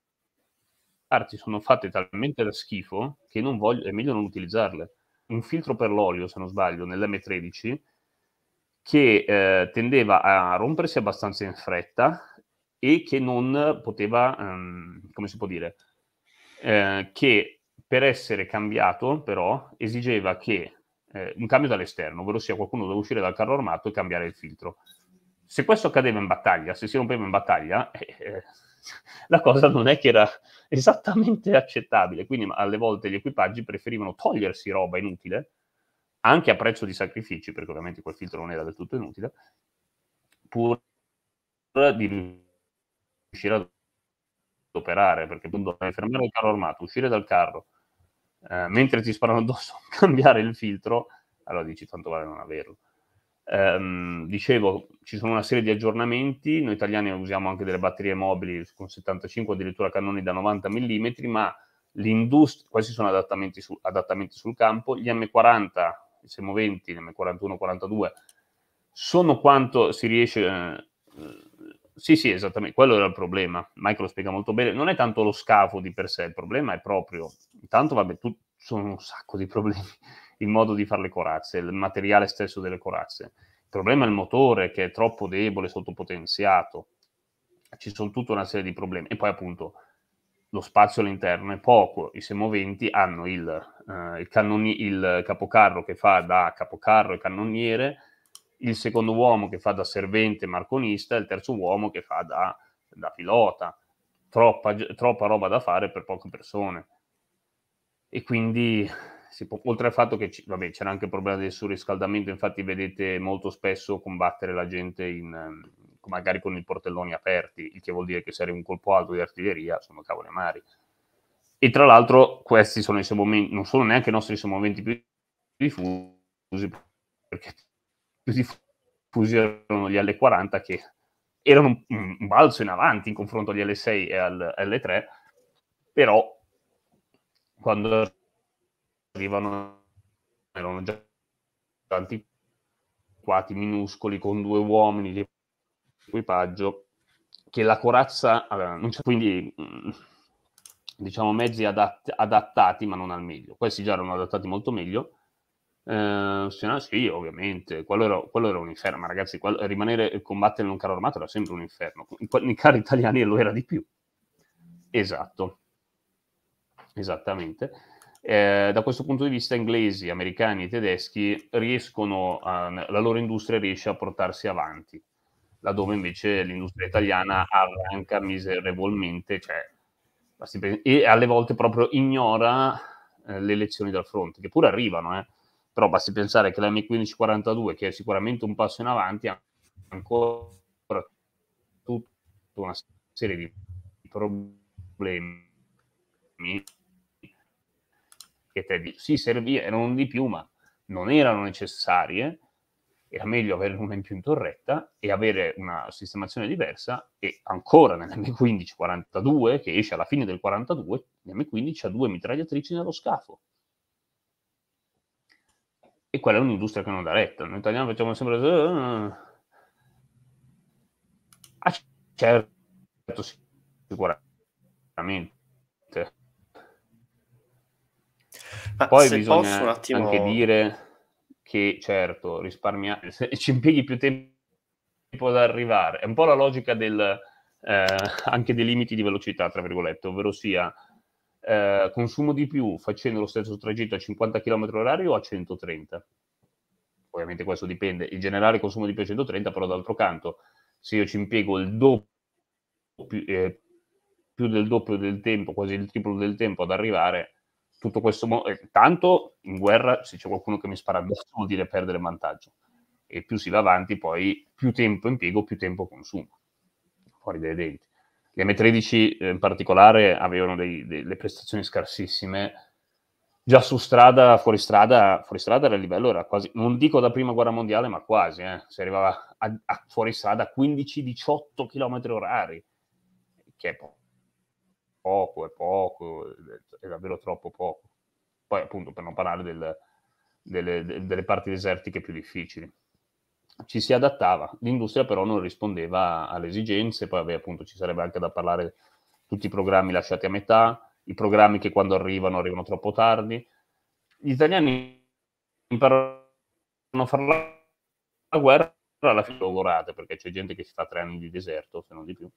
arti sono fatte talmente da schifo che non voglio, è meglio non utilizzarle. Un filtro per l'olio, se non sbaglio, nell'M13 che eh, tendeva a rompersi abbastanza in fretta e che non poteva, ehm, come si può dire, eh, che per essere cambiato però esigeva che eh, un cambio dall'esterno, ovvero sia qualcuno doveva uscire dal carro armato e cambiare il filtro. Se questo accadeva in battaglia, se si rompeva in battaglia, eh, eh, la cosa non è che era esattamente accettabile. Quindi alle volte gli equipaggi preferivano togliersi roba inutile, anche a prezzo di sacrifici, perché ovviamente quel filtro non era del tutto inutile, pur di riuscire ad operare, perché appunto fermare il carro armato, uscire dal carro, eh, mentre ti sparano addosso, cambiare il filtro, allora dici tanto vale non averlo. Ehm, dicevo, ci sono una serie di aggiornamenti, noi italiani usiamo anche delle batterie mobili con 75, addirittura cannoni da 90 mm, ma l'industria, questi sono adattamenti, su, adattamenti sul campo, gli M40, i semoventi, gli M41, 42, sono quanto si riesce... Eh, sì, sì, esattamente, quello era il problema. Mike lo spiega molto bene. Non è tanto lo scafo di per sé, il problema è proprio. Intanto, vabbè, tu, sono un sacco di problemi il modo di fare le corazze, il materiale stesso delle corazze. Il problema è il motore che è troppo debole, sottopotenziato. Ci sono tutta una serie di problemi. E poi appunto lo spazio all'interno è poco. I semoventi hanno il, eh, il, cannoni- il capocarro che fa da capocarro e cannoniere, il secondo uomo che fa da servente marconista e il terzo uomo che fa da, da pilota. Troppa, troppa roba da fare per poche persone. E quindi può, oltre al fatto che vabbè, c'era anche il problema del surriscaldamento, infatti vedete molto spesso combattere la gente in, ehm, magari con i portelloni aperti, il che vuol dire che sarebbe un colpo alto di artiglieria sono cavoli amari. E tra l'altro questi sono momenti, non sono neanche i nostri momenti più diffusi, perché più diffusi erano gli L40 che erano un, un balzo in avanti in confronto agli L6 e al L3, però quando arrivano erano già tanti quati minuscoli, con due uomini di equipaggio, che la corazza, non c'è quindi mm, diciamo mezzi adatt- adattati, ma non al meglio. Questi già erano adattati molto meglio. Eh, se no, sì, ovviamente, quello era, quello era un inferno, ma ragazzi, quello, rimanere e combattere in un carro armato era sempre un inferno. Nei carri italiani lo era di più. Esatto. Esattamente eh, da questo punto di vista inglesi, americani e tedeschi riescono, a, la loro industria riesce a portarsi avanti, laddove invece l'industria italiana arranca miserevolmente, cioè, e alle volte proprio ignora eh, le lezioni dal fronte, che pure arrivano, eh. però basti pensare che la M1542, che è sicuramente un passo in avanti, ha ancora tutta una serie di problemi che te dico, sì, servivano di più, ma non erano necessarie, era meglio avere una in più in torretta e avere una sistemazione diversa e ancora nell'M15-42, che esce alla fine del 42, l'M15 ha due mitragliatrici nello scafo. E quella è un'industria che non dà retta. Noi italiani facciamo sempre... Ah, certo, sicuramente Ma Poi bisogna attimo... anche dire che certo, risparmiare, se ci impieghi più tempo ad arrivare, è un po' la logica del, eh, anche dei limiti di velocità, tra virgolette, ovvero sia eh, consumo di più facendo lo stesso tragitto a 50 km/h o a 130. Ovviamente questo dipende, il generale consumo di più a 130, però d'altro canto, se io ci impiego il doppio, più, eh, più del doppio del tempo, quasi il triplo del tempo ad arrivare, tutto questo... Mo- eh, tanto in guerra se c'è qualcuno che mi spara addosso vuol dire perdere vantaggio. E più si va avanti, poi più tempo impiego, più tempo consumo. Fuori dai denti. Le M13 eh, in particolare avevano dei, delle prestazioni scarsissime già su strada, fuori strada, fuori strada era il livello, era quasi, non dico da prima guerra mondiale, ma quasi, eh, si arrivava a, a fuori strada a 15-18 km orari, che è poco poco, è poco, è davvero troppo poco. Poi appunto per non parlare del, delle, delle parti desertiche più difficili ci si adattava, l'industria però non rispondeva alle esigenze, poi vabbè, appunto ci sarebbe anche da parlare di tutti i programmi lasciati a metà, i programmi che quando arrivano arrivano troppo tardi. Gli italiani imparano a fare la guerra alla fine lavorate perché c'è gente che si fa tre anni di deserto, se non di più.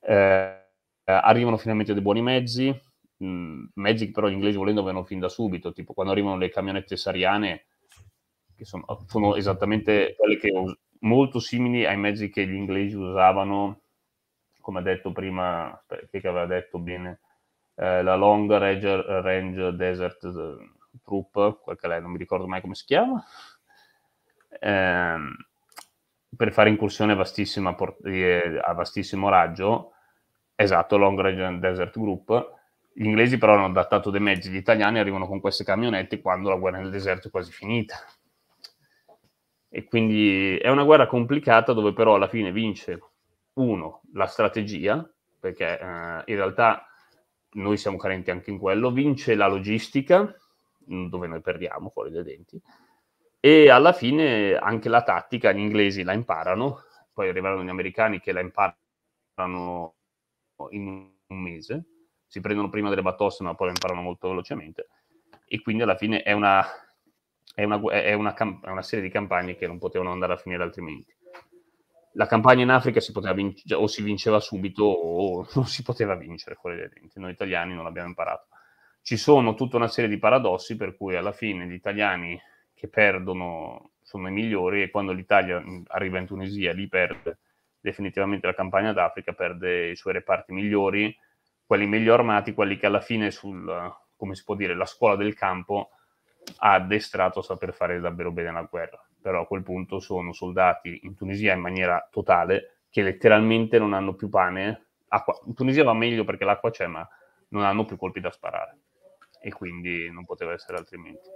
Eh, eh, arrivano finalmente dei buoni mezzi, mh, mm, mezzi che però gli inglesi volendo vengono fin da subito, tipo quando arrivano le camionette sariane, che sono, sono esattamente quelle che us- molto simili ai mezzi che gli inglesi usavano, come ha detto prima, aspetta, che aveva detto bene, eh, la Long Ranger, Range Desert eh, Troop, quel lei non mi ricordo mai come si chiama, eh, per fare incursione vastissima, a eh, vastissimo raggio, Esatto, Long Range Desert Group. Gli inglesi però hanno adattato dei mezzi, gli italiani arrivano con queste camionette quando la guerra nel deserto è quasi finita. E quindi è una guerra complicata dove però alla fine vince, uno, la strategia, perché eh, in realtà noi siamo carenti anche in quello, vince la logistica, mm, dove noi perdiamo fuori dai denti, e alla fine anche la tattica, gli inglesi la imparano, poi arriveranno gli americani che la imparano in un mese, si prendono prima delle batosse ma poi le imparano molto velocemente e quindi alla fine è una, è una, è una, camp- è una serie di campagne che non potevano andare a finire altrimenti. La campagna in Africa si poteva vincere cioè, o si vinceva subito o non si poteva vincere fuori dai denti, noi italiani non l'abbiamo imparato. Ci sono tutta una serie di paradossi per cui alla fine gli italiani che perdono sono i migliori e quando l'Italia arriva in Tunisia li perde definitivamente la campagna d'Africa perde i suoi reparti migliori, quelli meglio armati, quelli che alla fine sul, come si può dire, la scuola del campo ha addestrato a saper fare davvero bene la guerra. Però a quel punto sono soldati in Tunisia in maniera totale che letteralmente non hanno più pane. Acqua. In Tunisia va meglio perché l'acqua c'è, ma non hanno più colpi da sparare. E quindi non poteva essere altrimenti.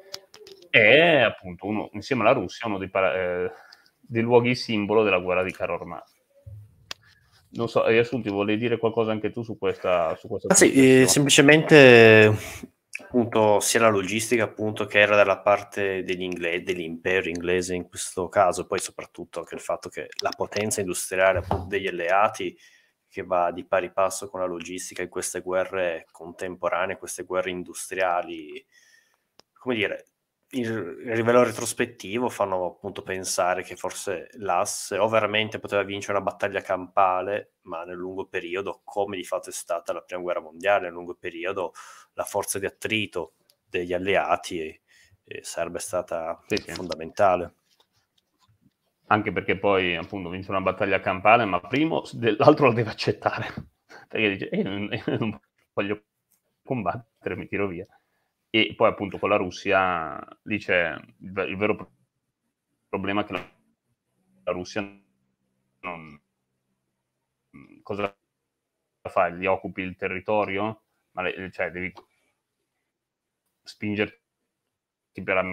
È appunto uno, insieme alla Russia uno dei, eh, dei luoghi simbolo della guerra di carro armato. Non so, Riassunti, eh, volevi dire qualcosa anche tu su questa... Su questa ah, sì, eh, semplicemente appunto sia la logistica appunto che era dalla parte degli inglesi, dell'impero inglese in questo caso, poi soprattutto anche il fatto che la potenza industriale appunto degli alleati che va di pari passo con la logistica in queste guerre contemporanee, queste guerre industriali, come dire, il livello retrospettivo fanno appunto pensare che forse l'asse o veramente poteva vincere una battaglia campale, ma nel lungo periodo, come di fatto è stata la prima guerra mondiale, nel lungo periodo la forza di attrito degli alleati e, eh, e eh, sarebbe stata sì, sì. fondamentale. Anche perché poi appunto vince una battaglia campale, ma prima l'altro la deve accettare, perché dice, eh, non, eh, non voglio combattere, mi tiro via. E poi appunto con la Russia lì c'è il, vero problema che la, Russia non... cosa fa? Gli occupi il territorio? Ma le, cioè devi spingerti per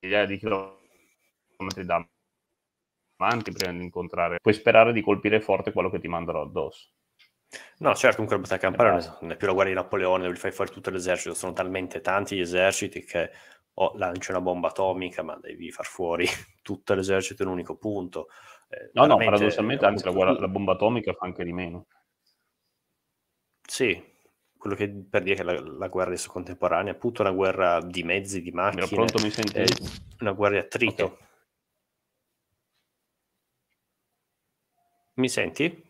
migliaia di chilometri davanti prima di incontrare. Puoi sperare di colpire forte quello che ti manderò addosso. No, certo, comunque la battaglia campale non è più la guerra di Napoleone dove gli fai fuori tutto l'esercito, sono talmente tanti gli eserciti che oh, lanci una bomba atomica, ma devi far fuori tutto l'esercito in un unico punto. Eh, no, no, paradossalmente eh, anzi la, guerra, la, bomba atomica fa anche di meno. Sì, quello che per dire che la, la guerra adesso contemporanea è appunto una guerra di mezzi, di macchine, pronto, mi senti? Eh, una guerra di attrito. Okay. Mi senti?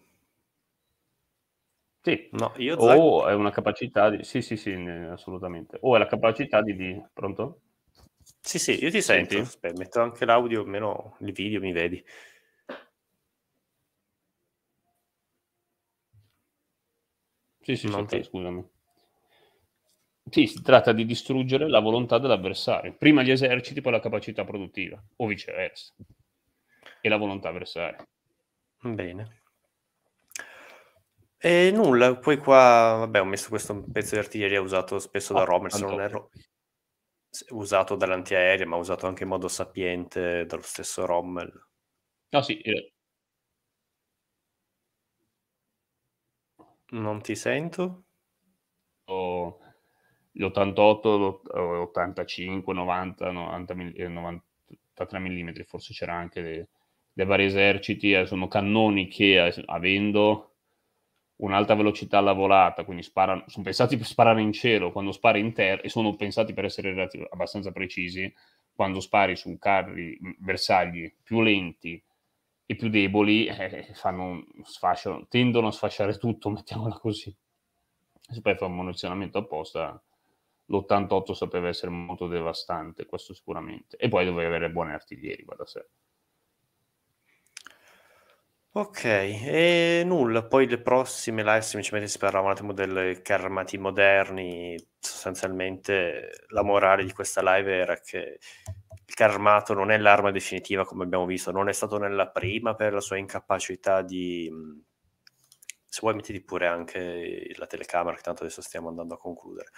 Sì, no. Io Zach... o è una capacità di... Sì, sì, sì, assolutamente. O è la capacità di... di... Pronto? Sì, sì, io ti senti. sento. Aspetta, metto anche l'audio, almeno il video mi vedi. Sì, sì, non ti... scusami. Sì, si tratta di distruggere la volontà dell'avversario. Prima gli eserciti, poi la capacità produttiva, o viceversa. E la volontà avversaria. Bene. E nulla, poi qua, vabbè, ho messo questo pezzo di artiglieria usato spesso da ah, Rommel, se non erro, usato dall'antiaerea, ma usato anche in modo sapiente dallo stesso Rommel. Ah sì. Eh. Non ti sento? Oh, l'88, l'85, 90, 90, 93 mm, forse c'era anche dei vari eserciti, eh, sono cannoni che eh, avendo un'alta velocità alla volata, quindi sparano, sono pensati per sparare in cielo quando spari in terra e sono pensati per essere abbastanza precisi quando spari su carri bersagli più lenti e più deboli, eh, eh fanno, sfasciano, tendono a sfasciare tutto, mettiamola così. Se poi fa un munizionamento apposta, l'88 sapeva essere molto devastante, questo sicuramente. E poi dovevi avere buoni artiglieri, va da sé. Ok, e nulla, poi le prossime live semplicemente si parlava un attimo delle carmati moderni, sostanzialmente la morale di questa live era che il carmato non è l'arma definitiva come abbiamo visto, non è stato nella prima per la sua incapacità di... Mm, se vuoi mettiti pure anche la telecamera che tanto adesso stiamo andando a concludere.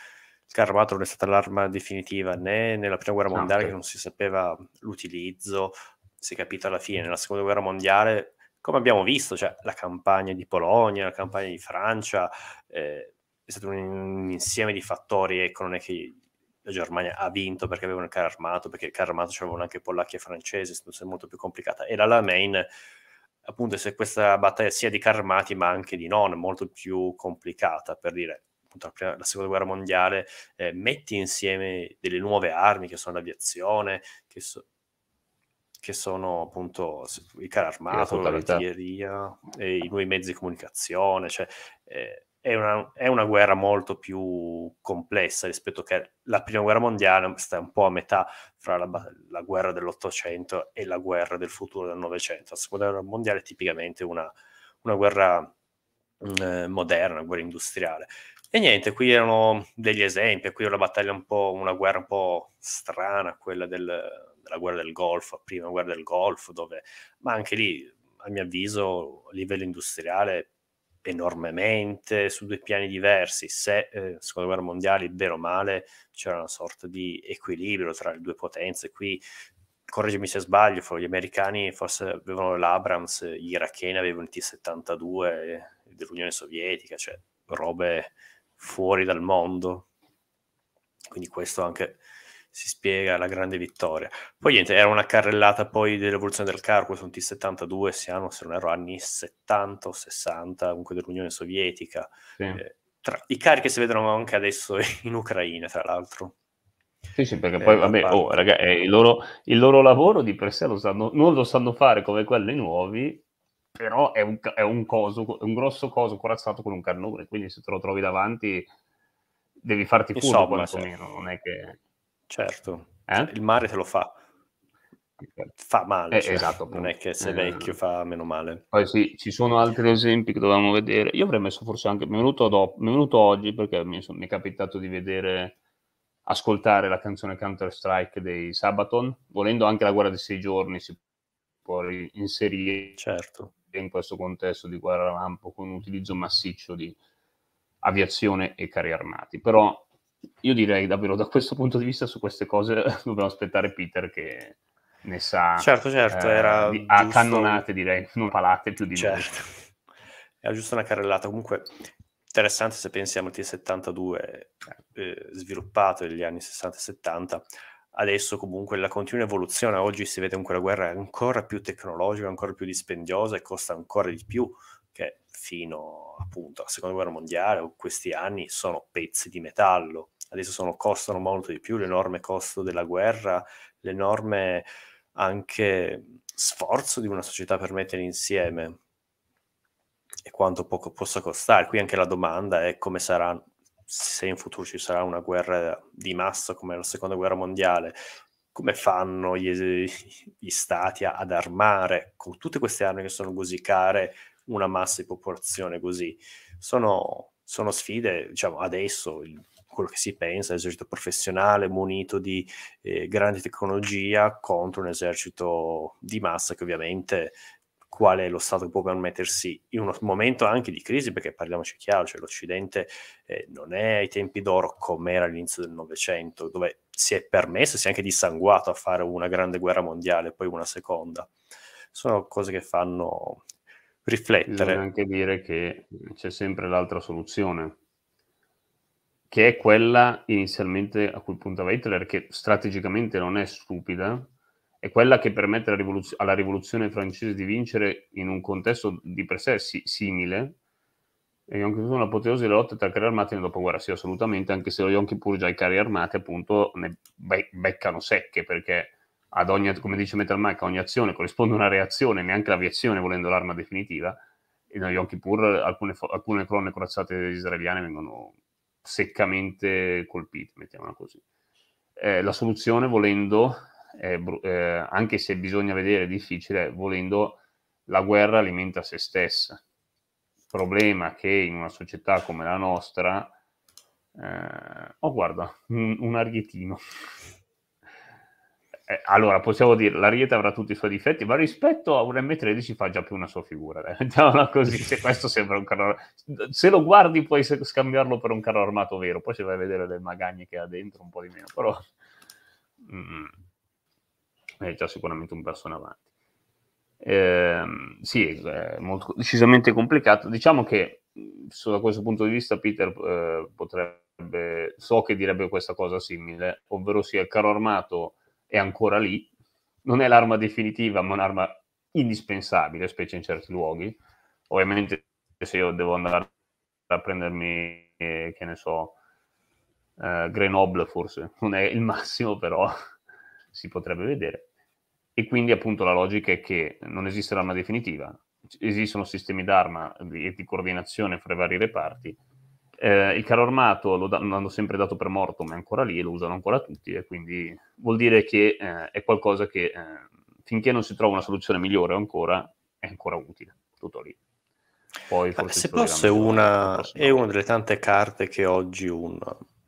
Il carmato non è stata l'arma definitiva né nella prima guerra mondiale okay. che non si sapeva l'utilizzo, si è capito alla fine, nella seconda guerra mondiale come abbiamo visto, cioè, la campagna di Polonia, la campagna di Francia, eh, è stato un, un, insieme di fattori, ecco, non è che la Germania ha vinto perché avevano il carro armato, perché il carro armato c'erano anche polacchi e francesi, è stata molto più complicata. E la Lamein, appunto, è questa battaglia sia di carri armati ma anche di non, molto più complicata, per dire, appunto, la, prima, la seconda guerra mondiale, eh, metti insieme delle nuove armi che sono l'aviazione, che sono che sono appunto i carri armati, l'artiglieria e i nuovi mezzi di comunicazione, cioè eh, è, una, è, una, guerra molto più complessa rispetto che la prima guerra mondiale sta un po' a metà fra la, la guerra dell'Ottocento e la guerra del futuro del Novecento. La seconda guerra mondiale è tipicamente una, una guerra mm, eh, moderna, una guerra industriale. E niente, qui erano degli esempi, qui era una battaglia un po', una guerra un po' strana, quella del dalla guerra del Golfo la prima guerra del Golfo, dove, ma anche lì, a mio avviso, a livello industriale enormemente su due piani diversi. Se eh, seconda guerra mondiale, bene o male, c'era una sorta di equilibrio tra le due potenze. Qui, correggimi se sbaglio, gli americani forse avevano l'Abrams, gli iracheni avevano il T-72 eh, dell'Unione Sovietica, cioè robe fuori dal mondo. Quindi questo anche si spiega la grande vittoria. Poi niente, era una carrellata poi dell'evoluzione del carro, questo è un T-72, siamo se non erro anni 70 o 60, comunque dell'Unione Sovietica. Sì. Eh, tra, I carri che si vedono anche adesso in Ucraina, tra l'altro. Sì, sì, perché eh, poi, vabbè, oh, raga, eh, il, loro, il, loro, lavoro di per sé lo sanno, non lo sanno fare come quelli nuovi, però è un, è un, coso, un grosso coso corazzato con un cannone, quindi se te lo trovi davanti devi farti furbo quantomeno, sì. Cioè. non è che... Certo, cioè, eh? il mare te lo fa. Fa male, eh, cioè, esatto, non è che se vecchio fa meno male. Poi sì, ci sono altri esempi che dovevamo vedere. Io avrei messo forse anche, mi è venuto, do... mi è venuto oggi perché mi, son... mi, è capitato di vedere, ascoltare la canzone Counter-Strike dei Sabaton, volendo anche la guerra dei sei giorni si può inserire certo. in questo contesto di guerra lampo con un utilizzo massiccio di aviazione e carri armati. Però io direi davvero da questo punto di vista su queste cose dobbiamo aspettare Peter che ne sa certo certo eh, era di, a cannonate direi non palate più di certo. Noi. era giusto una carrellata comunque interessante se pensiamo al T72 eh, sviluppato negli anni 60 e 70 adesso comunque la continua evoluzione oggi si vede comunque la guerra è ancora più tecnologica ancora più dispendiosa e costa ancora di più che fino appunto alla seconda guerra mondiale o questi anni sono pezzi di metallo. Adesso sono, costano molto di più l'enorme costo della guerra, l'enorme anche sforzo di una società per mettere insieme e quanto poco possa costare. Qui anche la domanda è come sarà se in futuro ci sarà una guerra di massa come la seconda guerra mondiale, come fanno gli, gli stati ad armare con tutte queste armi che sono così care una massa di popolazione così. Sono, sono sfide, diciamo, adesso il, quello che si pensa, l'esercito professionale munito di eh, grande tecnologia contro un esercito di massa che ovviamente qual è lo Stato che può permettersi in un momento anche di crisi, perché parliamoci chiaro, cioè l'Occidente eh, non è ai tempi d'oro come era all'inizio del Novecento, dove si è permesso, si è anche dissanguato a fare una grande guerra mondiale, poi una seconda. Sono cose che fanno riflettere. Bisogna anche dire che c'è sempre l'altra soluzione, che è quella inizialmente a cui puntava Hitler, che strategicamente non è stupida, è quella che permette alla, rivoluz- alla rivoluzione francese di vincere in un contesto di per sé si- simile. E anche Kippur un'apoteosi delle lotte tra carri armati nel dopoguerra, sì assolutamente, anche se lo Yom Kippur già i carri armati appunto ne be- beccano secche perché ad ogni, come dice Metal Mike, a ogni azione corrisponde una reazione, neanche l'aviazione volendo l'arma definitiva, e da occhi pur alcune, alcune colonne corazzate israeliane vengono seccamente colpite, mettiamola così. Eh, la soluzione, volendo, eh, anche se bisogna vedere, è difficile, volendo, la guerra alimenta se stessa. problema che in una società come la nostra... Eh, oh, guarda, un, un arghetino eh, allora, possiamo dire, l'Ariete avrà tutti i suoi difetti, ma rispetto a un M13 fa già più una sua figura. Eh, mettiamola così, se questo sembra un carro Se lo guardi puoi scambiarlo per un carro armato vero, poi se vai a vedere le magagne che ha dentro un po' di meno, però... Mm, è già sicuramente un passo in avanti. Eh, sì, è molto, decisamente complicato. Diciamo che da mm, questo punto di vista Peter eh, potrebbe... So che direbbe questa cosa simile, ovvero sia il carro armato è ancora lì, non è l'arma definitiva, ma un'arma indispensabile, specie in certi luoghi. Ovviamente se io devo andare a prendermi, eh, che ne so, eh, Grenoble forse, non è il massimo però si potrebbe vedere. E quindi appunto la logica è che non esiste l'arma definitiva, esistono sistemi d'arma e di, di coordinazione fra i vari reparti, eh, il carro armato lo, da- hanno sempre dato per morto, ma è ancora lì, e lo usano ancora tutti, e quindi vuol dire che eh, è qualcosa che eh, finché non si trova una soluzione migliore ancora, è ancora utile. Tutto lì. Poi, se posso, è una, è una delle tante carte che oggi un,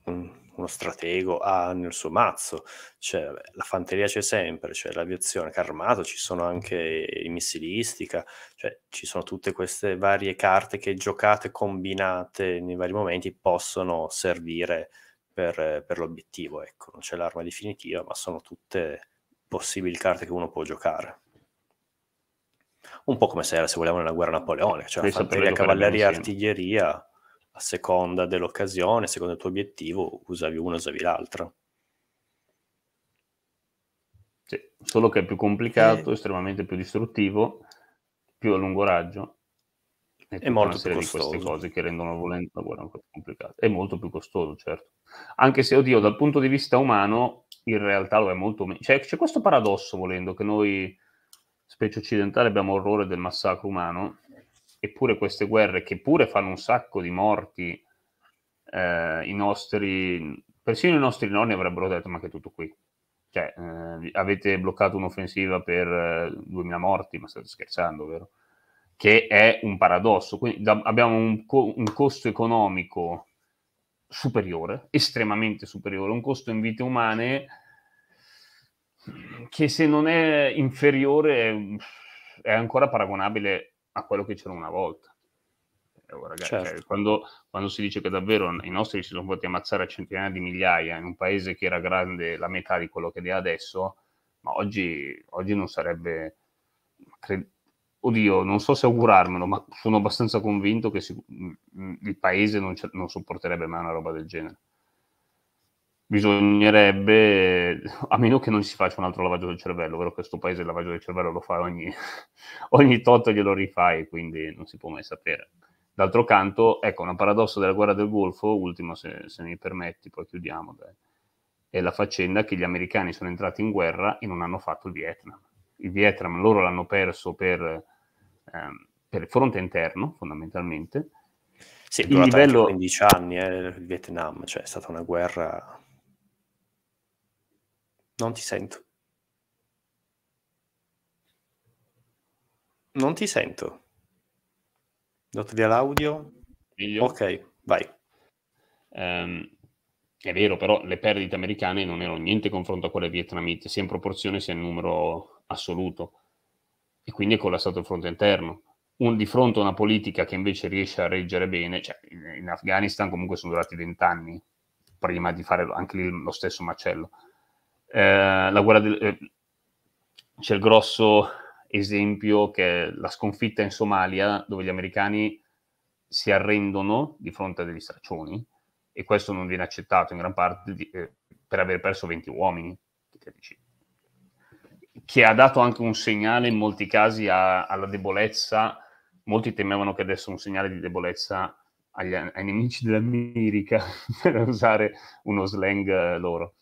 un uno stratego ha nel suo mazzo. Cioè, vabbè, la fanteria c'è sempre, c'è cioè l'aviazione armato, ci sono anche i missilistica, cioè, ci sono tutte queste varie carte che giocate, combinate nei vari momenti, possono servire per, per l'obiettivo. Ecco, non c'è l'arma definitiva, ma sono tutte possibili carte che uno può giocare un po' come se era, se vogliamo, nella guerra napoleonica, cioè fanteria, cavalleria, artiglieria, a seconda dell'occasione, a seconda del tuo obiettivo, usavi uno, usavi l'altro. Sì, solo che è più complicato, eh, estremamente più distruttivo, più a lungo raggio. è molto più costoso. Queste cose che rendono volendo la guerra ancora più complicata. È molto più costoso, certo. Anche se, oddio, dal punto di vista umano, in realtà lo è molto meno. Cioè, c'è questo paradosso, volendo, che noi, specie occidentale, abbiamo orrore del massacro umano, eppure queste guerre che pure fanno un sacco di morti, eh, i nostri, persino i nostri nonni avrebbero detto ma che è tutto qui. Cioè, eh, avete bloccato un'offensiva per eh, 2000 morti, ma state scherzando, vero? Che è un paradosso. Quindi da, abbiamo un, co- un costo economico superiore, estremamente superiore, un costo in vite umane che se non è inferiore è ancora paragonabile a quello che c'era una volta. Eh, oh, ragazzi, cioè, certo. cioè, quando, quando, si dice che davvero i nostri si sono potuti ammazzare a centinaia di migliaia in un paese che era grande la metà di quello che è adesso, ma oggi, oggi non sarebbe... Cred- Oddio, non so se augurarmelo, ma sono abbastanza convinto che si- il paese non, non sopporterebbe mai una roba del genere bisognerebbe, a meno che non si faccia un altro lavaggio del cervello, ovvero questo paese il lavaggio del cervello lo fa ogni, ogni tot glielo rifai, quindi non si può mai sapere. D'altro canto, ecco, un paradosso della guerra del Golfo, ultimo se, se mi permetti, poi chiudiamo, dai, è la faccenda che gli americani sono entrati in guerra e non hanno fatto il Vietnam. Il Vietnam loro l'hanno perso per, ehm, per il fronte interno, fondamentalmente. Sì, è durata livello... 15 anni eh, il Vietnam, cioè è stata una guerra non ti sento. Non ti sento. Dato via l'audio. Meglio. Ok, vai. Um, è vero, però le perdite americane non erano niente in confronto a quelle vietnamite, sia in proporzione sia in numero assoluto. E quindi è collassato il fronte interno. Un, di fronte a una politica che invece riesce a reggere bene, cioè in Afghanistan comunque sono durati vent'anni prima di fare anche lì lo stesso macello eh, la guerra del, eh, c'è il grosso esempio che è la sconfitta in Somalia, dove gli americani si arrendono di fronte a degli straccioni, e questo non viene accettato in gran parte di, eh, per aver perso 20 uomini, che ha dato anche un segnale in molti casi a, alla debolezza, molti temevano che adesso un segnale di debolezza agli, ai nemici dell'America, per usare uno slang eh, loro.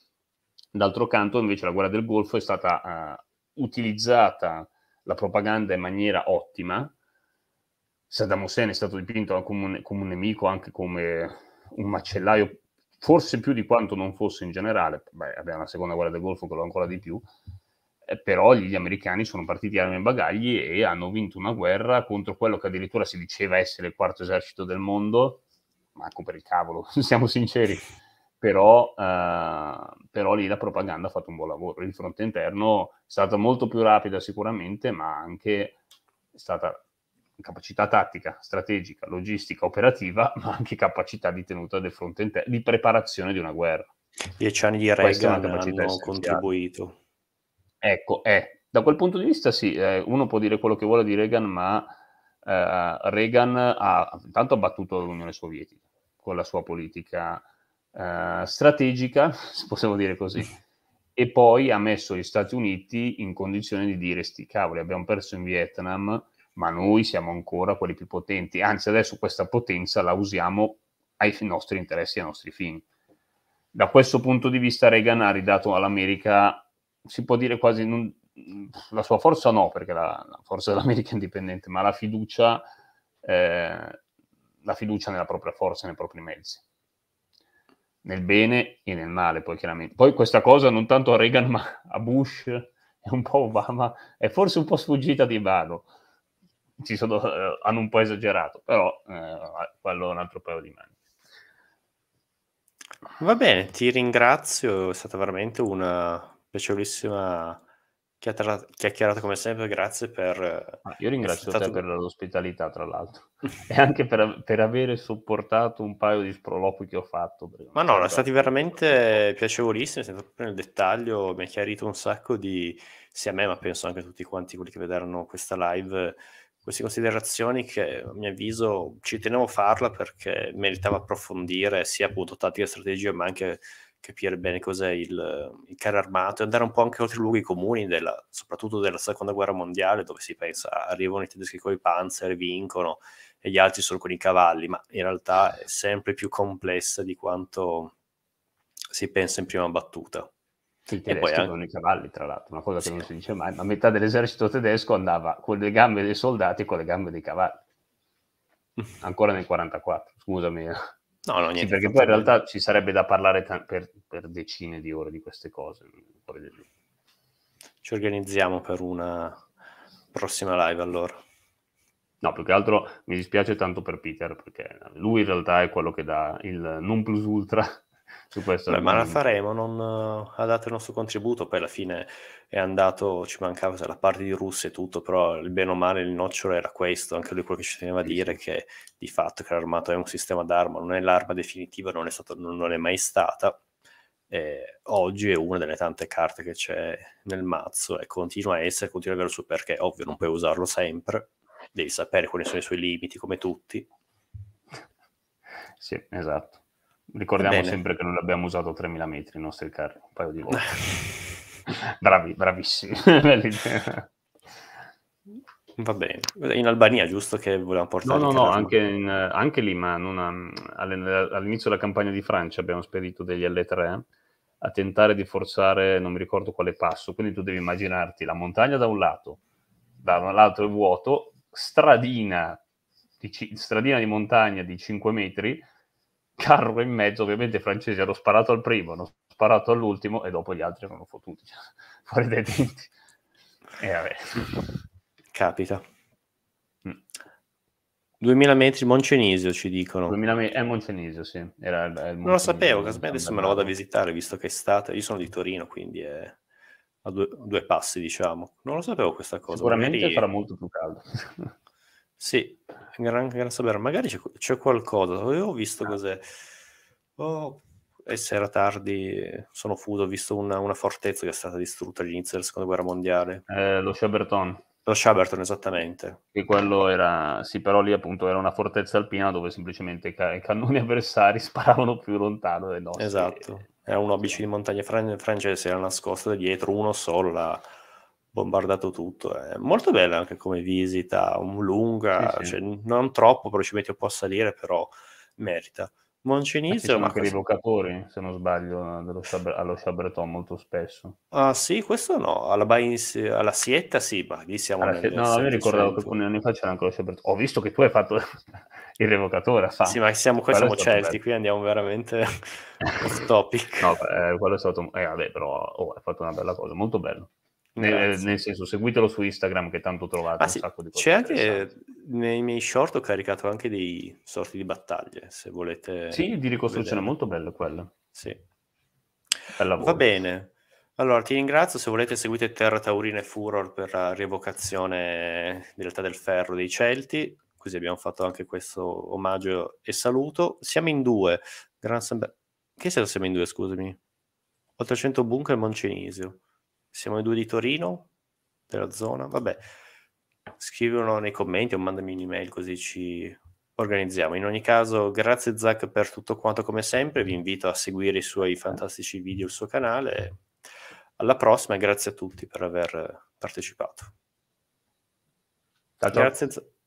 D'altro canto, invece, la guerra del Golfo è stata uh, utilizzata la propaganda in maniera ottima. Saddam Hussein è stato dipinto come un, come un nemico, anche come un macellaio, forse più di quanto non fosse in generale. Beh, abbiamo la seconda guerra del Golfo, che lo ancora di più. Eh, però gli americani sono partiti armi e bagagli e hanno vinto una guerra contro quello che addirittura si diceva essere il quarto esercito del mondo. Manco per il cavolo, siamo sinceri però, eh, però, lì la propaganda ha fatto un buon lavoro. Il fronte interno è stata molto più rapida sicuramente, ma anche è stata capacità tattica, strategica, logistica, operativa, ma anche capacità di tenuta del fronte interno, di preparazione di una guerra. Dieci anni di Reagan hanno contribuito. Ecco, eh, da quel punto di vista sì, eh, uno può dire quello che vuole di Reagan, ma eh, Reagan ha intanto abbattuto l'Unione Sovietica con la sua politica eh, strategica, se possiamo dire così, e poi ha messo gli Stati Uniti in condizione di dire sti cavoli, abbiamo perso in Vietnam, ma noi siamo ancora quelli più potenti, anzi adesso questa potenza la usiamo ai nostri interessi ai nostri fini. Da questo punto di vista Reagan ha ridato all'America, si può dire quasi, non, la sua forza no, perché la, la forza dell'America è indipendente, ma la fiducia, eh, la fiducia nella propria forza, nei propri mezzi nel bene e nel male, poi chiaramente. Poi questa cosa non tanto a Reagan ma a Bush e un po' Obama è forse un po' sfuggita di mano. Sono, eh, hanno un po' esagerato, però eh, quello è un altro paio di mani. Va bene, ti ringrazio, è stata veramente una piacevolissima chiacchierato come sempre, grazie per... Ah, io ringrazio stato... te per l'ospitalità, tra l'altro, e anche per, per aver sopportato un paio di sproloqui che ho fatto. Ma no, sono stati veramente piacevolissimi, senza proprio nel dettaglio, mi ha chiarito un sacco di, sia a me, ma penso anche a tutti quanti quelli che vedranno questa live, queste considerazioni che a mio avviso ci tenevo a farla perché meritava approfondire sia appunto tattica e strategia, ma anche capire bene cos'è il, il carro armato e andare un po' anche oltre i luoghi comuni, della, soprattutto della seconda guerra mondiale, dove si pensa arrivano i tedeschi con i panzer, vincono e gli altri solo con i cavalli, ma in realtà è sempre più complessa di quanto si pensa in prima battuta. Sì, e poi anche... con i cavalli, tra l'altro, una cosa che sì. non si dice mai, ma metà dell'esercito tedesco andava con le gambe dei soldati e con le gambe dei cavalli. Ancora nel 44, scusami, eh. No, no, niente. Sì, perché poi in realtà ci sarebbe da parlare t- per, per, decine di ore di queste cose. Ci organizziamo per una prossima live allora. No, più che altro mi dispiace tanto per Peter, perché lui in realtà è quello che dà il non plus ultra su questo. Beh, ma la faremo, non, eh, ha dato il nostro contributo, poi alla fine è andato, ci mancava la parte di Russia e tutto, però il bene o male il nocciolo era questo, anche lui quello che ci teneva a dire che di fatto che l'armato è un sistema d'arma, non è l'arma definitiva, non è, stato, non è mai stata. Eh, oggi è una delle tante carte che c'è nel mazzo e continua a essere, continua a avere il suo perché, ovvio non puoi usarlo sempre, devi sapere quali sono i suoi limiti come tutti. Sì, esatto. Ricordiamo sempre che non abbiamo usato 3000 metri i nostri carri, un paio di volte. Bravi, bravissimi. Va bene, in Albania giusto che volevamo portare? No, no, no, anche, in, anche, lì, ma ha, all'inizio della campagna di Francia abbiamo spedito degli L3 a tentare di forzare, non mi ricordo quale passo, quindi tu devi immaginarti la montagna da un lato, dall'altro è vuoto, stradina di, stradina di montagna di 5 metri, carro in mezzo, ovviamente i francesi hanno sparato al primo, hanno sparato all'ultimo e dopo gli altri erano fottuti fuori dai denti. E eh, vabbè. Capita. Mm. 2000 metri Moncenisio ci dicono. 2000 metri, è eh, Moncenisio, sì. Era, era Moncenisio, non lo sapevo, casomai adesso me lo vado a visitare visto che è estate. Io sono di Torino, quindi è a due, due passi, diciamo. Non lo sapevo questa cosa. Sicuramente Magari... farà molto più caldo. Sì, gran, gran sapere. Magari c'è, c'è qualcosa, avevo visto cos'è. Oh, e se era tardi, sono fuso, ho visto una, una, fortezza che è stata distrutta all'inizio della seconda guerra mondiale. Eh, lo Shaberton. Lo Shaberton, esattamente. E quello era, sì, però lì appunto era una fortezza alpina dove semplicemente ca- i cannoni avversari sparavano più lontano del nostro. Esatto, era un obici di montagna francese, era nascosto dietro uno solo, la bombardato tutto. È eh. molto bella anche come visita, un lunga, sì, sì. Cioè, non troppo, però ci metti un po' a salire, però merita. Moncinizio. Ma anche cosa... dei se non sbaglio, Shabr- allo Shabreton molto spesso. Ah sì, questo no, alla, Bains, alla Sietta sì, ma lì siamo... Alla nel, no, mi ricordavo che alcuni anni fa c'era anche lo Shabreton. Ho visto che tu hai fatto il revocatore, fa. Sì, ma siamo, qua quello siamo Celti, qui andiamo veramente off topic. No, eh, quello è stato... Eh, vabbè, però oh, è fatto una bella cosa, molto bello. Nel, nel, senso, seguitelo su Instagram che tanto trovate ah, un sì. sacco di cose. C'è anche nei miei short ho caricato anche dei sorti di battaglie, se volete. Sì, di ricostruzione, vedere. molto bello quello. Sì. Va bene. Allora, ti ringrazio. Se volete seguite Terra Taurina e Furor per la rievocazione dell'età del ferro dei Celti, così abbiamo fatto anche questo omaggio e saluto. Siamo in due. Gran San... Be- che senso siamo in due, scusami? 800 Bunker e Moncenisio. Siamo i due di Torino, della zona. Vabbè, scrivono nei commenti o mandami un'email così ci organizziamo. In ogni caso, grazie Zach per tutto quanto come sempre. Vi invito a seguire i suoi fantastici video, il suo canale. Alla prossima e grazie a tutti per aver partecipato. Ciao, ciao. Grazie.